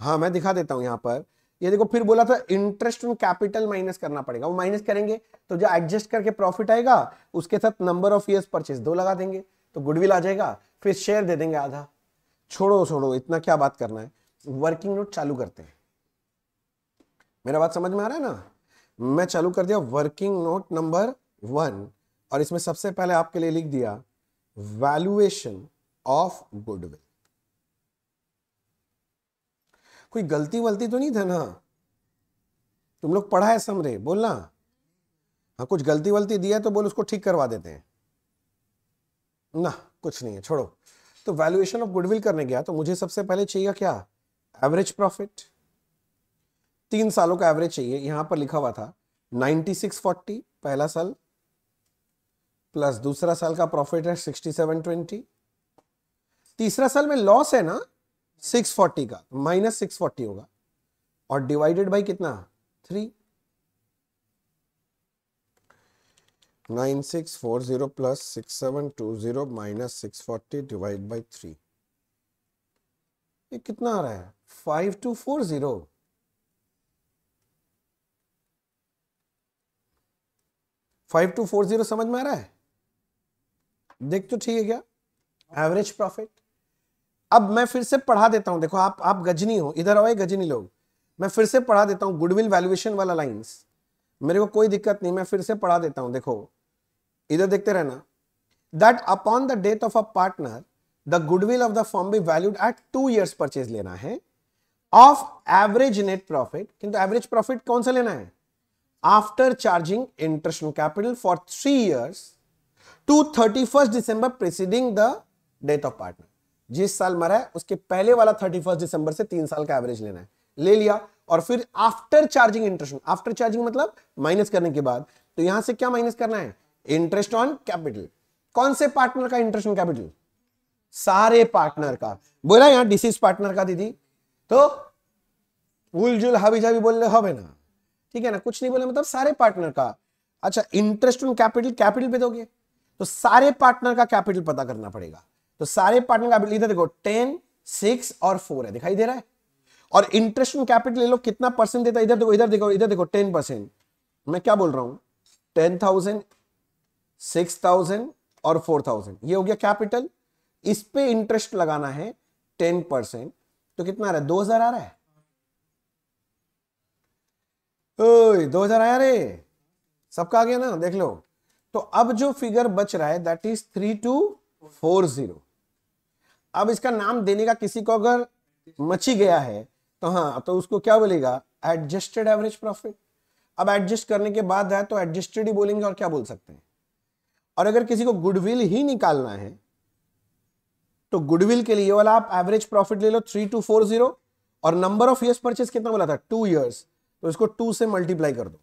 हाँ मैं दिखा देता हूँ यहाँ पर ये देखो फिर बोला था इंटरेस्ट ऑन कैपिटल माइनस करना पड़ेगा वो माइनस करेंगे तो जो एडजस्ट करके प्रॉफिट आएगा उसके साथ नंबर ऑफ इयर्स परचेज दो लगा देंगे तो गुडविल आ जाएगा फिर शेयर दे देंगे आधा छोड़ो छोड़ो इतना क्या बात करना है वर्किंग नोट चालू करते हैं मेरा बात समझ में आ रहा है ना मैं चालू कर दिया वर्किंग नोट नंबर वन और इसमें सबसे पहले आपके लिए लिख दिया वैल्यूएशन ऑफ गुडविल कोई गलती वलती तो नहीं था ना तुम लोग पढ़ा है समरे बोलना हाँ कुछ गलती वलती दिया तो बोल उसको ठीक करवा देते हैं ना कुछ नहीं है छोड़ो तो वैल्यूएशन ऑफ गुडविल करने गया तो मुझे सबसे पहले चाहिए क्या एवरेज प्रॉफिट तीन सालों का एवरेज चाहिए यहां पर लिखा हुआ था 9640 पहला साल प्लस दूसरा साल का प्रॉफिट है 6720 तीसरा साल में लॉस है ना सिक्स फोर्टी का तो माइनस सिक्स फोर्टी होगा और डिवाइडेड बाई कितना three nine six four zero plus six seven two zero minus six forty divide by three ये कितना आ रहा है five two four zero five two four zero समझ में आ रहा है देख तो ठीक है क्या एवरेज प्रॉफिट अब मैं फिर से पढ़ा देता हूं देखो आप आप गजनी हो इधर आओ गजनी लोग मैं फिर से पढ़ा देता हूं गुडविल वैल्यूएशन वाला लाइंस मेरे को कोई दिक्कत नहीं मैं फिर से पढ़ा देता हूं देखो इधर देखते रहना that upon the death of a partner the goodwill of the firm be valued at two years purchase लेना है ऑफ एवरेज नेट प्रॉफिट किंतु एवरेज प्रॉफिट कौन सा लेना है after charging interest on capital for three years to thirty first December preceding the death of partner जिस साल मरा है उसके पहले वाला थर्टी फर्स्ट दिसंबर से तीन साल का एवरेज लेना है ले लिया और फिर after charging interest after charging मतलब माइनस करने के बाद तो यहां से क्या माइनस करना है इंटरेस्ट ऑन कैपिटल कौन से पार्टनर का इंटरेस्ट ऑन कैपिटल सारे पार्टनर का बोला यहां डिसीज पार्टनर का दीदी तो उलझुल हबी जाबी बोलने हबे ना ठीक है ना कुछ नहीं बोले मतलब सारे पार्टनर का अच्छा इंटरेस्ट ऑन कैपिटल कैपिटल पे दोगे तो सारे पार्टनर का कैपिटल पता करना पड़ेगा तो सारे पार्टनर कैपिटल इधर देखो टेन सिक्स और फोर है दिखाई दे रहा है और इंटरेस्ट में कैपिटल ले लो कितना परसेंट देता है इधर देखो इधर देखो इधर देखो टेन परसेंट मैं क्या बोल रहा हूं टेन थाउजेंड सिक्स थाउजेंड और फोर थाउजेंड ये हो गया कैपिटल इस पे इंटरेस्ट लगाना है टेन परसेंट तो कितना आ रहा है दो हजार आ रहा है दो हजार आया रे सबका आ गया ना देख लो तो अब जो फिगर बच रहा है that is three two four zero अब इसका नाम देने का किसी को अगर मची गया है तो हाँ तो उसको क्या बोलेगा एडजस्टेड एवरेज प्रॉफिट अब एडजस्ट करने के बाद है तो एडजस्टेड ही बोलेंगे और क्या बोल सकते हैं और अगर किसी को गुडविल ही निकालना है तो गुडविल के लिए वाला आप एवरेज प्रॉफिट ले लो थ्री टू फोर जीरो और नंबर ऑफ इयर्स परचेस कितना बोला था टू ईयर्स तो इसको टू से मल्टीप्लाई कर दो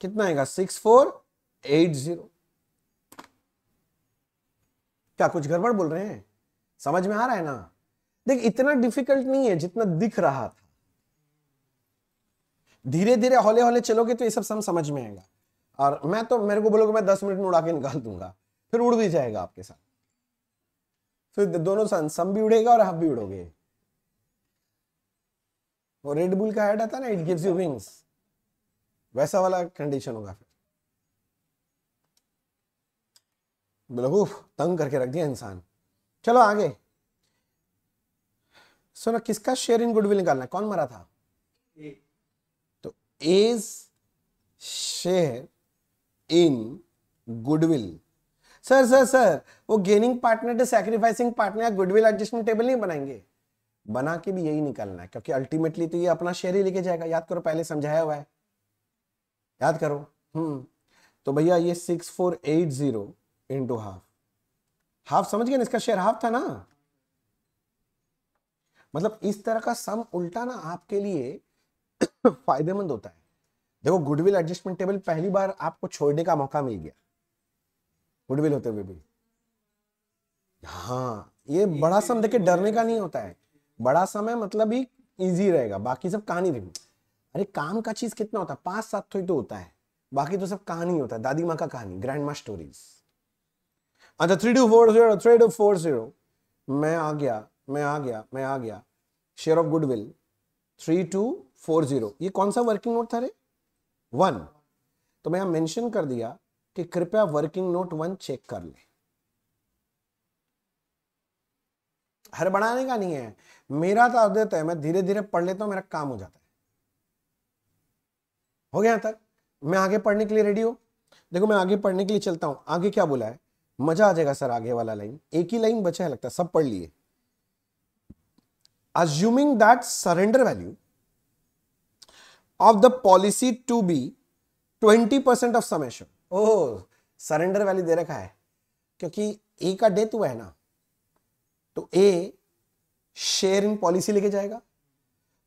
कितना आएगा सिक्स फोर एट जीरो क्या कुछ गड़बड़ बोल रहे हैं समझ में आ रहा है ना देख इतना डिफिकल्ट नहीं है जितना दिख रहा था धीरे धीरे हौले हौले चलोगे तो ये सब सम समझ में आएगा और मैं तो मेरे को बोलोगे मैं दस मिनट में उड़ा के निकाल दूंगा फिर उड़ भी जाएगा आपके साथ फिर दोनों सन सम भी उड़ेगा और आप भी उड़ोगे और रेड बुल का हेड आता ना इट गिव्स यू विंग्स वैसा वाला कंडीशन होगा फिर बोलो तंग करके रख दिया इंसान चलो आगे सुना किसका शेयर इन गुडविल निकालना है कौन मरा था ए. तो as share in goodwill sir sir sir वो gaining partner to sacrificing partner goodwill adjustment table नहीं बनाएंगे बना के भी यही निकालना है क्योंकि अल्टीमेटली तो ये अपना शेयर ही लेके जाएगा याद करो पहले समझाया हुआ है याद करो हम्म तो भैया ये six four eight zero into half half समझ गए ना इसका शेयर हाफ था ना मतलब इस तरह का सम उल्टा ना आपके लिए फायदेमंद होता है देखो गुडविल एडजस्टमेंट टेबल पहली बार आपको छोड़ने का मौका मिल गया गुडविल होते हुए भी हाँ ये बड़ा सम देखे डरने का नहीं होता है बड़ा सम है मतलब ही इजी रहेगा बाकी सब कहानी रही अरे काम का चीज कितना होता है पांच सात तो होता है बाकी तो सब कहानी होता है दादी माँ का कहानी ग्रैंड माँ स्टोरीज अच्छा three two four zero three two four zero मैं आ गया मैं आ गया मैं आ गया share of goodwill three two four zero ये कौन सा वर्किंग नोट था रे वन तो मैं यहां मेंशन कर दिया कि कृपया वर्किंग नोट वन चेक कर ले हर बढ़ाने का नहीं है मेरा तो आदत है मैं धीरे धीरे पढ़ लेता हूँ मेरा काम हो जाता है हो गया तक मैं आगे पढ़ने के लिए रेडी हूं देखो मैं आगे पढ़ने के लिए चलता हूं आगे क्या बोला है मजा आ जाएगा सर आगे वाला लाइन एक ही लाइन बचा है लगता है सब पढ़ लिए assuming that surrender value of the policy to be 20% percent of oh surrender value दे रखा है क्योंकि ए का डेथ हुआ है ना तो ए शेयर इन पॉलिसी लेके जाएगा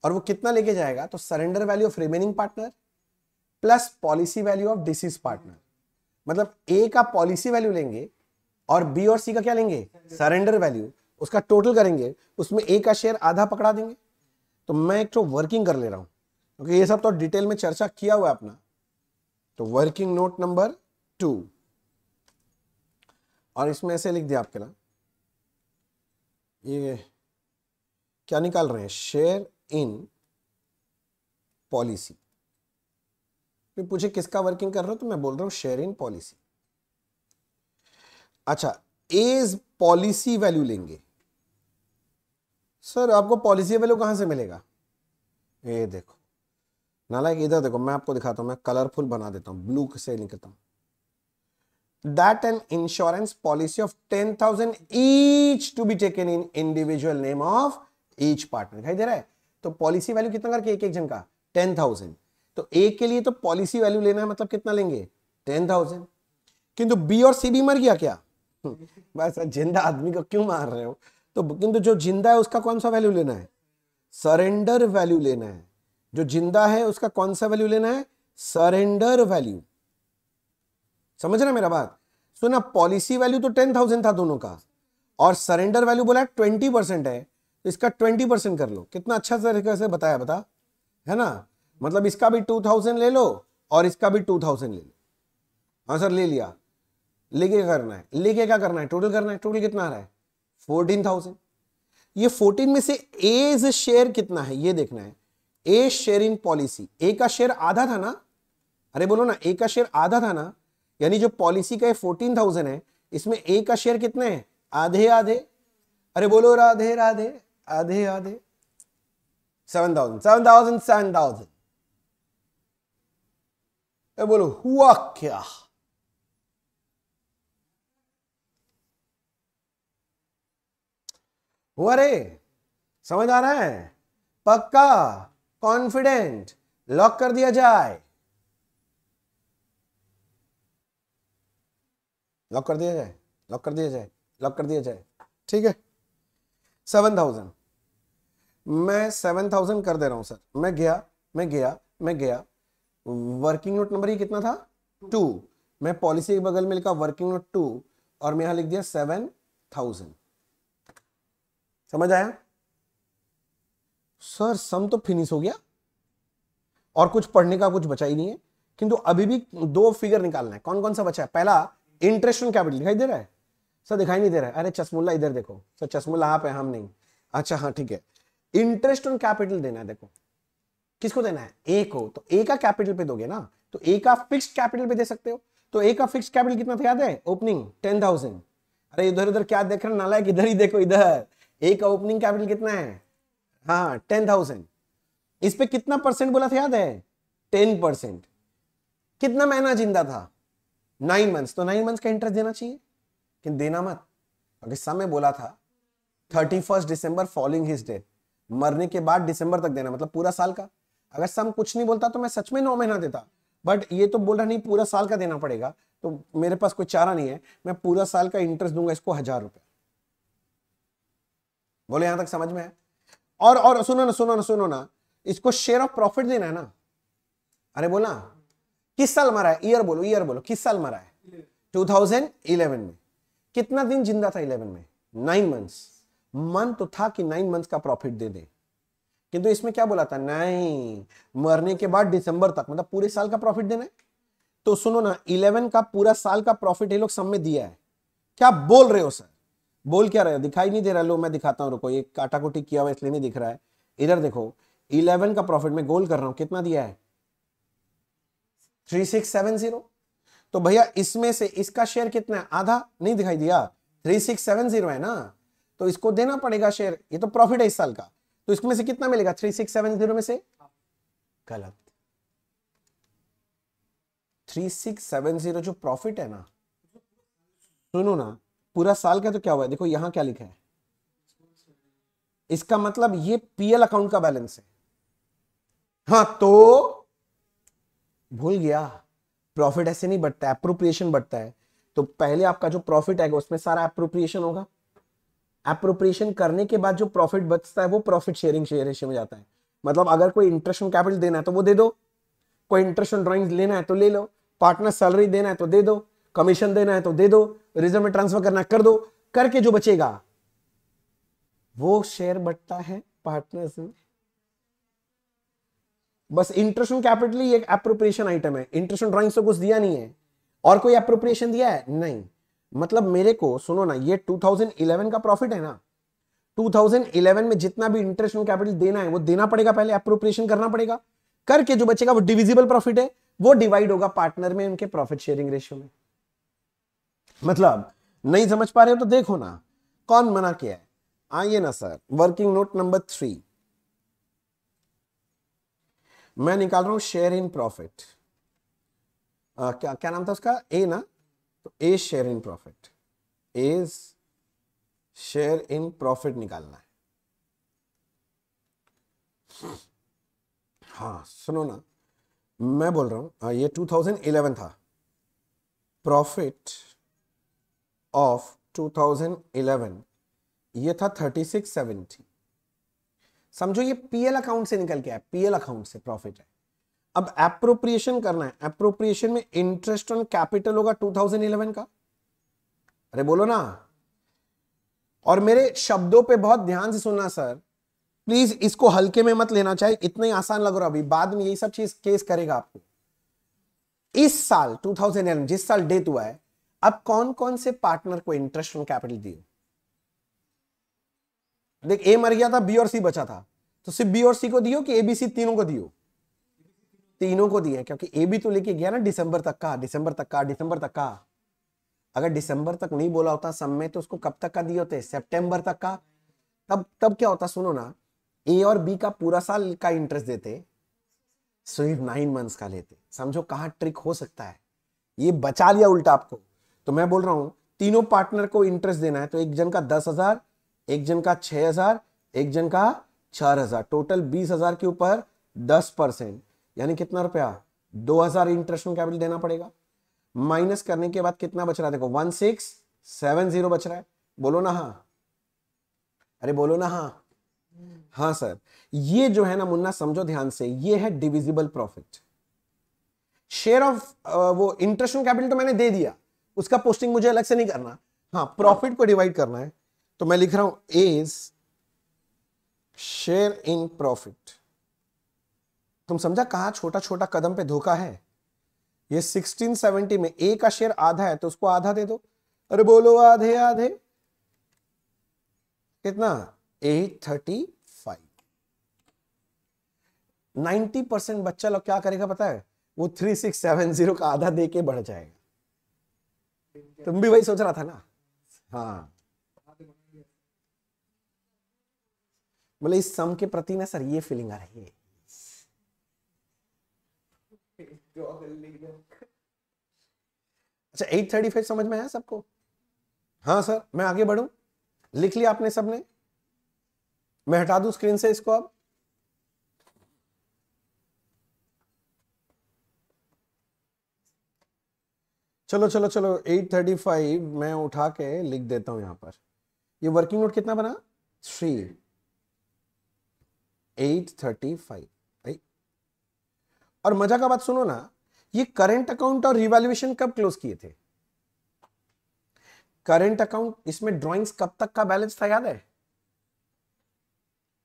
और वो कितना लेके जाएगा तो surrender value of remaining partner plus policy value of deceased partner मतलब ए का पॉलिसी वैल्यू लेंगे और बी और सी का क्या लेंगे सरेंडर वैल्यू उसका टोटल करेंगे उसमें ए का शेयर आधा पकड़ा देंगे तो मैं एक तो वर्किंग कर ले रहा हूं क्योंकि ये सब तो डिटेल में चर्चा किया हुआ है अपना तो वर्किंग नोट नंबर टू और इसमें ऐसे लिख दिया आपके ना ये क्या निकाल रहे हैं शेयर इन पॉलिसी पूछे किसका वर्किंग कर रहा हो तो मैं बोल रहा हूं शेयर इन पॉलिसी अच्छा एज पॉलिसी वैल्यू लेंगे सर आपको पॉलिसी वैल्यू कहां से मिलेगा ये देखो नालायक इधर देखो मैं आपको दिखाता हूं मैं कलरफुल बना देता हूं ब्लू से निकलता हूं that an insurance policy of ten thousand each to be taken in individual name of each partner दिखाई दे रहा है तो पॉलिसी वैल्यू कितना करके एक एक जन का टेन थाउजेंड तो ए के लिए तो पॉलिसी वैल्यू लेना है मतलब कितना लेंगे टेन थाउजेंड किंतु बी और सी भी मर गया क्या बस जिंदा आदमी को क्यों मार रहे हो तो किंतु जो जिंदा है उसका कौन सा वैल्यू लेना है सरेंडर वैल्यू लेना है जो जिंदा है उसका कौन सा वैल्यू लेना है सरेंडर वैल्यू समझ रहे मेरा बात सुना पॉलिसी वैल्यू तो टेन थाउजेंड था दोनों का और सरेंडर वैल्यू बोला ट्वेंटी परसेंट है तो इसका ट्वेंटी परसेंट कर लो कितना अच्छा तरीके से बताया बता है ना मतलब इसका भी टू थाउजेंड ले लो और इसका भी टू थाउजेंड ले लो हाँ सर ले लिया लेके करना है लेके क्या करना है टोटल करना है टोटल कितना आ रहा है फोर्टीन थाउजेंड ये फोर्टीन में से एज शेयर कितना है ये देखना है ए शेयर इन पॉलिसी ए का शेयर आधा था ना अरे बोलो ना ए का शेयर आधा था ना यानी जो पॉलिसी का फोर्टीन थाउजेंड है इसमें ए का शेयर कितने है आधे आधे अरे बोलो राधे राधे आधे आधे seven thousand seven thousand seven thousand बोलो हुआ क्या हुआ रे समझ आ रहा है पक्का कॉन्फिडेंट लॉक कर दिया जाए लॉक कर दिया जाए लॉक कर दिया जाए लॉक कर दिया जाए ठीक है सेवन थाउजेंड मैं सेवन थाउजेंड कर दे रहा हूं सर मैं गया मैं गया मैं गया वर्किंग नोट नंबर ये कितना था टू मैं पॉलिसी के बगल में लिखा वर्किंग नोट टू और मैं यहां लिख दिया सेवन थाउजेंड समझ आया सर सम तो फिनिश हो गया और कुछ पढ़ने का कुछ बचा ही नहीं है किंतु अभी भी दो फिगर निकालना है कौन कौन सा बचा है पहला इंटरेस्ट ऑन कैपिटल दिखाई दे रहा है सर दिखाई नहीं दे रहा है अरे चश्मुल्ला इधर देखो सर चश्मुल्ला आप है हम नहीं अच्छा हाँ ठीक है इंटरेस्ट ऑन कैपिटल देना है देखो किसको देना है ए को तो ए का कैपिटल पे दोगे ना तो ए का फिक्स कैपिटल पे दे सकते हो तो ए का फिक्स कैपिटल कितना था याद है ओपनिंग टेन थाउजेंड अरे इधर उधर क्या देख रहे नालायक इधर ही देखो इधर ए का ओपनिंग कैपिटल कितना है हाँ टेन थाउजेंड इस पर कितना परसेंट बोला था याद है टेन परसेंट कितना महीना जिंदा था नाइन मंथ्स तो नाइन मंथ्स का इंटरेस्ट देना चाहिए लेकिन देना मत पाकिस्तान में बोला था thirty first December following his death मरने के बाद दिसंबर तक देना मतलब पूरा साल का अगर सम कुछ नहीं बोलता तो मैं सच में नौ महीना देता बट ये तो बोल रहा नहीं पूरा साल का देना पड़ेगा तो मेरे पास कोई चारा नहीं है मैं पूरा साल का इंटरेस्ट दूंगा इसको हजार रुपये बोले यहां तक समझ में है और और सुनो ना सुनो ना सुनो ना इसको शेयर ऑफ प्रॉफिट देना है ना अरे बोला किस साल मरा है ईयर बोलो ईयर बोलो किस साल मरा है 2011 में कितना दिन जिंदा था 11 में नाइन मंथ्स मन तो था कि नाइन मंथ्स का प्रॉफिट दे दे किंतु इसमें क्या बोला था नहीं मरने के बाद दिसंबर तक मतलब पूरे साल का प्रॉफिट देना है तो सुनो ना इलेवन का पूरा साल का प्रॉफिट ये लोग सब में दिया है क्या बोल रहे हो सर बोल क्या रहे हो दिखाई नहीं दे रहा लो मैं दिखाता हूँ रुको ये काटा कुटी किया हुआ इसलिए नहीं दिख रहा है इधर देखो इलेवन का प्रॉफिट में गोल कर रहा हूँ कितना दिया है थ्री सिक्स सेवन जीरो तो भैया इसमें से इसका शेयर कितना है आधा नहीं दिखाई दिया थ्री सिक्स सेवन जीरो है ना तो इसको देना पड़ेगा शेयर ये तो प्रॉफिट है इस साल का तो इसमें से कितना मिलेगा थ्री सिक्स सेवन जीरो में से गलत थ्री सिक्स सेवन जीरो जो प्रॉफिट है ना सुनो ना पूरा साल का तो क्या हुआ है देखो यहां क्या लिखा है इसका मतलब ये पीएल अकाउंट का बैलेंस है हाँ तो भूल गया प्रॉफिट ऐसे नहीं बढ़ता है अप्रोप्रिएशन बढ़ता है तो पहले आपका जो प्रॉफिट आएगा उसमें सारा अप्रोप्रिएशन होगा अप्रोप्रिएशन करने के बाद जो प्रॉफिट बचता है वो प्रॉफिट शेयरिंग शेयर रेशियो में जाता है मतलब अगर कोई इंटरेस्ट ऑन कैपिटल देना है तो वो दे दो कोई इंटरेस्ट ऑन ड्रॉइंग लेना है तो ले लो पार्टनर सैलरी देना है तो दे दो कमीशन देना है तो दे दो रिजर्व में ट्रांसफर करना कर दो करके जो बचेगा वो शेयर बटता है पार्टनर्स में बस इंटरेस्ट ऑन कैपिटल ही एक अप्रोप्रिएशन आइटम है इंटरेस्ट ऑन ड्राइंग्स तो कुछ दिया नहीं है और कोई अप्रोप्रिएशन दिया है नहीं मतलब मेरे को सुनो ना ये 2011 का प्रॉफिट है ना 2011 में जितना भी इंटरेस्ट ऑन कैपिटल देना है वो देना पड़ेगा पहले अप्रोप्रिएशन करना पड़ेगा करके जो बचेगा वो डिविजिबल प्रॉफिट है वो डिवाइड होगा पार्टनर में उनके प्रॉफिट शेयरिंग रेशियो में मतलब नहीं समझ पा रहे हो तो देखो ना कौन मना किया है आइए ना sir working note number three मैं निकाल रहा हूं शेयर इन प्रॉफिट क्या क्या नाम था उसका ए ना तो A share in profit as share in profit निकालना है हाँ सुनो ना मैं बोल रहा हूं ये 2011 था प्रॉफिट ऑफ 2011 ये था 3670 समझो ये पीएल अकाउंट से निकल के आया पीएल अकाउंट से प्रॉफिट है अब एप्रोप्रिएशन करना है एप्रोप्रिएशन में इंटरेस्ट ऑन कैपिटल होगा 2011 का अरे बोलो ना और मेरे शब्दों पे बहुत ध्यान से सुनना सर प्लीज इसको हल्के में मत लेना चाहिए इतना ही आसान लग रहा अभी बाद में यही सब चीज केस करेगा आपको इस साल 2011 जिस साल डेट हुआ है अब कौन कौन से पार्टनर को इंटरेस्ट ऑन कैपिटल दिए देख ए मर गया था बी और सी बचा था तो सिर्फ बी और सी को दियो कि ए बी सी तीनों को दियो तीनों को दिए क्योंकि ए भी तो लेके गया ना दिसंबर तक का दिसंबर तक का दिसंबर तक का अगर दिसंबर तक नहीं बोला होता सब में तो उसको कब तक का दिए होते सितंबर तक का तब तब क्या होता सुनो ना ए और बी का पूरा साल का इंटरेस्ट देते सिर्फ नाइन मंथ्स का लेते समझो कहा ट्रिक हो सकता है ये बचा लिया उल्टा आपको तो मैं बोल रहा हूं तीनों पार्टनर को इंटरेस्ट देना है तो एक जन का दस हजार एक जन का छह हजार एक जन का चार हजार टोटल बीस हजार के ऊपर दस परसेंट यानी कितना रुपया दो हजार इंटरेस्ट ऑन कैपिटल देना पड़ेगा माइनस करने के बाद कितना बच रहा है देखो वन सिक्स सेवन जीरो बच रहा है बोलो ना हाँ अरे बोलो ना हाँ हाँ सर ये जो है ना मुन्ना समझो ध्यान से ये है डिविजिबल प्रॉफिट शेयर ऑफ वो इंटरेस्ट ऑन कैपिटल तो मैंने दे दिया उसका पोस्टिंग मुझे अलग से नहीं करना हाँ प्रॉफिट को डिवाइड करना है तो मैं लिख रहा हूं एज शेयर इन प्रॉफिट तुम समझा कहा छोटा छोटा कदम पे धोखा है ये 1670 में ए का शेयर आधा है तो उसको आधा दे दो अरे बोलो आधे आधे कितना eight thirty five ninety percent बच्चा लोग क्या करेगा पता है वो थ्री सिक्स सेवन जीरो का आधा दे के बढ़ जाएगा तुम भी वही सोच रहा था ना हाँ बोले मतलब इस सम के प्रति ना सर ये फीलिंग आ रही है अच्छा एट थर्टी फाइव समझ में आया सबको हाँ सर मैं आगे बढ़ू लिख लिया आपने सबने मैं हटा दू स्क्रीन से इसको अब चलो चलो चलो 835 मैं उठा के लिख देता हूं यहां पर ये वर्किंग नोट कितना बना थ्री एट थर्टी फाइव और मजा का बात सुनो ना ये करंट अकाउंट और रिवैल्यूएशन कब क्लोज किए थे करंट अकाउंट इसमें ड्राइंग्स कब तक का बैलेंस था याद है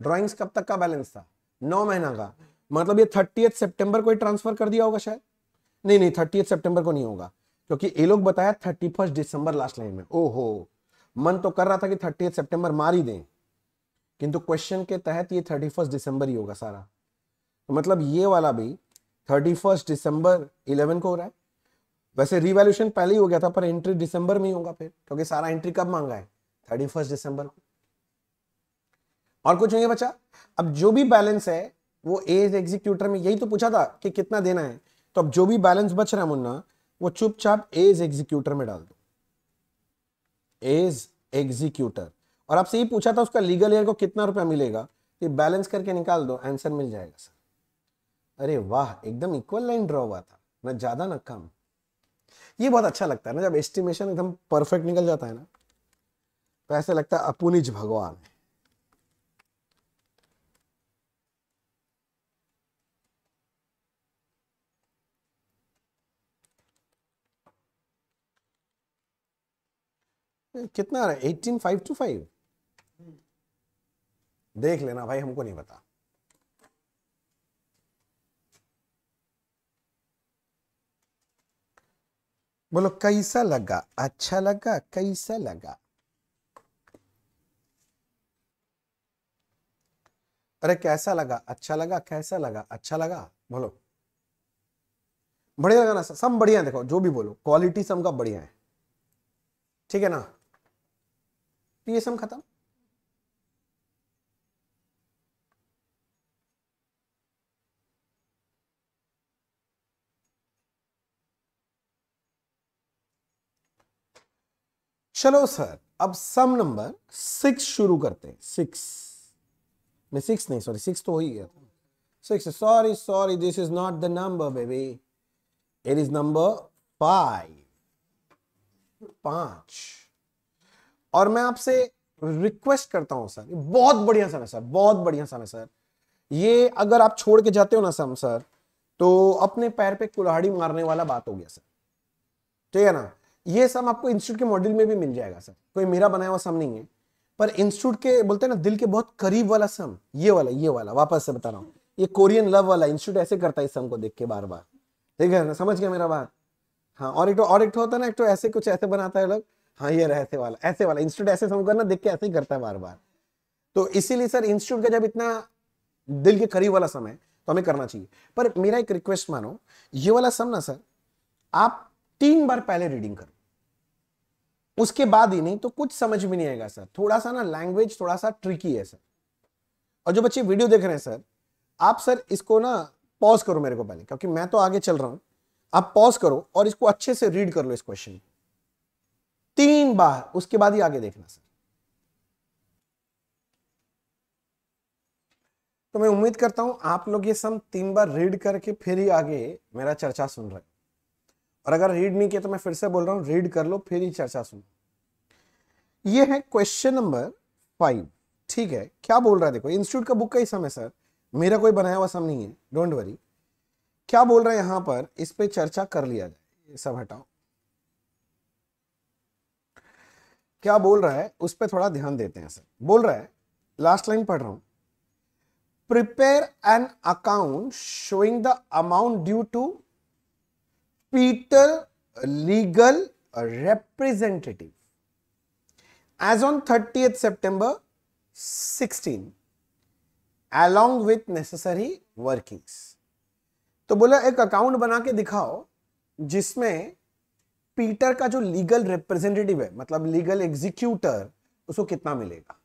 ड्राइंग्स कब तक का बैलेंस था नौ महीना का मतलब ये थर्टी सितंबर को ही ट्रांसफर कर दिया होगा शायद नहीं नहीं थर्टी सितंबर को नहीं होगा क्योंकि ये लोग बताया thirty first December last line में ओहो मन तो कर रहा था कि थर्टी सेप्टेम्बर मार ही दें किंतु क्वेश्चन के तहत ये थर्टी फर्स्ट दिसंबर ही होगा सारा तो मतलब ये वाला भी थर्टी फर्स्ट दिसंबर इलेवन को हो रहा है वैसे रिवॉल्यूशन पहले ही हो गया था पर एंट्री दिसंबर में ही होगा फिर क्योंकि सारा एंट्री कब मांगा है थर्टी फर्स्ट दिसंबर को और कुछ नहीं बच्चा अब जो भी बैलेंस है वो एज एग्जीक्यूटर में यही तो पूछा था कि कितना देना है तो अब जो भी बैलेंस बच रहा है मुन्ना वो चुपचाप एज एग्जीक्यूटर में डाल दो एज एग्जीक्यूटर और आपसे ये पूछा था उसका लीगल ईयर को कितना रुपया मिलेगा ये बैलेंस करके निकाल दो आंसर मिल जाएगा सर अरे वाह एकदम इक्वल लाइन ड्रॉ हुआ था ना ज्यादा ना कम ये बहुत अच्छा लगता है ना जब एस्टिमेशन एकदम परफेक्ट निकल जाता है ना तो ऐसे लगता है अपुनिज भगवान है कितना आ रहा है एटीन फाइव टू फाइव देख लेना भाई हमको नहीं पता बोलो कैसा लगा अच्छा लगा कैसा लगा अरे कैसा लगा अच्छा लगा कैसा लगा अच्छा लगा बोलो बढ़िया लगा ना सब बढ़िया है देखो जो भी बोलो क्वालिटी सबका का बढ़िया है ठीक है ना पीएसएम खत्म चलो सर अब सम नंबर सिक्स शुरू करते हैं सिक्स नहीं सिक्स नहीं सॉरी सिक्स तो हो ही गया था six sorry sorry this is not the number baby it is number five पांच और मैं आपसे रिक्वेस्ट करता हूँ सर बहुत बढ़िया समय सर बहुत बढ़िया समय सर ये अगर आप छोड़ के जाते हो ना सम सर तो अपने पैर पे कुल्हाड़ी मारने वाला बात हो गया सर ठीक है ना ये सम आपको इंस्टीट्यूट के मॉड्यूल में भी मिल जाएगा सर कोई मेरा बनाया हुआ सम नहीं है पर इंस्टीट्यूट के बोलते हैं ना दिल के बहुत करीब वाला सम ये वाला ये वाला वापस से बता रहा हूँ ये कोरियन लव वाला इंस्टीट्यूट ऐसे करता है इस सम को देख के बार बार ठीक है ना समझ गया मेरा बात हाँ और एक तो और एक तो होता है ना एक तो ऐसे कुछ ऐसे बनाता है लोग हाँ ये ऐसे वाला ऐसे वाला इंस्टीट्यूट ऐसे समझ करना देख के ऐसे ही करता है बार बार तो इसीलिए सर इंस्टीट्यूट का जब इतना दिल के करीब वाला समय तो हमें करना चाहिए पर मेरा एक रिक्वेस्ट मानो ये वाला सम ना सर आप तीन बार पहले रीडिंग करो उसके बाद ही नहीं तो कुछ समझ में नहीं आएगा सर थोड़ा सा ना लैंग्वेज थोड़ा सा ट्रिकी है सर और जो बच्चे वीडियो देख रहे हैं सर आप सर इसको ना पॉज करो मेरे को पहले क्योंकि मैं तो आगे चल रहा हूं आप पॉज करो और इसको अच्छे से रीड कर लो इस क्वेश्चन तीन बार उसके बाद ही आगे देखना सर तो मैं उम्मीद करता हूं आप लोग ये सम तीन बार रीड करके फिर ही आगे मेरा चर्चा सुन रहे और अगर रीड नहीं किया तो मैं फिर से बोल रहा हूं रीड कर लो फिर ही चर्चा सुनो ये है क्वेश्चन नंबर फाइव ठीक है क्या बोल रहा है देखो इंस्टीट्यूट का बुक का ही सम है सर मेरा कोई बनाया हुआ सम नहीं है डोंट वरी क्या बोल रहा है यहां पर इस पर चर्चा कर लिया जाए ये सब हटाओ क्या बोल रहा है उस पर थोड़ा ध्यान देते हैं सर बोल रहा है लास्ट लाइन पढ़ रहा हूं prepare an account showing the amount due to Peter legal representative as on 30th September 16 along with necessary workings तो बोला एक अकाउंट बना के दिखाओ जिसमें पीटर का जो लीगल रिप्रेजेंटेटिव है मतलब लीगल एग्जीक्यूटर उसको कितना मिलेगा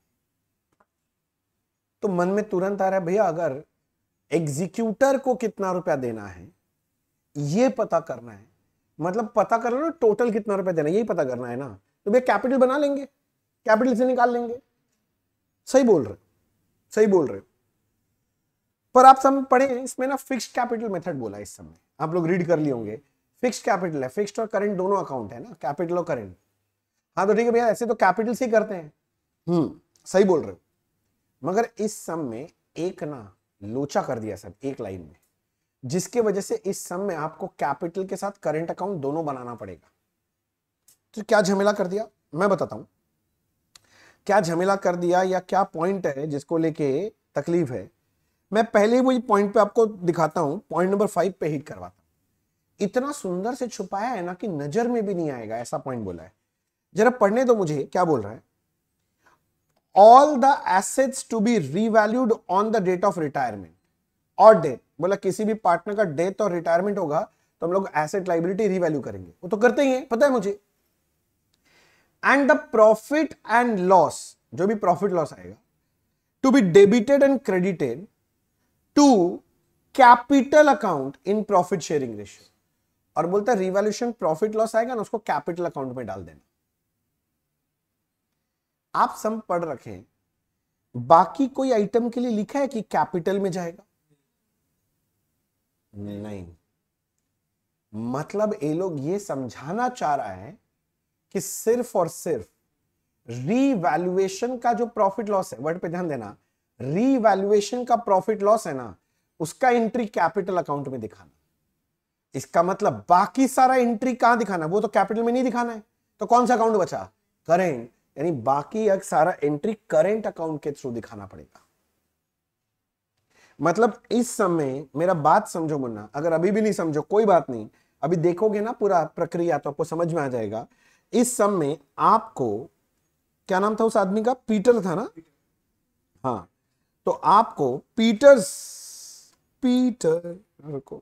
तो मन में तुरंत आ रहा है भैया अगर एग्जीक्यूटर को कितना रुपया देना है ये पता करना है मतलब पता करना ना टोटल कितना रुपया देना यही पता करना है ना तो भैया कैपिटल बना लेंगे कैपिटल से निकाल लेंगे सही बोल रहे सही बोल रहे पर आप सब पढ़े इसमें ना फिक्स कैपिटल मेथड बोला इस समय आप लोग रीड कर लिए होंगे फिक्स्ड कैपिटल है फिक्स्ड और करंट दोनों अकाउंट है ना कैपिटल और करंट हाँ तो ठीक है भैया ऐसे तो कैपिटल से ही करते हैं हम्म सही बोल रहे हो मगर इस सम में एक ना लोचा कर दिया सर एक लाइन में जिसके वजह से इस सम में आपको कैपिटल के साथ करंट अकाउंट दोनों बनाना पड़ेगा तो क्या झमेला कर दिया मैं बताता हूं क्या झमेला कर दिया या क्या पॉइंट है जिसको लेके तकलीफ है मैं पहले ही वही पॉइंट पे आपको दिखाता हूं पॉइंट नंबर फाइव पे हिट करवाता इतना सुंदर से छुपाया है ना कि नजर में भी नहीं आएगा ऐसा पॉइंट बोला है जरा पढ़ने दो मुझे क्या बोल रहा है all the assets to be revalued on the date of retirement और डेथ बोला किसी भी पार्टनर का डेथ और रिटायरमेंट होगा तो हम लोग एसेट लाइबिलिटी रिवैल्यू करेंगे वो तो करते ही है पता है मुझे and the profit and loss जो भी प्रॉफिट लॉस आएगा to be debited and credited to capital account in profit sharing ratio और बोलता है रिवॉल्यूशन प्रॉफिट लॉस आएगा ना उसको कैपिटल अकाउंट में डाल देना आप सब पढ़ रखें बाकी कोई आइटम के लिए लिखा है कि कैपिटल में जाएगा नहीं मतलब ये लोग ये समझाना चाह रहा है कि सिर्फ और सिर्फ रीवैल्यूएशन का जो प्रॉफिट लॉस है वर्ड पे ध्यान देना रीवैल्यूएशन का प्रॉफिट लॉस है ना उसका एंट्री कैपिटल अकाउंट में दिखाना इसका मतलब बाकी सारा एंट्री कहां दिखाना वो तो कैपिटल में नहीं दिखाना है तो कौन सा अकाउंट बचा करेंट यानी बाकी सारा एंट्री करेंट अकाउंट के थ्रू दिखाना पड़ेगा मतलब इस समय मेरा बात समझो मुन्ना अगर अभी भी नहीं समझो कोई बात नहीं अभी देखोगे ना पूरा प्रक्रिया तो आपको समझ में आ जाएगा इस समय आपको क्या नाम था उस आदमी का पीटर था ना हाँ तो आपको पीटर्स पीटर को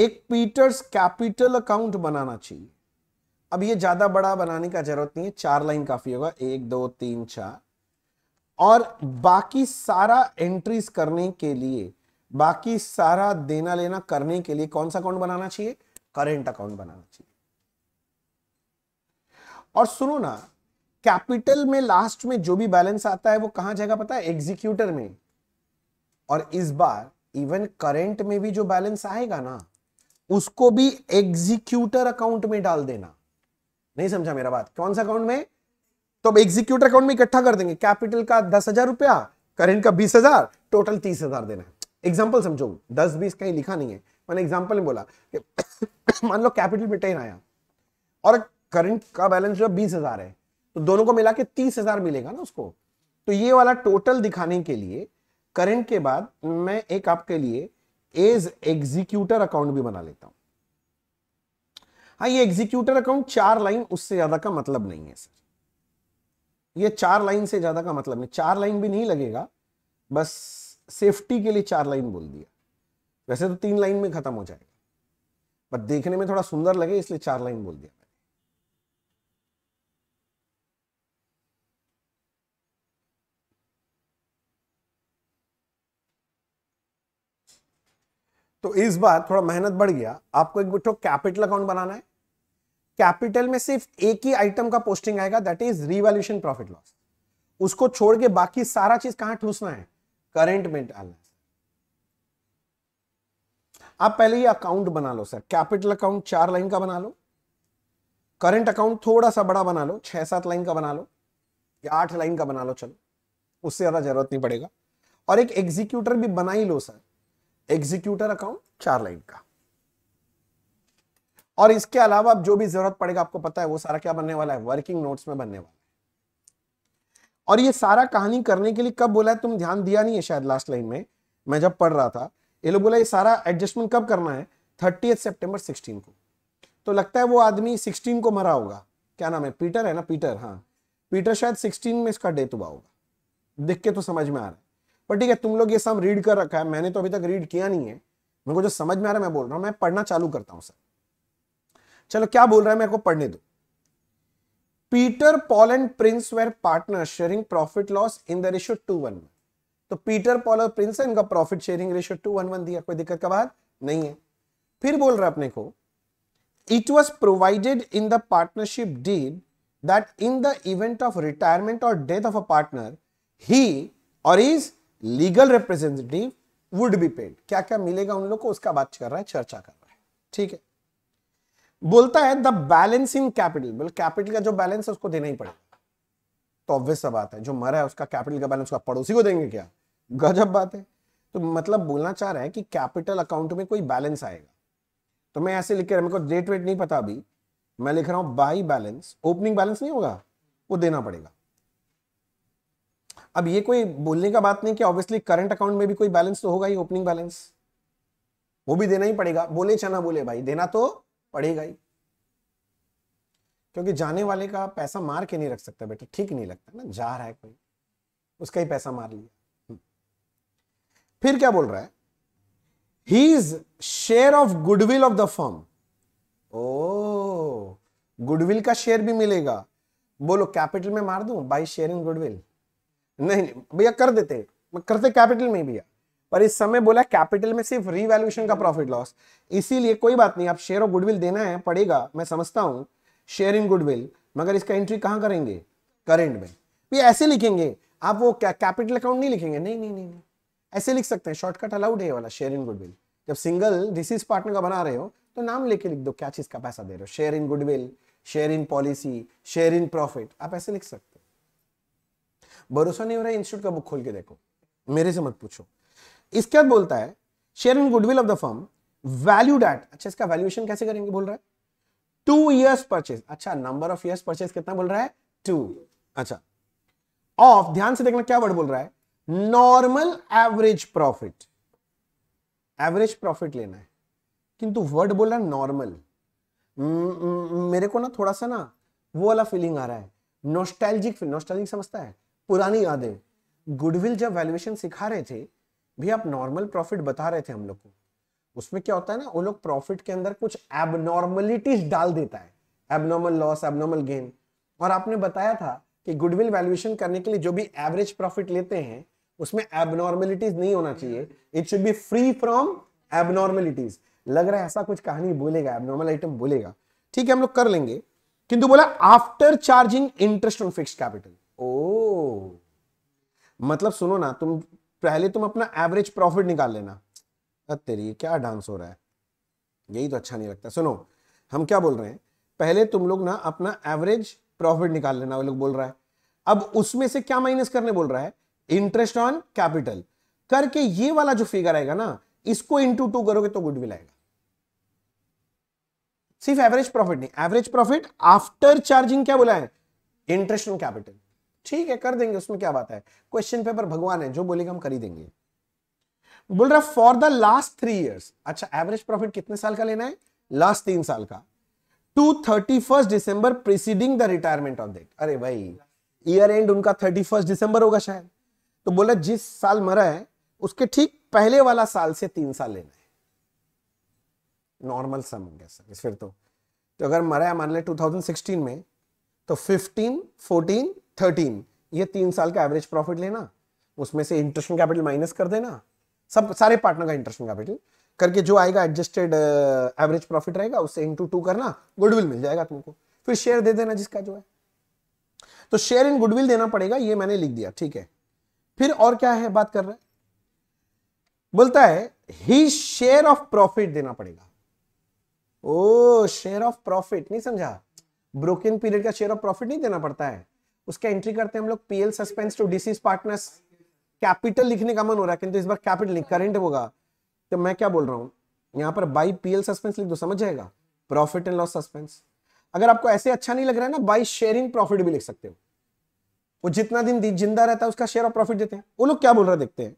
एक पीटर्स कैपिटल अकाउंट बनाना चाहिए अब ये ज्यादा बड़ा बनाने का जरूरत नहीं है चार लाइन काफी होगा एक दो तीन चार और बाकी सारा एंट्रीज करने के लिए बाकी सारा देना लेना करने के लिए कौन सा अकाउंट बनाना चाहिए करेंट अकाउंट बनाना चाहिए और सुनो ना कैपिटल में लास्ट में जो भी बैलेंस आता है वो कहां जाएगा पता है एग्जीक्यूटर में और इस बार इवन करेंट में भी जो बैलेंस आएगा ना उसको भी एग्जीक्यूटर अकाउंट में डाल देना नहीं समझा मेरा बात कौन सा अकाउंट में तो अब एग्जीक्यूटर अकाउंट में इकट्ठा कर देंगे कैपिटल का दस हजार रुपया करेंट का बीस हजार टोटल तीस हजार देना है एग्जाम्पल समझो दस बीस कहीं लिखा नहीं है मैंने एग्जाम्पल में बोला मान लो कैपिटल रिटेन आया और करंट का बैलेंस जो बीस हजार है तो दोनों को मिला के तीस हजार मिलेगा ना उसको तो ये वाला टोटल दिखाने के लिए करंट के बाद मैं एक आपके लिए एज एग्जीक्यूटर अकाउंट भी बना लेता हूं हाँ ये एग्जीक्यूटर अकाउंट चार लाइन उससे ज्यादा का मतलब नहीं है सर ये चार लाइन से ज्यादा का मतलब नहीं चार लाइन भी नहीं लगेगा बस सेफ्टी के लिए चार लाइन बोल दिया वैसे तो तीन लाइन में खत्म हो जाएगा बट देखने में थोड़ा सुंदर लगे इसलिए चार लाइन बोल दिया तो इस बार थोड़ा मेहनत बढ़ गया आपको एक गुटो कैपिटल अकाउंट बनाना है कैपिटल में सिर्फ एक ही आइटम का पोस्टिंग आएगा that is revaluation profit loss उसको छोड़ के बाकी सारा चीज कहां ठूसना है करेंट में डालना आप पहले ही अकाउंट बना लो सर कैपिटल अकाउंट चार लाइन का बना लो करंट अकाउंट थोड़ा सा बड़ा बना लो छह सात लाइन का बना लो या आठ लाइन का बना लो चलो उससे ज्यादा जरूरत नहीं पड़ेगा और एक एग्जीक्यूटर भी बना ही लो सर एग्जीक्यूटर अकाउंट चार लाइन का और इसके अलावा अब जो भी जरूरत पड़ेगा आपको पता है वो सारा क्या बनने वाला है वर्किंग नोट्स में बनने वाला है और ये सारा कहानी करने के लिए कब बोला है तुम ध्यान दिया नहीं है शायद लास्ट लाइन में मैं जब पढ़ रहा था ये लोग बोला ये सारा एडजस्टमेंट कब करना है थर्टी सितंबर 16 को तो लगता है वो आदमी 16 को मरा होगा क्या नाम है पीटर है ना पीटर हाँ पीटर शायद सिक्सटीन में इसका डेथ हुआ होगा दिख के तो समझ में आ रहा है पर ठीक है तुम लोग ये सब रीड कर रखा है मैंने तो अभी तक रीड किया नहीं है मेरे को जो समझ में आ रहा है मैं बोल रहा हूँ मैं पढ़ना चालू करता हूँ सर चलो क्या बोल रहा है मेरे को पढ़ने दो Peter Paul and Prince were partner sharing profit loss in the ratio two one one तो पीटर पॉल और प्रिंस है इनका profit sharing ratio two one one दिया कोई दिक्कत का बात नहीं है फिर बोल रहा है अपने को it was provided in the partnership deed that in the event of retirement और death of a partner he or his legal representative would be paid क्या क्या मिलेगा उन लोग को उसका बात कर रहा है चर्चा कर रहा है ठीक है बोलता है द बैलेंस इन कैपिटल बोले कैपिटल का जो बैलेंस है उसको देना ही पड़ेगा तो ऑब्वियस बात है जो मरा है उसका कैपिटल का बैलेंस उसका पड़ोसी को देंगे क्या गजब बात है तो मतलब बोलना चाह रहा है कि कैपिटल अकाउंट में कोई बैलेंस आएगा तो मैं ऐसे लिख के रहा मेरे को डेट वेट नहीं पता अभी मैं लिख रहा हूं बाई बैलेंस ओपनिंग बैलेंस नहीं होगा वो देना पड़ेगा अब ये कोई बोलने का बात नहीं कि ऑब्वियसली करंट अकाउंट में भी कोई बैलेंस तो होगा ही ओपनिंग बैलेंस वो भी देना ही पड़ेगा बोले चाहे ना बोले भाई देना तो पड़ेगा ही क्योंकि जाने वाले का पैसा मार के नहीं रख सकता बेटा ठीक नहीं लगता ना जा रहा है कोई उसका ही पैसा मार लिया हम्म। फिर क्या बोल रहा है he is share of goodwill of the firm ओ गुडविल का शेयर भी मिलेगा बोलो कैपिटल में मार दू बाई शेयर इन गुडविल नहीं भैया कर देते करते कैपिटल में भैया पर इस समय बोला कैपिटल में सिर्फ रीवैल्यूएशन का प्रॉफिट लॉस इसीलिए कोई बात नहीं आप शेयर और गुडविल देना है पड़ेगा मैं समझता हूँ शेयर इन गुडविल मगर इसका एंट्री कहाँ करेंगे करेंट में भैया ऐसे लिखेंगे आप वो क्या कैपिटल अकाउंट नहीं लिखेंगे नहीं नहीं नहीं, नहीं। ऐसे लिख सकते हैं शॉर्टकट अलाउड है वाला शेयर इन गुडविल जब सिंगल डिसीज पार्टनर का बना रहे हो तो नाम लेके लिख दो क्या चीज का पैसा दे रहे हो share in goodwill share in policy share in profit आप ऐसे लिख सकते भरोसा नहीं हो रहा इंस्टीट्यूट का बुक खोल के देखो मेरे से मत पूछो इसके बाद बोलता है share in goodwill of the firm value date अच्छा इसका वैल्यूएशन कैसे करेंगे बोल रहा है टू ईयर्स परचेज अच्छा नंबर ऑफ ईयर्स परचेज कितना बोल रहा है टू अच्छा ऑफ ध्यान से देखना क्या वर्ड बोल रहा है normal average profit average profit लेना है किंतु वर्ड बोल रहा है नॉर्मल मेरे को ना थोड़ा सा ना वो वाला फीलिंग आ रहा है नोस्टैल्जिक नोस्टैल्जिक समझता है पुरानी यादें गुडविल जब वैल्यूएशन सिखा रहे थे भी आप नॉर्मल प्रॉफिट बता रहे थे हम लोग को उसमें क्या होता है ना वो लोग प्रॉफिट के अंदर कुछ एबनॉर्मलिटीज डाल देता है एबनॉर्मल लॉस एबनॉर्मल गेन और आपने बताया था कि गुडविल वैल्यूएशन करने के लिए जो भी एवरेज प्रॉफिट लेते हैं उसमें एबनॉर्मेलिटीज नहीं होना चाहिए it should be free from abnormalities लग रहा है ऐसा कुछ कहानी बोलेगा एबनॉर्मल आइटम बोलेगा ठीक है हम लोग कर लेंगे किंतु बोला after charging interest on fix capital ओ मतलब सुनो ना तुम पहले तुम अपना एवरेज प्रॉफिट निकाल लेना तेरी क्या डांस हो रहा है यही तो अच्छा नहीं लगता सुनो हम क्या बोल रहे हैं पहले तुम लोग ना अपना एवरेज प्रॉफिट निकाल लेना वो लोग बोल रहा है अब उसमें से क्या माइनस करने बोल रहा है इंटरेस्ट ऑन कैपिटल करके ये वाला जो फिगर आएगा ना इसको इंटू टू करोगे तो गुडविल आएगा सिर्फ एवरेज प्रॉफिट नहीं एवरेज प्रॉफिट आफ्टर चार्जिंग क्या बोला है इंटरेस्ट ऑन कैपिटल ठीक है कर देंगे उसमें क्या बात है क्वेश्चन पेपर भगवान है जो बोलेगा हम कर ही देंगे बोल रहा for the last three years अच्छा एवरेज प्रॉफिट कितने साल का लेना है लास्ट तीन साल का to thirty first December preceding the retirement of that अरे भाई ईयर एंड उनका थर्टी फर्स्ट डिसंबर होगा शायद तो बोला जिस साल मरा है उसके ठीक पहले वाला साल से तीन साल लेना है नॉर्मल सम हो गया सर फिर तो तो अगर मरा है मान लें 2016 में तो 15, 14, थर्टीन ये तीन साल का एवरेज प्रॉफिट लेना उसमें से इंटरेस्ट कैपिटल माइनस कर देना सब सारे पार्टनर का इंटरेस्ट कैपिटल करके जो आएगा एडजस्टेड एवरेज प्रॉफिट रहेगा उससे इंटू टू करना गुडविल मिल जाएगा तुमको फिर शेयर दे देना जिसका जो है तो शेयर इन गुडविल देना पड़ेगा ये मैंने लिख दिया ठीक है फिर और क्या है बात कर रहे बोलता है ही शेयर ऑफ प्रॉफिट देना पड़ेगा ओ शेयर ऑफ प्रॉफिट नहीं समझा ब्रोकन पीरियड का शेयर ऑफ प्रॉफिट नहीं देना पड़ता है उसका एंट्री करते हैं हम लोग PL suspense to deceased partners capital लिखने का मन हो रहा है किंतु इस बार कैपिटल नहीं करंट होगा तो मैं क्या बोल रहा हूँ यहाँ पर बाई पीएल सस्पेंस लिख दो समझ जाएगा प्रॉफिट एंड लॉस सस्पेंस अगर आपको ऐसे अच्छा नहीं लग रहा है ना बाई शेयरिंग प्रॉफिट भी लिख सकते हो वो जितना दिन जिंदा रहता है उसका शेयर ऑफ प्रॉफिट देते हैं वो लोग क्या बोल रहे देखते हैं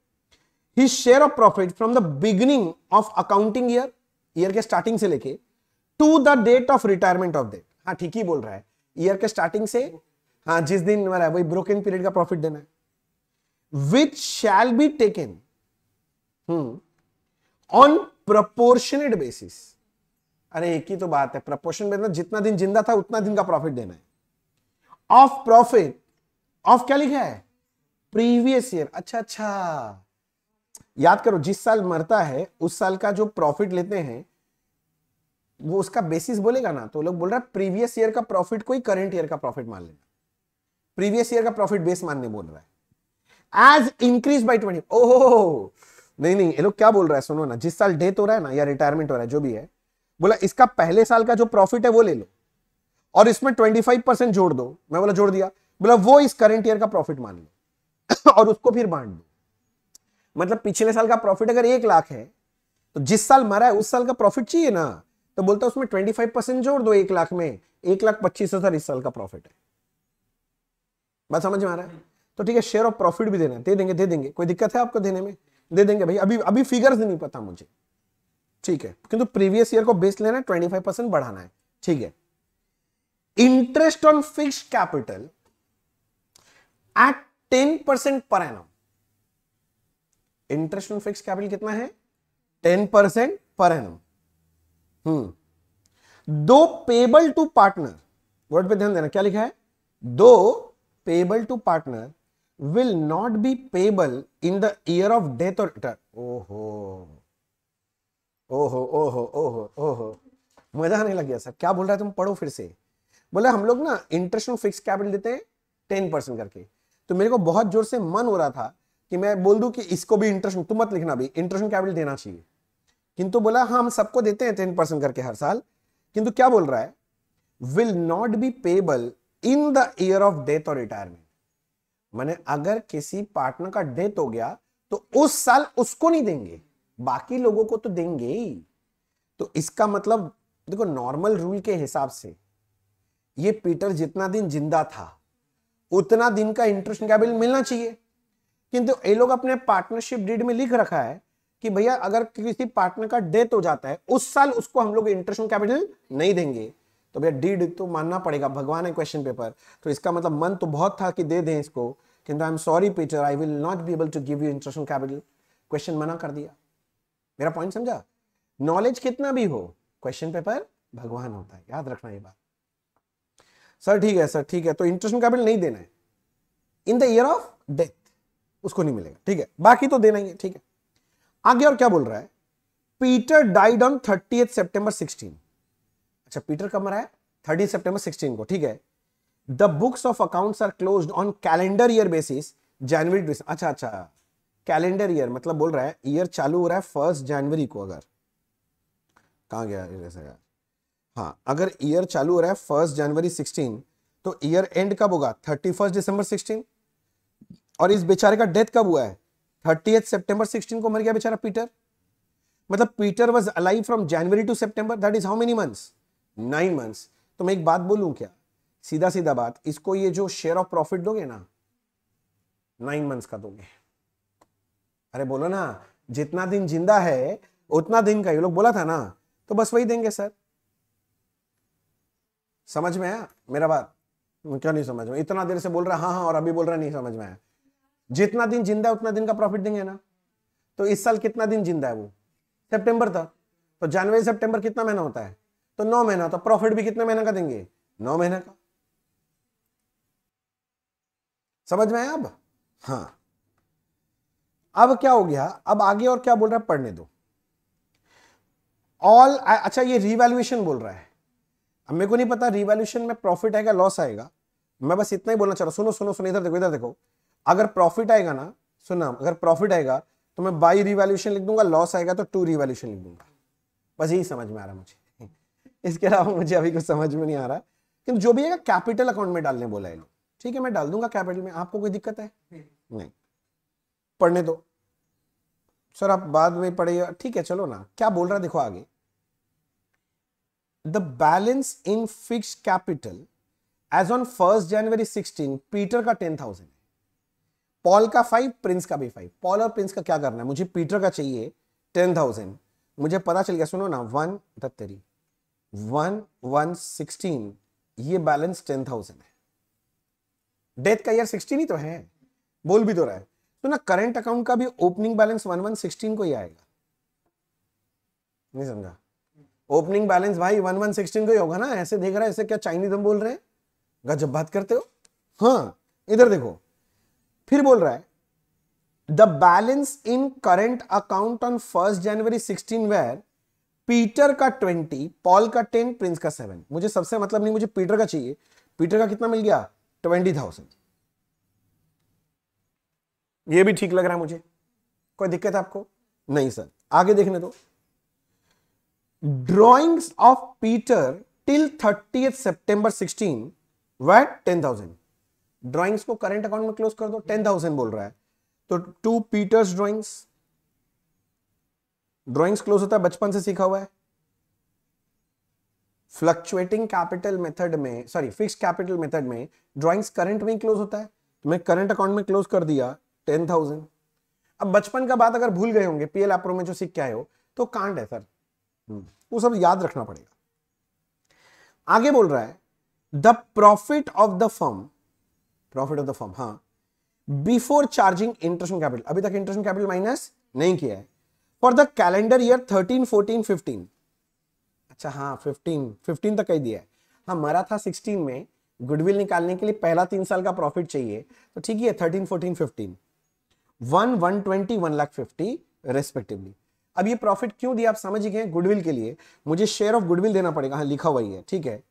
he share of profit from the beginning of accounting year year के स्टार्टिंग से लेके to the date of retirement of date हाँ ठीक ही बोल रहा है ईयर के स्टार्टिंग से हाँ जिस दिन मेरा वही ब्रोकन पीरियड का प्रॉफिट देना है which shall be taken on proportionate basis अरे एक ही तो बात है प्रपोर्शन में मतलब जितना दिन जिंदा था उतना दिन का प्रॉफिट देना है ऑफ प्रॉफिट ऑफ क्या लिखा है प्रीवियस ईयर अच्छा अच्छा याद करो जिस साल मरता है उस साल का जो प्रॉफिट लेते हैं वो उसका बेसिस बोलेगा ना तो लोग बोल रहा है प्रीवियस ईयर का प्रॉफिट को ही ईयर का प्रॉफिट मान लेना प्रीवियस ईयर का प्रॉफिट बेस मानने बोल रहा है एज इंक्रीज बाई ट्वेंटी ओह नहीं नहीं ये लोग क्या बोल रहा है सुनो ना जिस साल डेथ हो रहा है ना या रिटायरमेंट हो रहा है जो भी है बोला इसका पहले साल का जो प्रॉफिट है वो ले लो और इसमें ट्वेंटी फाइव परसेंट जोड़ दो मैं बोला जोड़ दिया बोला वो इस करंट ईयर का प्रॉफिट मान लो और उसको फिर बांट दो मतलब पिछले साल का प्रॉफिट अगर एक लाख है तो जिस साल मरा है उस साल का प्रॉफिट चाहिए ना तो बोलता उसमें ट्वेंटी फाइव परसेंट जोड़ दो एक लाख में एक लाख पच्चीस हजार इस साल का प्रॉफिट है बात समझ में आ रहा है तो ठीक है शेयर ऑफ प्रॉफिट भी देना दे देंगे दे देंगे कोई दिक्कत है आपको देने में दे देंगे भाई अभी अभी फिगर्स नहीं पता मुझे ठीक है किंतु प्रीवियस ईयर को बेस लेना है ट्वेंटी फाइव परसेंट बढ़ाना है ठीक है interest on fix capital at ten percent per annum interest on fix capital कितना है ten percent per annum hmm दो पेबल टू पार्टनर वर्ड पे ध्यान देना क्या लिखा है दो payable to partner will not be payable in the year of death or return. ओहो ओहो ओहो ओहो oh मजा नहीं लग गया सर क्या बोल रहा है तुम पढ़ो फिर से बोले हम लोग ना इंटरेस्ट में फिक्स कैपिटल देते हैं टेन परसेंट करके तो मेरे को बहुत जोर से मन हो रहा था कि मैं बोल दू कि इसको भी इंटरेस्ट तुम मत लिखना भी इंटरेस्ट कैपिटल देना चाहिए किंतु बोला हाँ हम सबको देते हैं टेन परसेंट करके हर साल किंतु क्या बोल रहा है will not be payable in the year of death और रिटायरमेंट मैंने अगर किसी पार्टनर का डेथ हो गया तो उस साल उसको नहीं देंगे बाकी लोगों को तो देंगे ही तो इसका मतलब देखो नॉर्मल रूल के हिसाब से ये पीटर जितना दिन जिंदा था उतना दिन का इंटरेस्ट क्या बिल मिलना चाहिए किंतु ये लोग अपने पार्टनरशिप डीड में लिख रखा है कि भैया अगर किसी पार्टनर का डेथ हो जाता है उस साल उसको हम लोग इंटरेस्ट कैपिटल नहीं देंगे तो भैया डीड तो मानना पड़ेगा भगवान है क्वेश्चन पेपर तो इसका मतलब मन तो बहुत था कि दे दें इसको किंतु I am sorry Peter I will not be able to give you interesting capital question मना कर दिया मेरा पॉइंट समझा नॉलेज कितना भी हो क्वेश्चन पेपर भगवान होता है याद रखना ये बात सर ठीक है सर ठीक है तो इंटरेस्ट कैपिटल नहीं देना है in the year of death उसको नहीं मिलेगा ठीक है बाकी तो देना ही है ठीक है आगे और क्या बोल रहा है Peter died on thirty September sixteen अच्छा पीटर कब मरा है थर्टी सेप्टेम्बर सिक्सटीन को ठीक है the books of account are close on calendar year basis January December अच्छा अच्छा कैलेंडर ईयर मतलब बोल रहा है ईयर चालू हो रहा है फर्स्ट जनवरी को अगर कहा गया यार हाँ अगर ईयर चालू हो रहा है फर्स्ट जनवरी सिक्सटीन तो ईयर एंड कब होगा थर्टी फर्स्ट दिसंबर सिक्सटीन और इस बेचारे का डेथ कब हुआ है थर्टी सितंबर 16 को मर गया बेचारा पीटर मतलब Peter was alive from January to September that is how many months nine months तो मैं एक बात बोलूं क्या सीधा सीधा बात इसको ये जो शेयर ऑफ प्रॉफिट दोगे ना नाइन मंथ्स का दोगे अरे बोलो ना जितना दिन जिंदा है उतना दिन का ये लोग बोला था ना तो बस वही देंगे सर समझ में आया मेरा बात क्यों नहीं समझ में इतना देर से बोल रहा हाँ हाँ और अभी बोल रहा नहीं समझ में आया जितना दिन जिंदा है उतना दिन का प्रॉफिट देंगे ना तो इस साल कितना दिन जिंदा है वो सितंबर था तो जनवरी सितंबर कितना महीना होता है तो नौ महीना तो प्रॉफिट भी कितने महीने का देंगे नौ महीने का समझ में आया अब हाँ अब क्या हो गया अब आगे और क्या बोल रहा है पढ़ने दो ऑल अच्छा ये रिवैल्यूएशन बोल रहा है अब मेरे को नहीं पता रिवैल्यूएशन में प्रॉफिट आएगा लॉस आएगा मैं बस इतना ही बोलना चाह रहा हूं सुनो सुनो सुनो इधर देखो इधर देखो अगर प्रॉफिट आएगा ना सुना अगर प्रॉफिट आएगा तो मैं बाई रिवैल्यूशन लिख दूंगा लॉस आएगा तो टू रिवैल्यूशन लिख दूंगा बस यही समझ में आ रहा मुझे इसके अलावा मुझे अभी कुछ समझ में नहीं आ रहा किंतु जो भी है कैपिटल अकाउंट में डालने बोला है ठीक है मैं डाल दूंगा कैपिटल में आपको कोई दिक्कत है हम्म। नहीं पढ़ने दो सर आप बाद में पढ़िए ठीक है चलो ना क्या बोल रहा देखो आगे the balance in fix capital as on first January sixteen Peter का टेन थाउजेंड पॉल का फाइव प्रिंस का भी फाइव पॉल और प्रिंस का क्या करना है मुझे पीटर का चाहिए टेन थाउजेंड मुझे पता चल गया सुनो ना वन दी वन वन सिक्सटीन ये बैलेंस टेन थाउजेंड है डेथ का यार सिक्सटीन ही तो है बोल भी तो रहा है तो ना करंट अकाउंट का भी opening balance one one sixteen को ही आएगा नहीं समझा ओपनिंग बैलेंस भाई वन वन सिक्सटीन को ही होगा ना ऐसे देख रहा है ऐसे क्या चाइनीज हम बोल रहे हैं गजब बात करते हो हाँ इधर देखो फिर बोल रहा है the balance in current account on first January sixteen were Peter का ट्वेंटी पॉल का टेन प्रिंस का सेवन मुझे सबसे मतलब नहीं मुझे पीटर का चाहिए पीटर का कितना मिल गया ट्वेंटी थाउजेंड ये भी ठीक लग रहा है मुझे कोई दिक्कत आपको नहीं सर आगे देखने दो of Peter till thirty September sixteen what ten thousand drawings को करंट अकाउंट में क्लोज कर दो टेन थाउजेंड बोल रहा है तो to Peter's drawings drawings close होता है बचपन से सीखा हुआ है फ्लक्चुएटिंग कैपिटल मेथड में सॉरी फिक्स कैपिटल मेथड में ड्रॉइंग्स करंट में क्लोज होता है मैं करंट अकाउंट में क्लोज कर दिया टेन थाउजेंड अब बचपन का बात अगर भूल गए होंगे पीएल एप्रो में जो सीख के आए हो तो कांड है सर hmm. वो सब याद रखना पड़ेगा आगे बोल रहा है the profit of the firm profit of the firm हाँ बिफोर चार्जिंग इंटरेस्ट कैपिटल अभी तक इंटरेस्ट कैपिटल माइनस नहीं किया है for the calendar year thirteen fourteen fifteen अच्छा हाँ फिफ्टीन फिफ्टीन तक कह दिया है हाँ मरा था सिक्सटीन में गुडविल निकालने के लिए पहला तीन साल का प्रॉफिट चाहिए तो ठीक है thirteen fourteen fifteen one one twenty one lakh fifty respectively अब ये प्रॉफिट क्यों दिया आप समझ गए गुडविल के लिए मुझे शेयर ऑफ गुडविल देना पड़ेगा हाँ लिखा हुआ ही है ठीक है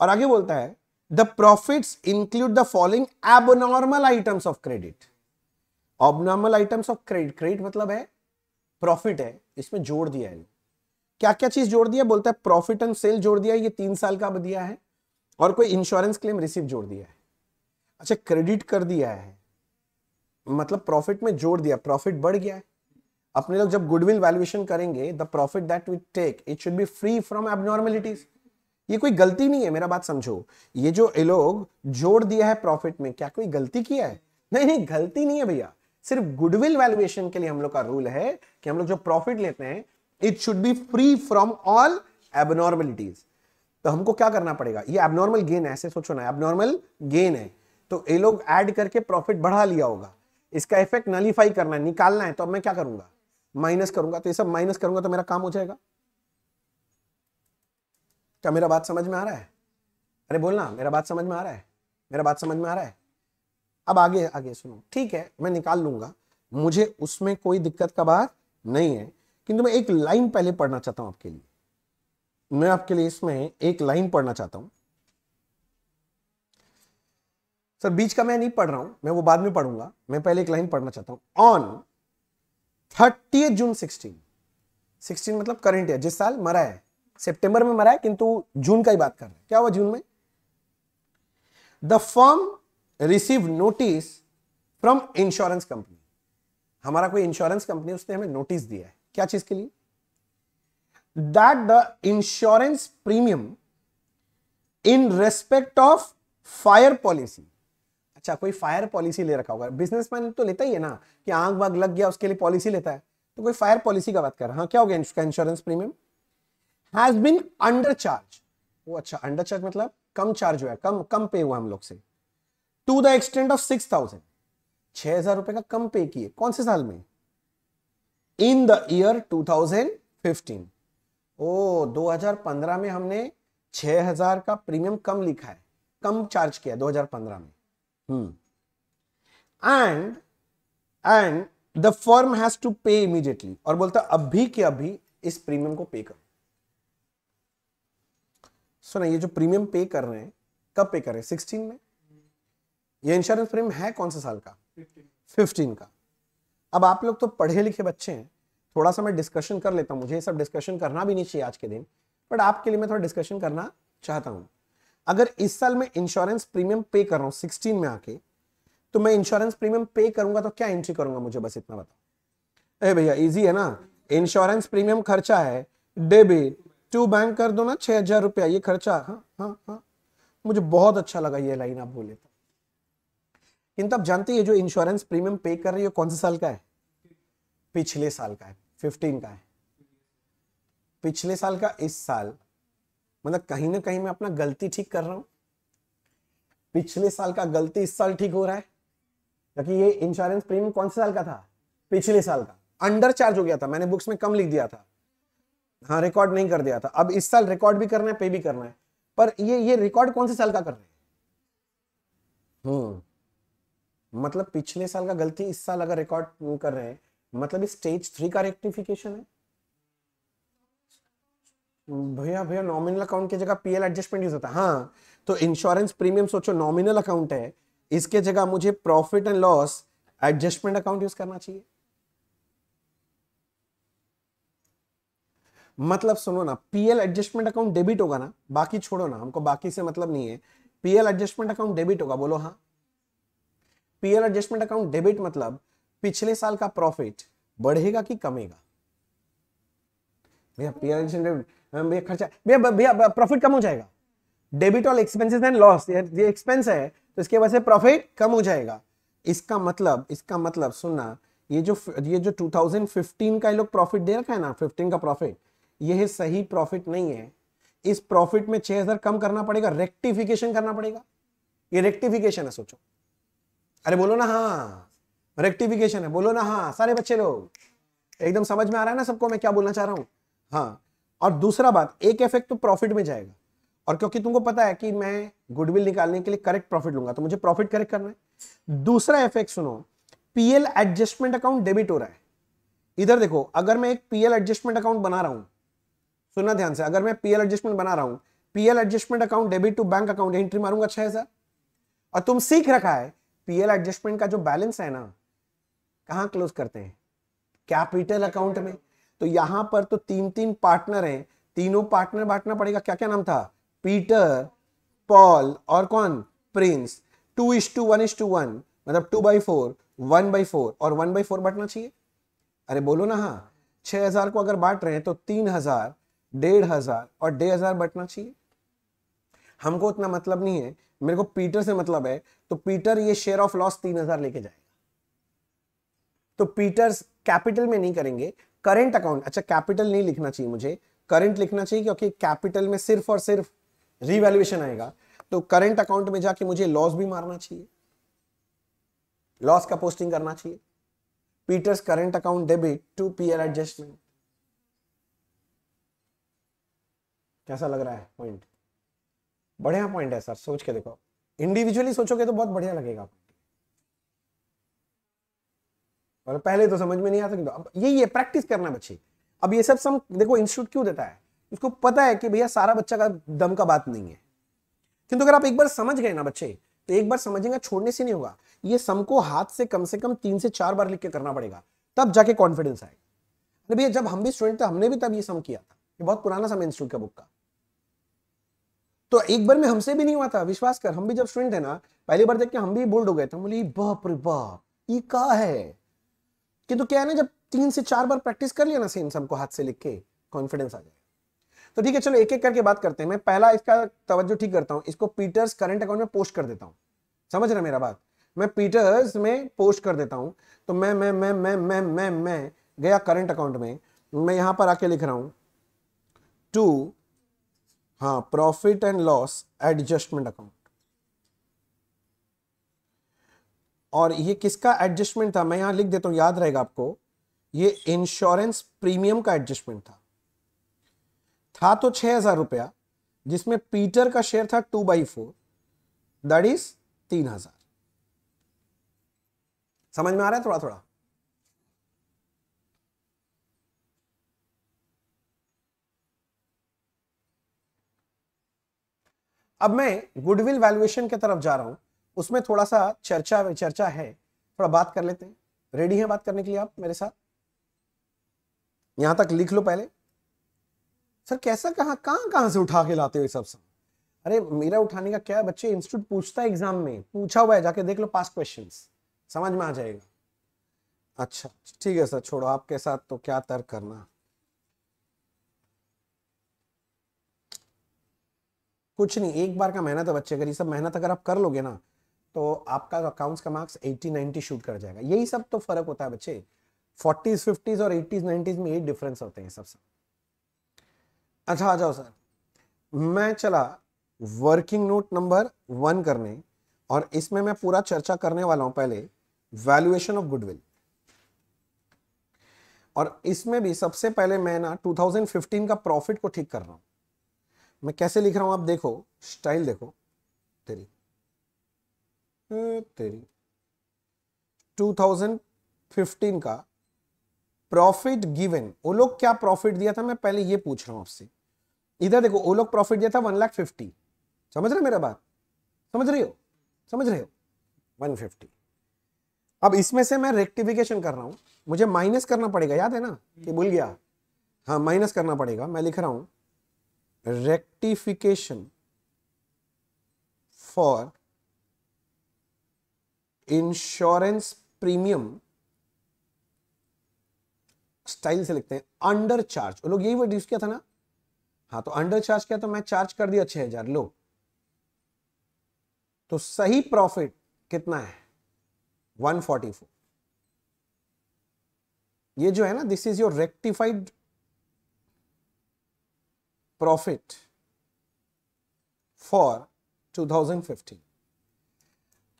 और आगे बोलता है the profit include the following abnormal items of credit abnormal items of credit credit मतलब है प्रॉफिट है इसमें जोड़ दिया है क्या क्या चीज जोड़ दिया बोलता है प्रॉफिट एंड सेल जोड़ दिया ये तीन साल का दिया है और कोई इंश्योरेंस क्लेम रिसीव जोड़ दिया है अच्छा क्रेडिट कर दिया है मतलब प्रॉफिट में जोड़ दिया प्रॉफिट बढ़ गया है अपने लोग जब गुडविल वैल्यूएशन करेंगे the profit that we take it should be free from abnormalities ये कोई गलती नहीं है मेरा बात समझो ये जो ये लोग जोड़ दिया है प्रॉफिट में क्या कोई गलती किया है नहीं नहीं गलती नहीं है भैया सिर्फ गुडविल वैल्यूएशन के लिए हम लोग का रूल है कि हम लोग जो प्रॉफिट लेते हैं it should be free from all abnormalities तो हमको क्या करना पड़ेगा ये एबनॉर्मल गेन है ऐसे सोचो ना एबनॉर्मल गेन है तो ये लोग ऐड करके प्रॉफिट बढ़ा लिया होगा इसका इफेक्ट नलीफाई करना है निकालना है तो अब मैं क्या करूंगा माइनस करूंगा तो ये सब माइनस करूंगा तो मेरा काम हो जाएगा क्या मेरा बात समझ में आ रहा है अरे बोलना मेरा बात समझ में आ रहा है मेरा बात समझ में आ रहा है अब आगे आगे सुनो ठीक है मैं निकाल लूंगा मुझे उसमें कोई दिक्कत का बात नहीं है किंतु मैं एक लाइन पहले पढ़ना चाहता हूं आपके लिए मैं आपके लिए इसमें एक लाइन पढ़ना चाहता हूं सर बीच का मैं नहीं पढ़ रहा हूं मैं वो बाद में पढ़ूंगा मैं पहले एक लाइन पढ़ना चाहता हूं on thirty June sixteen sixteen मतलब करंट है जिस साल मरा है सितंबर में मरा है किंतु जून का ही बात कर रहे हैं क्या हुआ जून में the firm receive notice from insurance company हमारा कोई इंश्योरेंस कंपनी उसने हमें नोटिस दिया है क्या चीज के लिए that the insurance premium in respect of fire policy अच्छा कोई फायर पॉलिसी ले रखा होगा बिजनेसमैन तो लेता ही है ना कि आग वाग लग गया उसके लिए पॉलिसी लेता है तो कोई फायर पॉलिसी का बात कर रहा हाँ क्या हो गया insurance premium has been under charge वो अच्छा अंडर चार्ज मतलब कम चार्ज हुआ है कम कम पे हुआ हम लोग से to the extent of six thousand छह हजार रुपए का कम पे किए कौन से साल में इन द ईयर फिफ्टीन ओ पंद्रह में हमने हजार का प्रीमियम कम लिखा है कम चार्ज किया पंद्रह में hmm and and the firm has to pay immediately और बोलता अभी के अभी इस प्रीमियम को पे करो सुना ये जो प्रीमियम पे कर रहे हैं कब पे कर रहे हैं सिक्सटीन में ये इंश्योरेंस प्रीमियम है कौन से साल का फिफ्टीन का अब आप लोग तो पढ़े लिखे बच्चे हैं थोड़ा सा मैं डिस्कशन कर लेता हूँ मुझे ये सब डिस्कशन करना भी नहीं चाहिए आज के दिन बट आपके लिए मैं थोड़ा डिस्कशन करना चाहता हूँ अगर इस साल में इंश्योरेंस प्रीमियम पे कर रहा हूँ सिक्सटीन में आके तो मैं इंश्योरेंस प्रीमियम पे करूंगा तो क्या एंट्री करूंगा मुझे बस इतना बताओ अरे भैया इजी है ना इंश्योरेंस प्रीमियम खर्चा है डेबिट टू बैंक कर दो ना छह हजार रुपया ये खर्चा हाँ हाँ हाँ मुझे बहुत अच्छा लगा ये लाइन आप बोले तो किंतु आप जानते हैं जो इंश्योरेंस प्रीमियम पे कर रही है कौन से साल का है पिछले साल का है फिफ्टीन का है पिछले साल का इस साल मतलब कहीं ना कहीं मैं अपना गलती ठीक कर रहा हूं पिछले साल का गलती इस साल ठीक हो रहा है क्योंकि ये इंश्योरेंस प्रीमियम कौन से साल का था पिछले साल का अंडर चार्ज हो गया था मैंने बुक्स में कम लिख दिया था हाँ रिकॉर्ड नहीं कर दिया था अब इस साल रिकॉर्ड भी करना है पे भी करना है पर ये ये रिकॉर्ड कौन से साल का कर रहे हैं हम्म मतलब पिछले साल का गलती इस साल अगर रिकॉर्ड कर रहे हैं मतलब स्टेज थ्री का रेक्टिफिकेशन है भैया भैया नॉमिनल अकाउंट की जगह पीएल एडजस्टमेंट यूज होता है हाँ तो इंश्योरेंस प्रीमियम सोचो नॉमिनल अकाउंट है इसके जगह मुझे profit and loss adjustment account use करना चाहिए मतलब सुनो ना पीएल एडजस्टमेंट अकाउंट डेबिट होगा ना बाकी छोड़ो ना हमको बाकी से मतलब नहीं है पीएल एडजस्टमेंट अकाउंट डेबिट होगा बोलो हाँ पीएल एडजस्टमेंट अकाउंट डेबिट मतलब पिछले साल का प्रॉफिट बढ़ेगा कि कमेगा भैया पीएल एडजस्टमेंट भैया खर्चा भैया भैया प्रॉफिट कम हो जाएगा debit all expenses and loss ये एक्सपेंस है तो इसके वजह से प्रॉफिट कम हो जाएगा इसका मतलब इसका मतलब सुनना ये जो ये जो 2015 का ये लोग प्रॉफिट दे रखा है ना 15 का प्रॉफिट ये सही प्रॉफिट नहीं है इस प्रॉफिट में 6000 कम करना पड़ेगा रेक्टिफिकेशन करना पड़ेगा ये रेक्टिफिकेशन है सोचो अरे बोलो ना हाँ रेक्टिफिकेशन है बोलो ना हाँ सारे बच्चे लोग एकदम समझ में आ रहा है ना सबको मैं क्या बोलना चाह रहा हूँ हाँ और दूसरा बात एक इफेक्ट तो प्रॉफिट में जाएगा और क्योंकि तुमको पता है कि मैं गुडविल निकालने के लिए करेक्ट प्रॉफिट लूंगा तो मुझे प्रॉफिट करेक्ट करना है दूसरा इफेक्ट सुनो पीएल एडजस्टमेंट अकाउंट डेबिट हो रहा है इधर देखो अगर मैं एक पीएल एडजस्टमेंट अकाउंट बना रहा हूं सुनना ध्यान से अगर मैं पीएल एडजस्टमेंट बना रहा हूं PL adjustment account debit to bank account entry मारूंगा छह हजार और तुम सीख रखा है पीएल एडजस्टमेंट का जो बैलेंस है ना कहाँ क्लोज करते हैं कैपिटल अकाउंट में तो यहां पर तो तीन तीन पार्टनर हैं तीनों पार्टनर बांटना पड़ेगा क्या क्या नाम था पीटर पॉल और कौन Prince two is to one is to one मतलब two by four one by four और वन बाई फोर बांटना चाहिए अरे बोलो ना हाँ छह हजार को अगर बांट रहे हैं तो तीन हजार डेढ़ हजार और डेढ़ हजार बांटना चाहिए हमको उतना मतलब नहीं है मेरे को पीटर से मतलब है तो पीटर ये शेयर ऑफ लॉस तीन हजार लेके जाएगा तो पीटर्स कैपिटल में नहीं करेंगे करेंट अकाउंट अच्छा कैपिटल नहीं लिखना चाहिए मुझे करेंट लिखना चाहिए क्योंकि कैपिटल में सिर्फ और सिर्फ रिवैल्यूएशन आएगा तो करेंट अकाउंट में जाके मुझे लॉस भी मारना चाहिए लॉस का पोस्टिंग करना चाहिए Peter's current account debit to PL adjustment कैसा लग रहा है पॉइंट बढ़िया पॉइंट है सर सोच के देखो इंडिविजुअली सोचोगे तो बहुत बढ़िया लगेगा और मतलब पहले तो समझ में नहीं आता तो अब यही है प्रैक्टिस करना बच्चे अब ये सब सम देखो इंस्टीट्यूट क्यों देता है उसको पता है कि भैया सारा बच्चा का दम का बात नहीं है किंतु अगर आप एक बार समझ गए ना बच्चे तो एक बार समझेंगे छोड़ने से नहीं होगा ये सम को हाथ से कम से कम तीन से चार बार लिख के करना पड़ेगा तब जाके कॉन्फिडेंस आएगा भैया जब हम भी स्टूडेंट थे हमने भी तब ये सम किया था ये बहुत पुराना सम इंस्टीट्यूट का बुक का तो एक बार में हमसे भी नहीं हुआ था विश्वास कर हम भी जब स्टूडेंट है ना पहली बार देख के हम भी बोल्ड हो गए थे हम बोले बाप रे बाप ये का है कि तो क्या है ना जब तीन से चार बार प्रैक्टिस कर लिया ना सेम हमको हाथ से लिख के कॉन्फिडेंस आ जाए तो ठीक है चलो एक एक करके बात करते हैं मैं पहला इसका तवज्जो ठीक करता हूँ इसको पीटर्स करंट अकाउंट में पोस्ट कर देता हूँ समझ रहे मेरा बात मैं पीटर्स में पोस्ट कर देता हूँ तो मैं मैं मैं मैं मैं मैं मैं गया करंट अकाउंट में मैं यहाँ पर आके लिख रहा हूँ टू हाँ profit and loss adjustment account और ये किसका एडजस्टमेंट था मैं यहां लिख देता हूं याद रहेगा आपको ये इंश्योरेंस प्रीमियम का एडजस्टमेंट था था तो छह हजार रुपया जिसमें पीटर का शेयर था two by four that is तीन हजार समझ में आ रहा है थोड़ा थोड़ा अब मैं गुडविल वैल्यूएशन की तरफ जा रहा हूँ उसमें थोड़ा सा चर्चा में चर्चा है थोड़ा बात कर लेते हैं रेडी है बात करने के लिए आप मेरे साथ यहां तक लिख लो पहले सर कैसा कहा कहां कहां से उठा के लाते हो सब सब अरे मेरा उठाने का क्या है बच्चे इंस्टीट्यूट पूछता है एग्जाम में पूछा हुआ है जाके देख लो पास क्वेश्चन समझ में आ जाएगा अच्छा ठीक है सर छोड़ो आपके साथ तो क्या तर्क करना कुछ नहीं एक बार का मेहनत है बच्चे अगर ये सब मेहनत अगर आप कर लोगे ना तो आपका अकाउंट्स का मार्क्स 80 90 शूट कर जाएगा यही सब तो फर्क होता है बच्चे 40s 50s और 80s 90s में यही डिफरेंस होते हैं सब सब अच्छा आ जाओ सर मैं चला वर्किंग नोट नंबर वन करने और इसमें मैं पूरा चर्चा करने वाला हूं पहले वैल्यूएशन ऑफ गुडविल और इसमें भी सबसे पहले मैं ना 2015 का प्रॉफिट को ठीक कर रहा हूं मैं कैसे लिख रहा हूँ आप देखो स्टाइल देखो तेरी तेरी 2015 का प्रॉफिट गिवन वो लोग क्या प्रॉफिट दिया था मैं पहले ये पूछ रहा हूँ आपसे इधर देखो वो लोग प्रॉफिट दिया था वन लाख फिफ्टी समझ रहे मेरा बात समझ रही हो समझ रहे हो वन फिफ्टी अब इसमें से मैं रेक्टिफिकेशन कर रहा हूँ मुझे माइनस करना पड़ेगा याद है ना कि भूल गया हाँ माइनस करना पड़ेगा मैं लिख रहा हूँ rectification for insurance premium style से लिखते हैं अंडर चार्ज लोग यही वर्ड यूज किया था ना हाँ तो अंडर चार्ज किया तो मैं चार्ज कर दिया छह हजार लो तो सही प्रॉफिट कितना है 144 ये जो है ना this is your rectified profit for 2015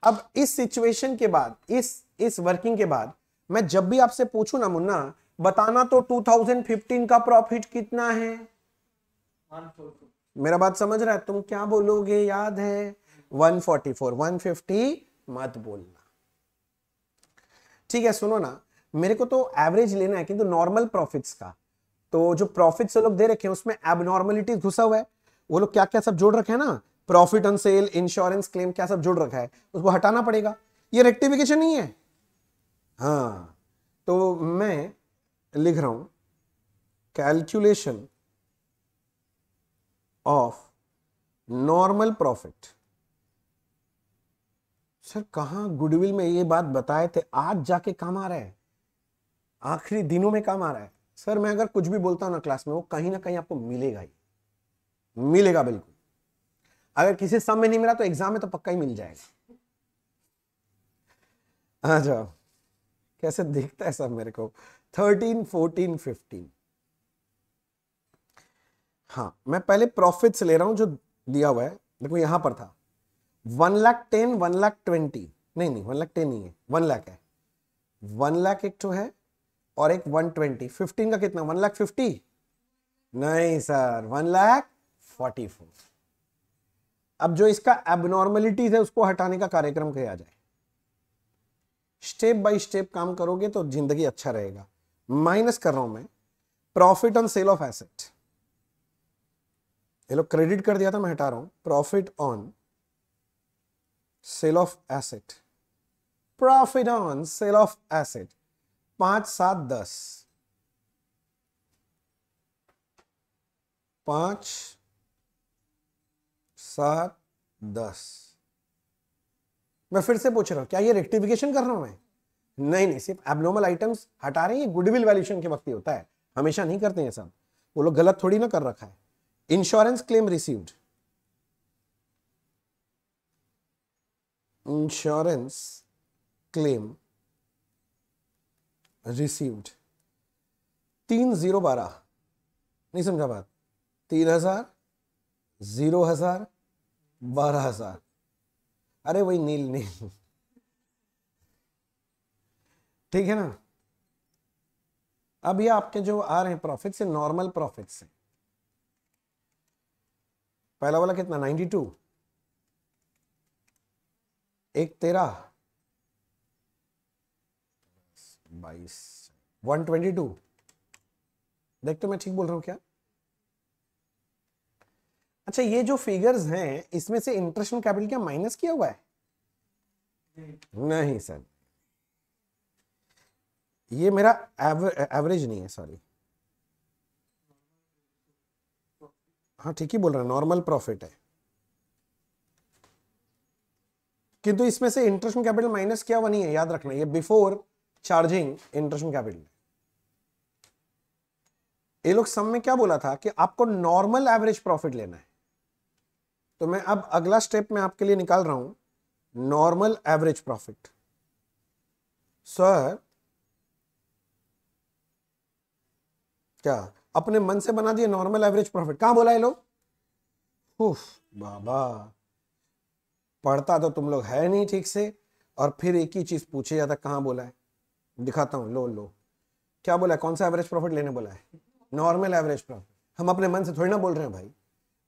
अब इस सिचुएशन के बाद इस इस वर्किंग के बाद मैं जब भी आपसे पूछू ना मुन्ना बताना तो 2015 का प्रॉफिट कितना है मेरा बात समझ रहा है तुम क्या बोलोगे याद है 144 150 मत बोलना ठीक है सुनो ना मेरे को तो एवरेज लेना है किंतु नॉर्मल प्रॉफिट्स का तो जो प्रॉफिट लोग दे रखे हैं उसमें एबनॉर्मलिटी घुसा हुआ है वो लोग क्या क्या सब जोड़ रखे हैं ना profit on sale insurance claim क्या सब जुड़ रखा है उसको हटाना पड़ेगा ये रेक्टिफिकेशन नहीं है हाँ तो मैं लिख रहा हूं calculation of normal profit sir कहा गुडविल में ये बात बताए थे आज जाके काम आ रहा है आखिरी दिनों में काम आ रहा है सर मैं अगर कुछ भी बोलता हूं ना क्लास में वो कहीं ना कहीं आपको मिलेगा ही मिलेगा बिल्कुल अगर किसी समय नहीं मिला तो एग्जाम में तो पक्का ही मिल जाएगा आ जाओ कैसे देखता है सब मेरे को थर्टीन फोर्टीन फिफ्टीन हाँ मैं पहले प्रॉफिट ले रहा हूं जो दिया हुआ है देखो यहां पर था one lakh ten one lakh twenty नहीं नहीं वन लाख टेन नहीं है वन लाख है वन लाख एक तो है और एक 120 15 का कितना वन लाख फिफ्टी नहीं sir one lakh forty four अब जो इसका एबनॉर्मेलिटीज है उसको हटाने का कार्यक्रम किया जाए स्टेप बाय स्टेप काम करोगे तो जिंदगी अच्छा रहेगा माइनस कर रहा हूं मैं profit on sale of asset ये लोग क्रेडिट कर दिया था मैं हटा रहा हूं profit on sale of asset profit on sale of asset पांच सात दस पांच सात दस मैं फिर से पूछ रहा हूं क्या ये रेक्टिफिकेशन कर रहा हूं मैं नहीं नहीं सिर्फ एबनॉर्मल आइटम्स हटा रहे हैं ये गुडविल वैल्यूशन के वक्त ही होता है हमेशा नहीं करते हैं सब वो लोग गलत थोड़ी ना कर रखा है insurance claim received insurance claim received तीन जीरो बारह नहीं समझा बात तीन हजार जीरो हजार बारह हजार अरे वही नील नील ठीक है ना अब ये आपके जो आ रहे हैं प्रॉफिट से नॉर्मल प्रॉफिट्स हैं पहला वाला कितना नाइन्टी टू एक तेरह बाईस वन ट्वेंटी टू देखते मैं ठीक बोल रहा हूं क्या अच्छा ये जो फिगर्स हैं इसमें से इंटरेस्ट कैपिटल क्या माइनस किया हुआ है नहीं सर ये मेरा एवरेज नहीं है सॉरी हाँ ठीक ही बोल रहा है नॉर्मल प्रॉफिट है किंतु इसमें से इंटरेस्ट कैपिटल माइनस किया हुआ नहीं है याद रखना ये बिफोर चार्जिंग इंटरेस्ट में कैपिटल ये लोग सम में क्या बोला था कि आपको नॉर्मल एवरेज प्रॉफिट लेना है तो मैं अब अगला स्टेप में आपके लिए निकाल रहा हूं नॉर्मल एवरेज प्रॉफिट सर क्या अपने मन से बना दिए नॉर्मल एवरेज प्रॉफिट कहां बोला है लोग उफ बाबा पढ़ता तो तुम लोग है नहीं ठीक से और फिर एक ही चीज पूछे जाता कहां बोला है दिखाता हूँ लो लो क्या बोला है कौन सा एवरेज प्रॉफिट लेने बोला है नॉर्मल एवरेज प्रॉफिट हम अपने मन से थोड़ी ना बोल रहे हैं भाई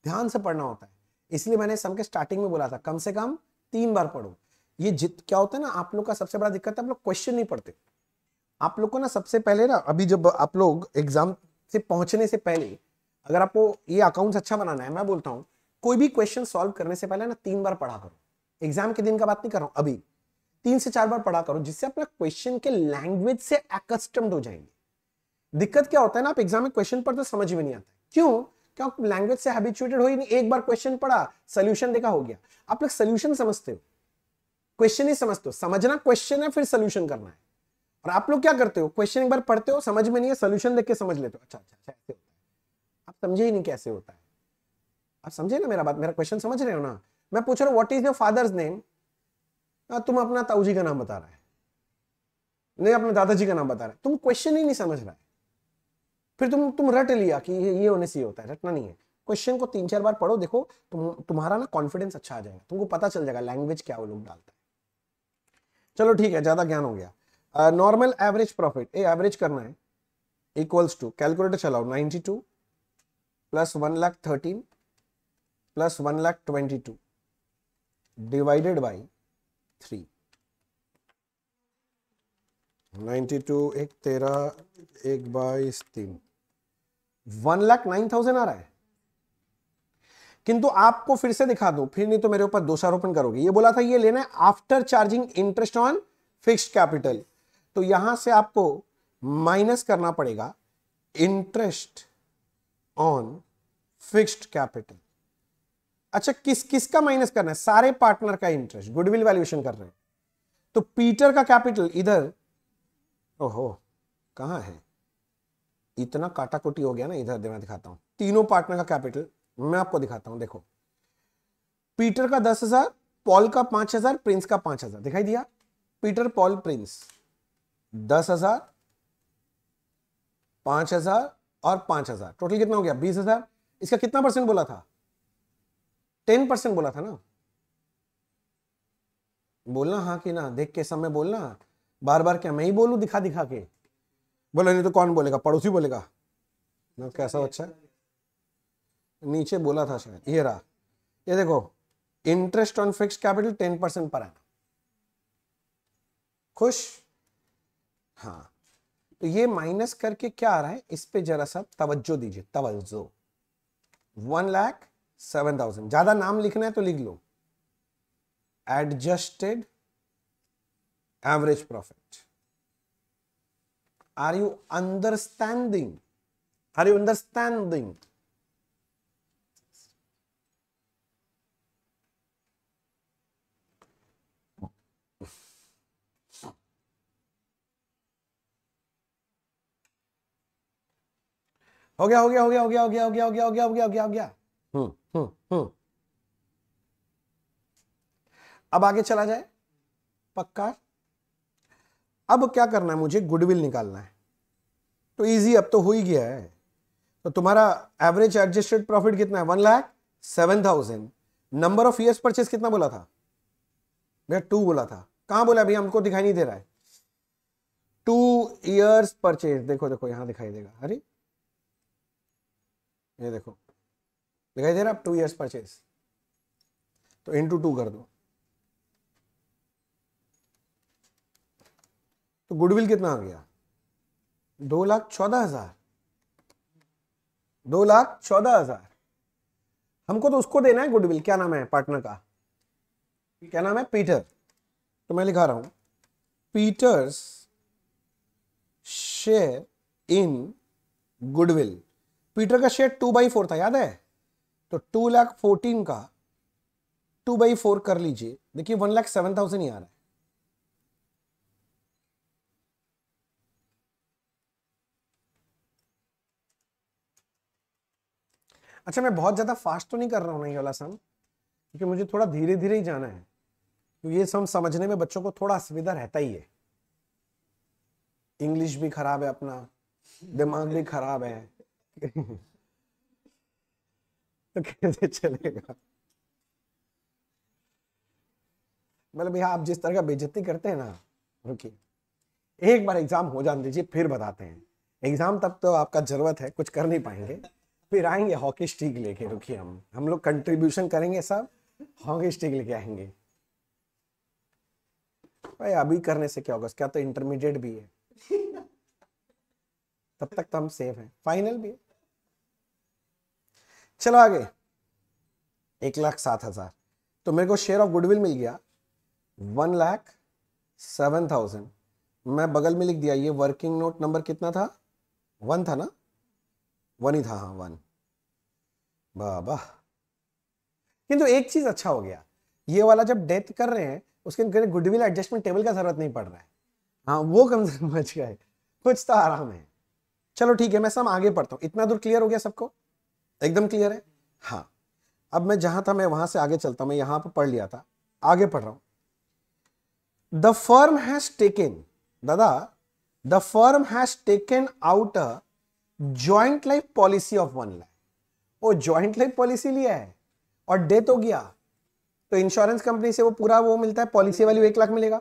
ध्यान से पढ़ना होता है इसलिए मैंने सम के स्टार्टिंग में बोला था कम से कम तीन बार पढ़ो ये जित क्या होता है ना आप लोग का सबसे बड़ा दिक्कत है आप लोग क्वेश्चन नहीं पढ़ते आप लोग को ना सबसे पहले ना अभी जब आप लोग एग्जाम से पहुंचने से पहले अगर आपको ये अकाउंट अच्छा बनाना है मैं बोलता हूँ कोई भी क्वेश्चन सॉल्व करने से पहले ना तीन बार पढ़ा करो एग्जाम के दिन का बात नहीं कर रहा हूँ अभी तीन से चार बार पढ़ा करो जिससे अपना क्वेश्चन के लैंग्वेज से अकस्टम्ड हो जाएंगे दिक्कत क्या होता है ना आप एग्जाम में क्वेश्चन पढ़ते समझ में नहीं आता क्यों क्योंकि लैंग्वेज से हैबिचुएटेड हो ही नहीं एक बार क्वेश्चन पढ़ा सोल्यूशन देखा हो गया आप लोग सोल्यूशन समझते हो क्वेश्चन ही समझते हो समझना क्वेश्चन है फिर सोल्यूशन करना है और आप लोग क्या करते हो क्वेश्चन एक बार पढ़ते हो समझ में नहीं है सोल्यूशन देख के समझ लेते हो अच्छा अच्छा अच्छा ऐसे होता है आप समझे ही नहीं कैसे होता है आप समझे ना मेरा बात मेरा क्वेश्चन समझ रहे हो ना मैं पूछ रहा हूँ what is your father's name हाँ, तुम अपना ताऊ जी का नाम बता रहा है नहीं अपने दादाजी का नाम बता रहा है तुम क्वेश्चन ही नहीं समझ रहा है फिर तुम तुम रट लिया कि ये होने से ये होता है रटना नहीं है क्वेश्चन को तीन चार बार पढ़ो देखो तुम तुम्हारा ना कॉन्फिडेंस अच्छा आ जाएगा तुमको पता चल जाएगा लैंग्वेज क्या वो लोग डालता है चलो ठीक है ज्यादा ज्ञान हो गया normal average profit a average करना है इक्वल्स टू कैलकुलेटर चलाओ ninety two plus one lakh thirteen plus one lakh twenty two divided by three ninety two एक तेरह एक बाईस तीन वन लाख नाइन थाउजेंड आ रहा है किंतु आपको फिर से दिखा दू फिर नहीं तो मेरे ऊपर दोषारोपण करोगे ये बोला था ये लेना है after charging interest on fixed capital तो यहां से आपको माइनस करना पड़ेगा इंटरेस्ट ऑन फिक्स्ड कैपिटल अच्छा किस किस का माइनस करना है सारे पार्टनर का इंटरेस्ट गुडविल वैल्यूएशन कर रहे हैं तो पीटर का कैपिटल इधर ओहो कहा है इतना काटाकुटी हो गया ना इधर मैं दिखाता हूं तीनों पार्टनर का कैपिटल मैं आपको दिखाता हूं देखो पीटर का दस हजार पॉल का पांच हजार प्रिंस का पांच हजार दिखाई दिया पीटर पॉल प्रिंस दस हजार पांच हजार और पांच हजार टोटल कितना हो गया बीस हजार इसका कितना परसेंट बोला था टेन परसेंट बोला था ना बोलना हाँ कि ना देख के समय बोलना बार बार क्या मैं ही बोलू दिखा दिखा के बोला नहीं तो कौन बोलेगा पड़ोसी बोलेगा ना कैसा अच्छा नीचे बोला था शायद ये रहा ये देखो interest on fix capital ten percent पर है खुश हाँ तो ये माइनस करके क्या आ रहा है इस पे जरा सा तवज्जो दीजिए तवज्जो वन लाख सेवन थाउजेंड ज्यादा नाम लिखना है तो लिख लो adjusted average profit are you understanding are you understanding हो गया हो गया हो गया हो गया हो गया हो गया हो गया हो गया हो गया हो गया हो गया हम्म, हम्म अब आगे चला जाए पक्का अब क्या करना है मुझे गुडविल निकालना है तो इजी अब तो हो ही गया है तो तुम्हारा एवरेज एडजस्टेड प्रॉफिट कितना है one lakh seven thousand number of years purchase कितना बोला था भैया टू बोला था कहां बोला भैया हमको दिखाई नहीं दे रहा है टू ईयर्स परचेज देखो देखो यहां दिखाई देगा अरे ये देखो दिखाई दे रहा आप टू ईयर्स परचेज तो इंटू टू कर दो तो गुडविल कितना आ गया दो लाख चौदह हजार दो लाख चौदह हजार हमको तो उसको देना है गुडविल क्या नाम है पार्टनर का क्या नाम है पीटर तो मैं लिखा रहा हूं Peter's share in goodwill Peter का शेयर टू बाई फोर था याद है तो टू लाख फोर्टीन का टू बाई फोर कर लीजिए देखिए वन लाख सेवन थाउजेंड ही आ रहा है अच्छा मैं बहुत ज़्यादा फास्ट तो नहीं कर रहा हूं ना ये वाला सम क्योंकि मुझे थोड़ा धीरे धीरे ही जाना है तो ये सम समझने में बच्चों को थोड़ा असुविधा रहता ही है इंग्लिश भी खराब है अपना दिमाग भी खराब है तो कैसे चलेगा मतलब यहाँ आप जिस तरह का बेजती करते हैं ना रुकिए एक बार एग्जाम हो जान दीजिए फिर बताते हैं एग्जाम तब तो आपका जरूरत है कुछ कर नहीं पाएंगे फिर आएंगे हॉकी स्टिक लेके रुकिए हम हम लोग कंट्रीब्यूशन करेंगे सब हॉकी स्टिक लेके आएंगे भाई अभी करने से क्या होगा क्या तो इंटरमीडिएट भी है तब तक तो हम सेफ हैं फाइनल भी है चलो आगे एक लाख सात हजार तो मेरे को शेयर ऑफ गुडविल मिल गया वन लाख सेवन थाउजेंड मैं बगल में लिख दिया ये वर्किंग नोट नंबर कितना था वन था ना वन ही था हाँ वन बाबा किंतु एक चीज अच्छा हो गया ये वाला जब डेथ कर रहे हैं उसके गुडविल एडजस्टमेंट टेबल का जरूरत नहीं पड़ रहा है हाँ वो कम समझ गए कुछ तो आराम है चलो ठीक है मैं सब आगे पढ़ता हूँ इतना दूर क्लियर हो गया सबको एकदम क्लियर है हाँ अब मैं जहां था मैं वहां से आगे चलता मैं यहां पर पढ़ लिया था आगे पढ़ रहा हूं द फर्म हैज टेकन दादा the firm has taken out a joint life policy of one life वो ज्वाइंट लाइफ पॉलिसी लिया है और डेथ हो गया तो इंश्योरेंस कंपनी से वो पूरा वो मिलता है पॉलिसी वैल्यू एक लाख मिलेगा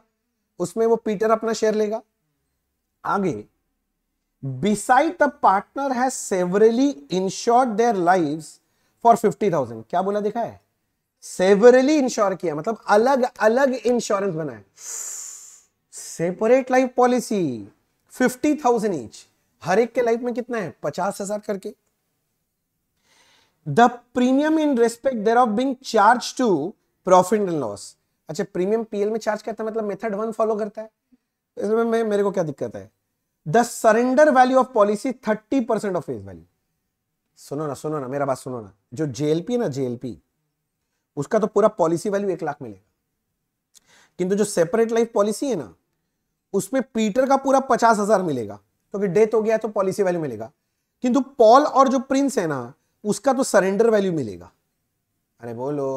उसमें वो पीटर अपना शेयर लेगा आगे beside the partner has severally insured their lives for fifty thousand क्या बोला देखा है सेवरली इंश्योर किया मतलब अलग अलग इंश्योरेंस बनाए separate life policy fifty thousand each हर एक के लाइफ में कितना है पचास हजार करके the premium in respect there of being charge to profit and loss अच्छा प्रीमियम पीएल में चार्ज करता है मतलब मेथड वन फॉलो करता है इसमें मेरे को क्या दिक्कत है the surrender value of policy thirty percent of face value सुनो ना सुनो ना मेरा बात सुनो ना जो जेएलपी ना जेएलपी उसका तो पूरा पॉलिसी वैल्यू एक लाख मिलेगा किंतु जो सेपरेट लाइफ पॉलिसी है ना उसमें पीटर का पूरा पचास हजार मिलेगा क्योंकि तो डेथ हो गया तो पॉलिसी वैल्यू मिलेगा किंतु पॉल और जो प्रिंस है ना उसका तो सरेंडर वैल्यू मिलेगा अरे बोलो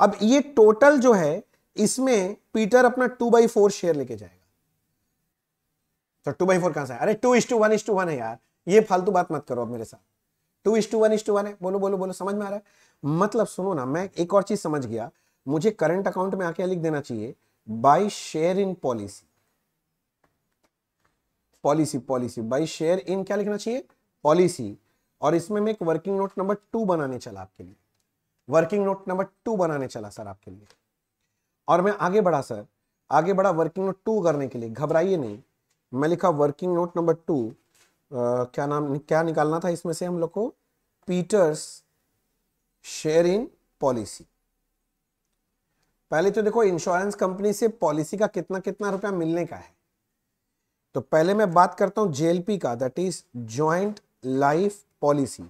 अब ये टोटल जो है इसमें पीटर अपना टू बाई फोर शेयर लेके जाएगा तो टू बाई फोर कहां से अरे two is to one is to one है यार ये फालतू बात मत करो अब मेरे साथ two is to one is to one है बोलो बोलो बोलो समझ में आ रहा है मतलब सुनो ना मैं एक और चीज समझ गया मुझे करंट अकाउंट में आके लिख देना चाहिए by share in policy policy policy by share in क्या लिखना चाहिए पॉलिसी और इसमें मैं एक वर्किंग नोट नंबर टू बनाने चला आपके लिए वर्किंग नोट नंबर टू बनाने चला सर आपके लिए और मैं आगे बढ़ा सर आगे बढ़ा वर्किंग नोट टू करने के लिए घबराइए नहीं मैं लिखा वर्किंग नोट नंबर टू क्या नाम क्या निकालना था इसमें से हम लोग को पीटर्स शेयर इन पॉलिसी पहले तो देखो इंश्योरेंस कंपनी से पॉलिसी का कितना कितना रुपया मिलने का है तो पहले मैं बात करता हूं जेएलपी का that is joint life policy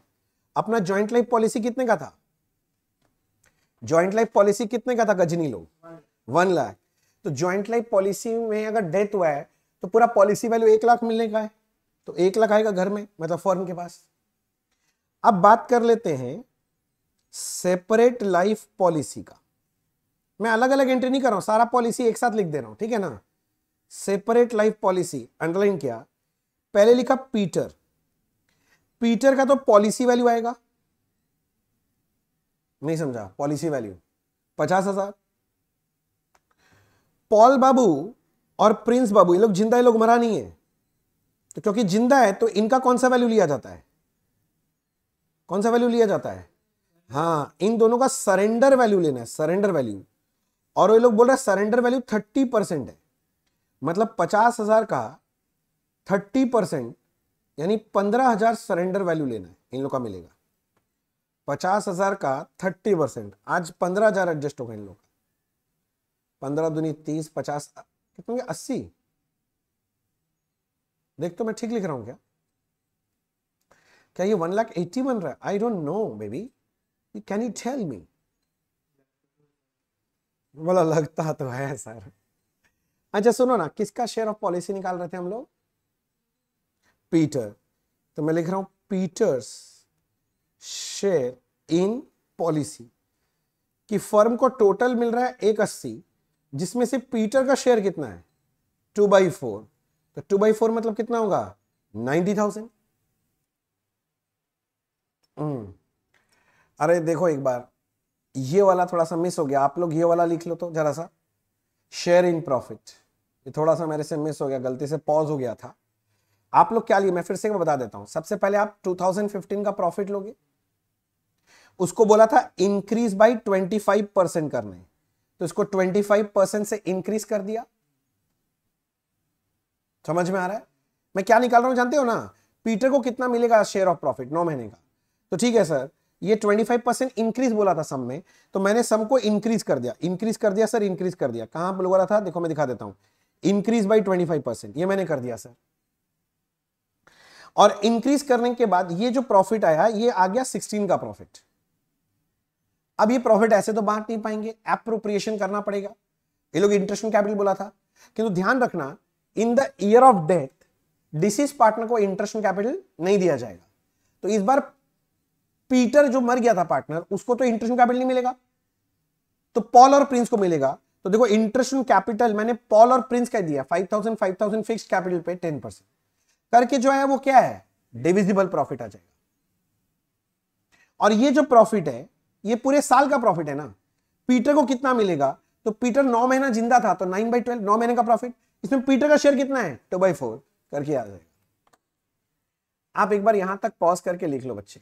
अपना ज्वाइंट लाइफ पॉलिसी कितने का था ज्वाइंट लाइफ पॉलिसी कितने का था गजनी लोग वन लाख तो ज्वाइंट लाइफ पॉलिसी में अगर डेथ हुआ है तो पूरा पॉलिसी वैल्यू एक लाख मिलने का है तो एक लाख आएगा घर में मतलब फॉर्म के पास अब बात कर लेते हैं सेपरेट लाइफ पॉलिसी का मैं अलग अलग एंट्री नहीं कर रहा हूं सारा पॉलिसी एक साथ लिख दे रहा हूं ठीक है ना सेपरेट लाइफ पॉलिसी अंडरलाइन किया पहले लिखा पीटर पीटर का तो पॉलिसी वैल्यू आएगा नहीं समझा पॉलिसी वैल्यू पचास हजार पॉल बाबू और प्रिंस बाबू ये लोग जिंदा है लोग मरा नहीं है तो क्योंकि जिंदा है तो इनका कौन सा वैल्यू लिया जाता है कौन सा वैल्यू लिया जाता है हाँ इन दोनों का सरेंडर वैल्यू लेना है सरेंडर वैल्यू और वो लोग बोल रहे हैं सरेंडर वैल्यू थर्टी परसेंट है मतलब पचास हजार का थर्टी परसेंट यानी पंद्रह हजार सरेंडर वैल्यू लेना है इन लोग का मिलेगा पचास हजार का थर्टी परसेंट आज पंद्रह हजार एडजस्ट होगा इन लोग का पंद्रह दुनी तीस पचास कितने होंगे अस्सी देख तो मैं ठीक लिख रहा हूं क्या क्या ये वन लाख एट्टी बन रहा है I don't know baby can you tell me बोला लगता तो है सर अच्छा सुनो ना किसका शेयर ऑफ पॉलिसी निकाल रहे थे हम लोग पीटर तो मैं लिख रहा हूं पीटर्स शेयर इन पॉलिसी कि फर्म को टोटल मिल रहा है एक अस्सी जिसमें से पीटर का शेयर कितना है टू बाई फोर तो टू बाई फोर मतलब कितना होगा नाइनटी थाउजेंड हम्म। अरे देखो एक बार ये वाला थोड़ा सा मिस हो गया आप लोग ये वाला लिख लो तो जरा सा शेयर इन प्रॉफिट ये थोड़ा सा मेरे से मिस हो गया गलती से पॉज हो गया था आप लोग क्या लिए मैं फिर से मैं बता देता हूं सबसे पहले आप 2015 का प्रॉफिट लोगे उसको बोला था इंक्रीज बाई 25 परसेंट करने तो इसको 25 परसेंट से इंक्रीज कर दिया समझ में आ रहा है मैं क्या निकाल रहा हूं जानते हो ना पीटर को कितना मिलेगा शेयर ऑफ प्रॉफिट नौ महीने का तो ठीक है सर ये 25 परसेंट इंक्रीज बोला था सम में तो मैंने सम को इंक्रीज कर दिया इंक्रीज कर दिया सर इंक्रीज कर दिया कहां बोल रहा था देखो मैं दिखा देता हूं इंक्रीज बाई ट्वेंटी परसेंट ये मैंने कर दिया सर और इंक्रीज करने के बाद ये जो प्रॉफिट आया ये आ गया 16 का प्रॉफिट अब ये प्रॉफिट ऐसे तो बांट नहीं पाएंगे अप्रोप्रिएशन करना पड़ेगा ये लोग इंटरेस्ट में कैपिटल बोला था किंतु तो ध्यान रखना in the year of death deceased partner को इंटरेस्ट में कैपिटल नहीं दिया जाएगा तो इस बार पीटर जो मर गया था पार्टनर उसको तो इंटरेस्ट में कैपिटल नहीं मिलेगा तो पॉल और प्रिंस को मिलेगा तो देखो इंटरेस्ट ऑन कैपिटल मैंने पॉल और प्रिंस का दिया five thousand five thousand fix capital पे टेन परसेंट करके जो है वो क्या है डिविजिबल प्रॉफिट आ जाएगा और ये जो प्रॉफिट है ये पूरे साल का प्रॉफिट है ना पीटर को कितना मिलेगा तो पीटर नौ महीना जिंदा था तो नाइन बाई ट्वेल्व नौ महीने का प्रॉफिट इसमें पीटर का शेयर कितना है टू बाई फोर करके आ जाएगा आप एक बार यहां तक पॉज करके लिख लो बच्चे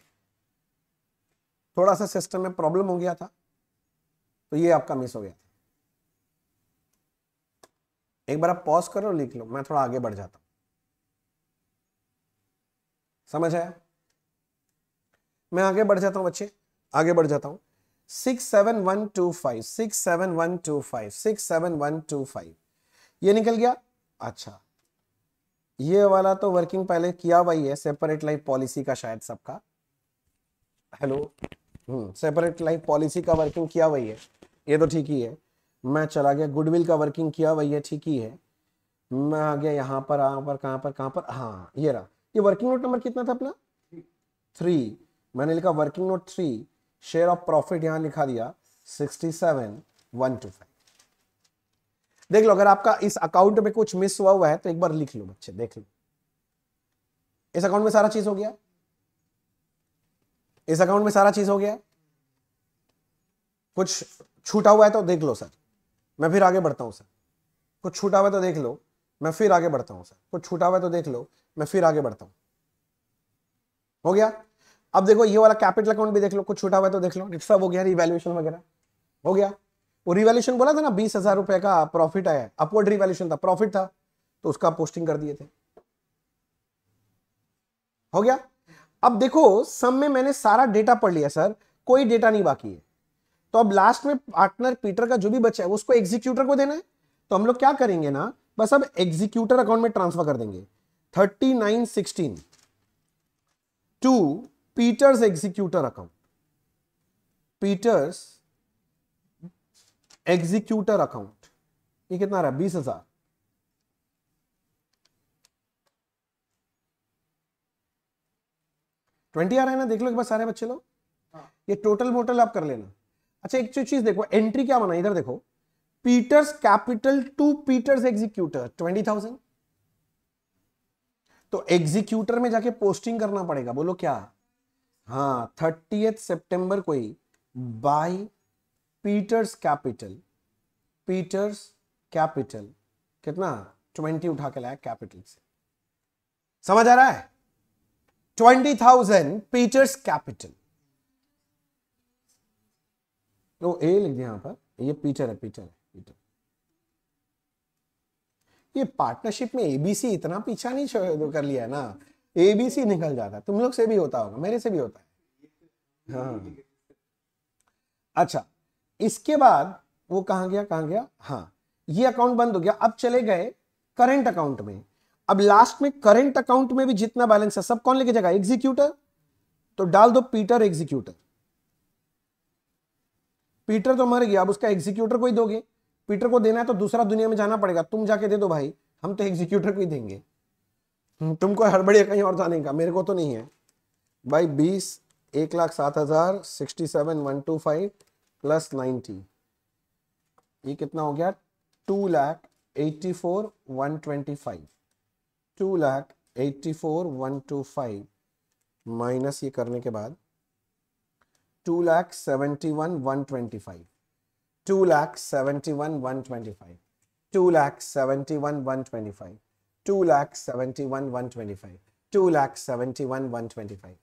थोड़ा सा सिस्टम में प्रॉब्लम हो गया था तो ये आपका मिस हो गया था एक बार आप पॉज करो लिख लो मैं थोड़ा आगे बढ़ जाता हूं समझ आया मैं आगे बढ़ जाता हूं बच्चे आगे बढ़ जाता हूं six seven one two five six seven one two five six seven one two five ये निकल गया अच्छा ये वाला तो वर्किंग पहले किया हुआ ही है सेपरेट लाइफ पॉलिसी का शायद सबका hello hmm separate life policy का वर्किंग किया हुआ है ये तो ठीक ही है मैं चला गया गुडविल का वर्किंग किया हुआ है ठीक ही है मैं आ गया यहाँ पर आ पर कहाँ पर कहाँ पर हाँ ये रहा ये वर्किंग नोट नंबर कितना था अपना थ्री मैंने लिखा working note three share of profit यहां लिखा दिया sixty seven one two five देख लो अगर आपका इस अकाउंट में कुछ मिस हुआ हुआ है तो एक बार लिख लो बच्चे देख लो इस अकाउंट में सारा चीज हो गया इस अकाउंट में सारा चीज हो गया कुछ छूटा हुआ है तो देख लो सर मैं फिर आगे बढ़ता हूं सर कुछ छूटा हुआ है तो देख लो मैं फिर आगे बढ़ता हूं सर कुछ छूटा हुआ है तो देख लो मैं फिर आगे बढ़ता हूं हो गया अब देखो ये वाला कैपिटल अकाउंट भी देख लो कुछ छूटा हुआ तो देख लो सब हो गया रिवेल्यूशन वगैरह हो गया वो रिवेल्यूशन बोला था ना बीस हजार रुपए का प्रॉफिट आया अपवर्ड रिवेल्यूशन था प्रॉफिट था तो उसका पोस्टिंग कर दिए थे हो गया अब देखो सब में मैंने सारा डेटा पढ़ लिया सर कोई डेटा नहीं बाकी है तो अब लास्ट में पार्टनर पीटर का जो भी बच्चा है उसको एग्जीक्यूटर को देना है तो हम लोग क्या करेंगे ना बस अब एग्जीक्यूटर अकाउंट में ट्रांसफर कर देंगे thirty nine sixteen to Peter's executor account Peter's executor account ये कितना रहा बीस हजार ट्वेंटी आ रहा है ना देख लो एक बार सारे बच्चे लोग हाँ। ये टोटल मोटल आप कर लेना अच्छा एक चीज देखो एंट्री क्या बना इधर देखो Peter's capital to Peter's executor twenty thousand तो एग्जीक्यूटर में जाके पोस्टिंग करना पड़ेगा बोलो क्या हाँ थर्टी सितंबर को ही by Peter's capital Peter's capital कितना ट्वेंटी उठा के लाया कैपिटल से समझ आ रहा है ट्वेंटी थाउजेंड पीटर्स कैपिटल तो ए लिख दिया यहां पर ये पीटर है पीटर है पीटर ये पार्टनरशिप में एबीसी इतना पीछा नहीं कर लिया है ना ए बी सी निकल जाता है तुम लोग से भी होता होगा मेरे से भी होता है हाँ अच्छा इसके बाद वो कहा गया कहा गया हाँ ये अकाउंट बंद हो गया अब चले गए करंट अकाउंट में अब लास्ट में करंट अकाउंट में भी जितना बैलेंस है सब कौन लेके जाएगा एग्जीक्यूटर तो डाल दो पीटर एग्जीक्यूटर पीटर तो मर गया अब उसका एग्जीक्यूटर को ही दोगे पीटर को देना है तो दूसरा दुनिया में जाना पड़ेगा तुम जाके दे दो भाई हम तो एग्जीक्यूटर को ही देंगे हम्म, तुमको हड़बड़ी कहीं और जाने का मेरे को तो नहीं है भाई बीस एक लाख सात हजार sixty seven one two five plus ninety ये कितना हो गया two lakh eighty four one twenty five two lakh eighty four one two five minus ये करने के बाद two lakh seventy one one twenty five two lakh seventy one one twenty five two lakh seventy one one twenty five two lakh seventy one one twenty five two lakh seventy one one twenty five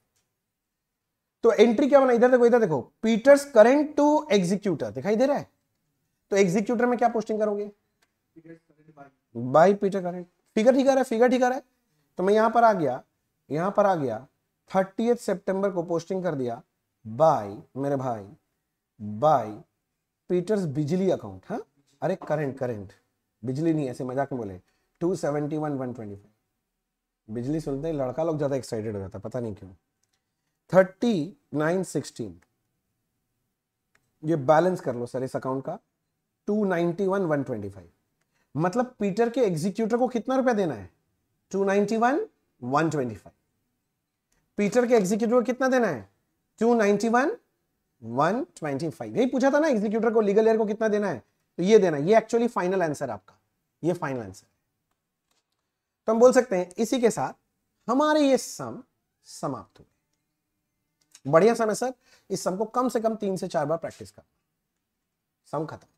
तो entry क्या बना इधर देखो इधर देखो Peters current to executor दिखाई दे रहा है तो एग्जीक्यूटर में क्या पोस्टिंग करोगे बाय पीटर करेंट फिगर ठीक आ रहा है फिगर ठीक आ रहा है तो मैं यहां पर आ गया यहां पर आ गया थर्टी सितंबर को पोस्टिंग कर दिया बाय मेरे भाई बाय पीटर्स बिजली अकाउंट हाँ अरे करंट करंट बिजली नहीं ऐसे मजाक में बोले two seventy one one twenty five बिजली सुनते ही लड़का लोग ज़्यादा एक्साइटेड हो जाता पता नहीं क्यों थर्टी नाइन सिक्सटीन ये बैलेंस कर लो सर इस अकाउंट का two ninety one one twenty five मतलब पीटर के एग्जीक्यूटर को कितना रुपया देना है two ninety one one twenty five Peter के एग्जीक्यूटर को कितना देना है two ninety one one twenty five यही पूछा था ना एग्जीक्यूटर को लीगल एयर को कितना देना है तो ये देना ये एक्चुअली फाइनल आंसर आपका ये फाइनल आंसर तो हम बोल सकते हैं इसी के साथ हमारे ये सम समाप्त हुए बढ़िया समय सर इस सम को कम से कम तीन से चार बार प्रैक्टिस कर सम खत्म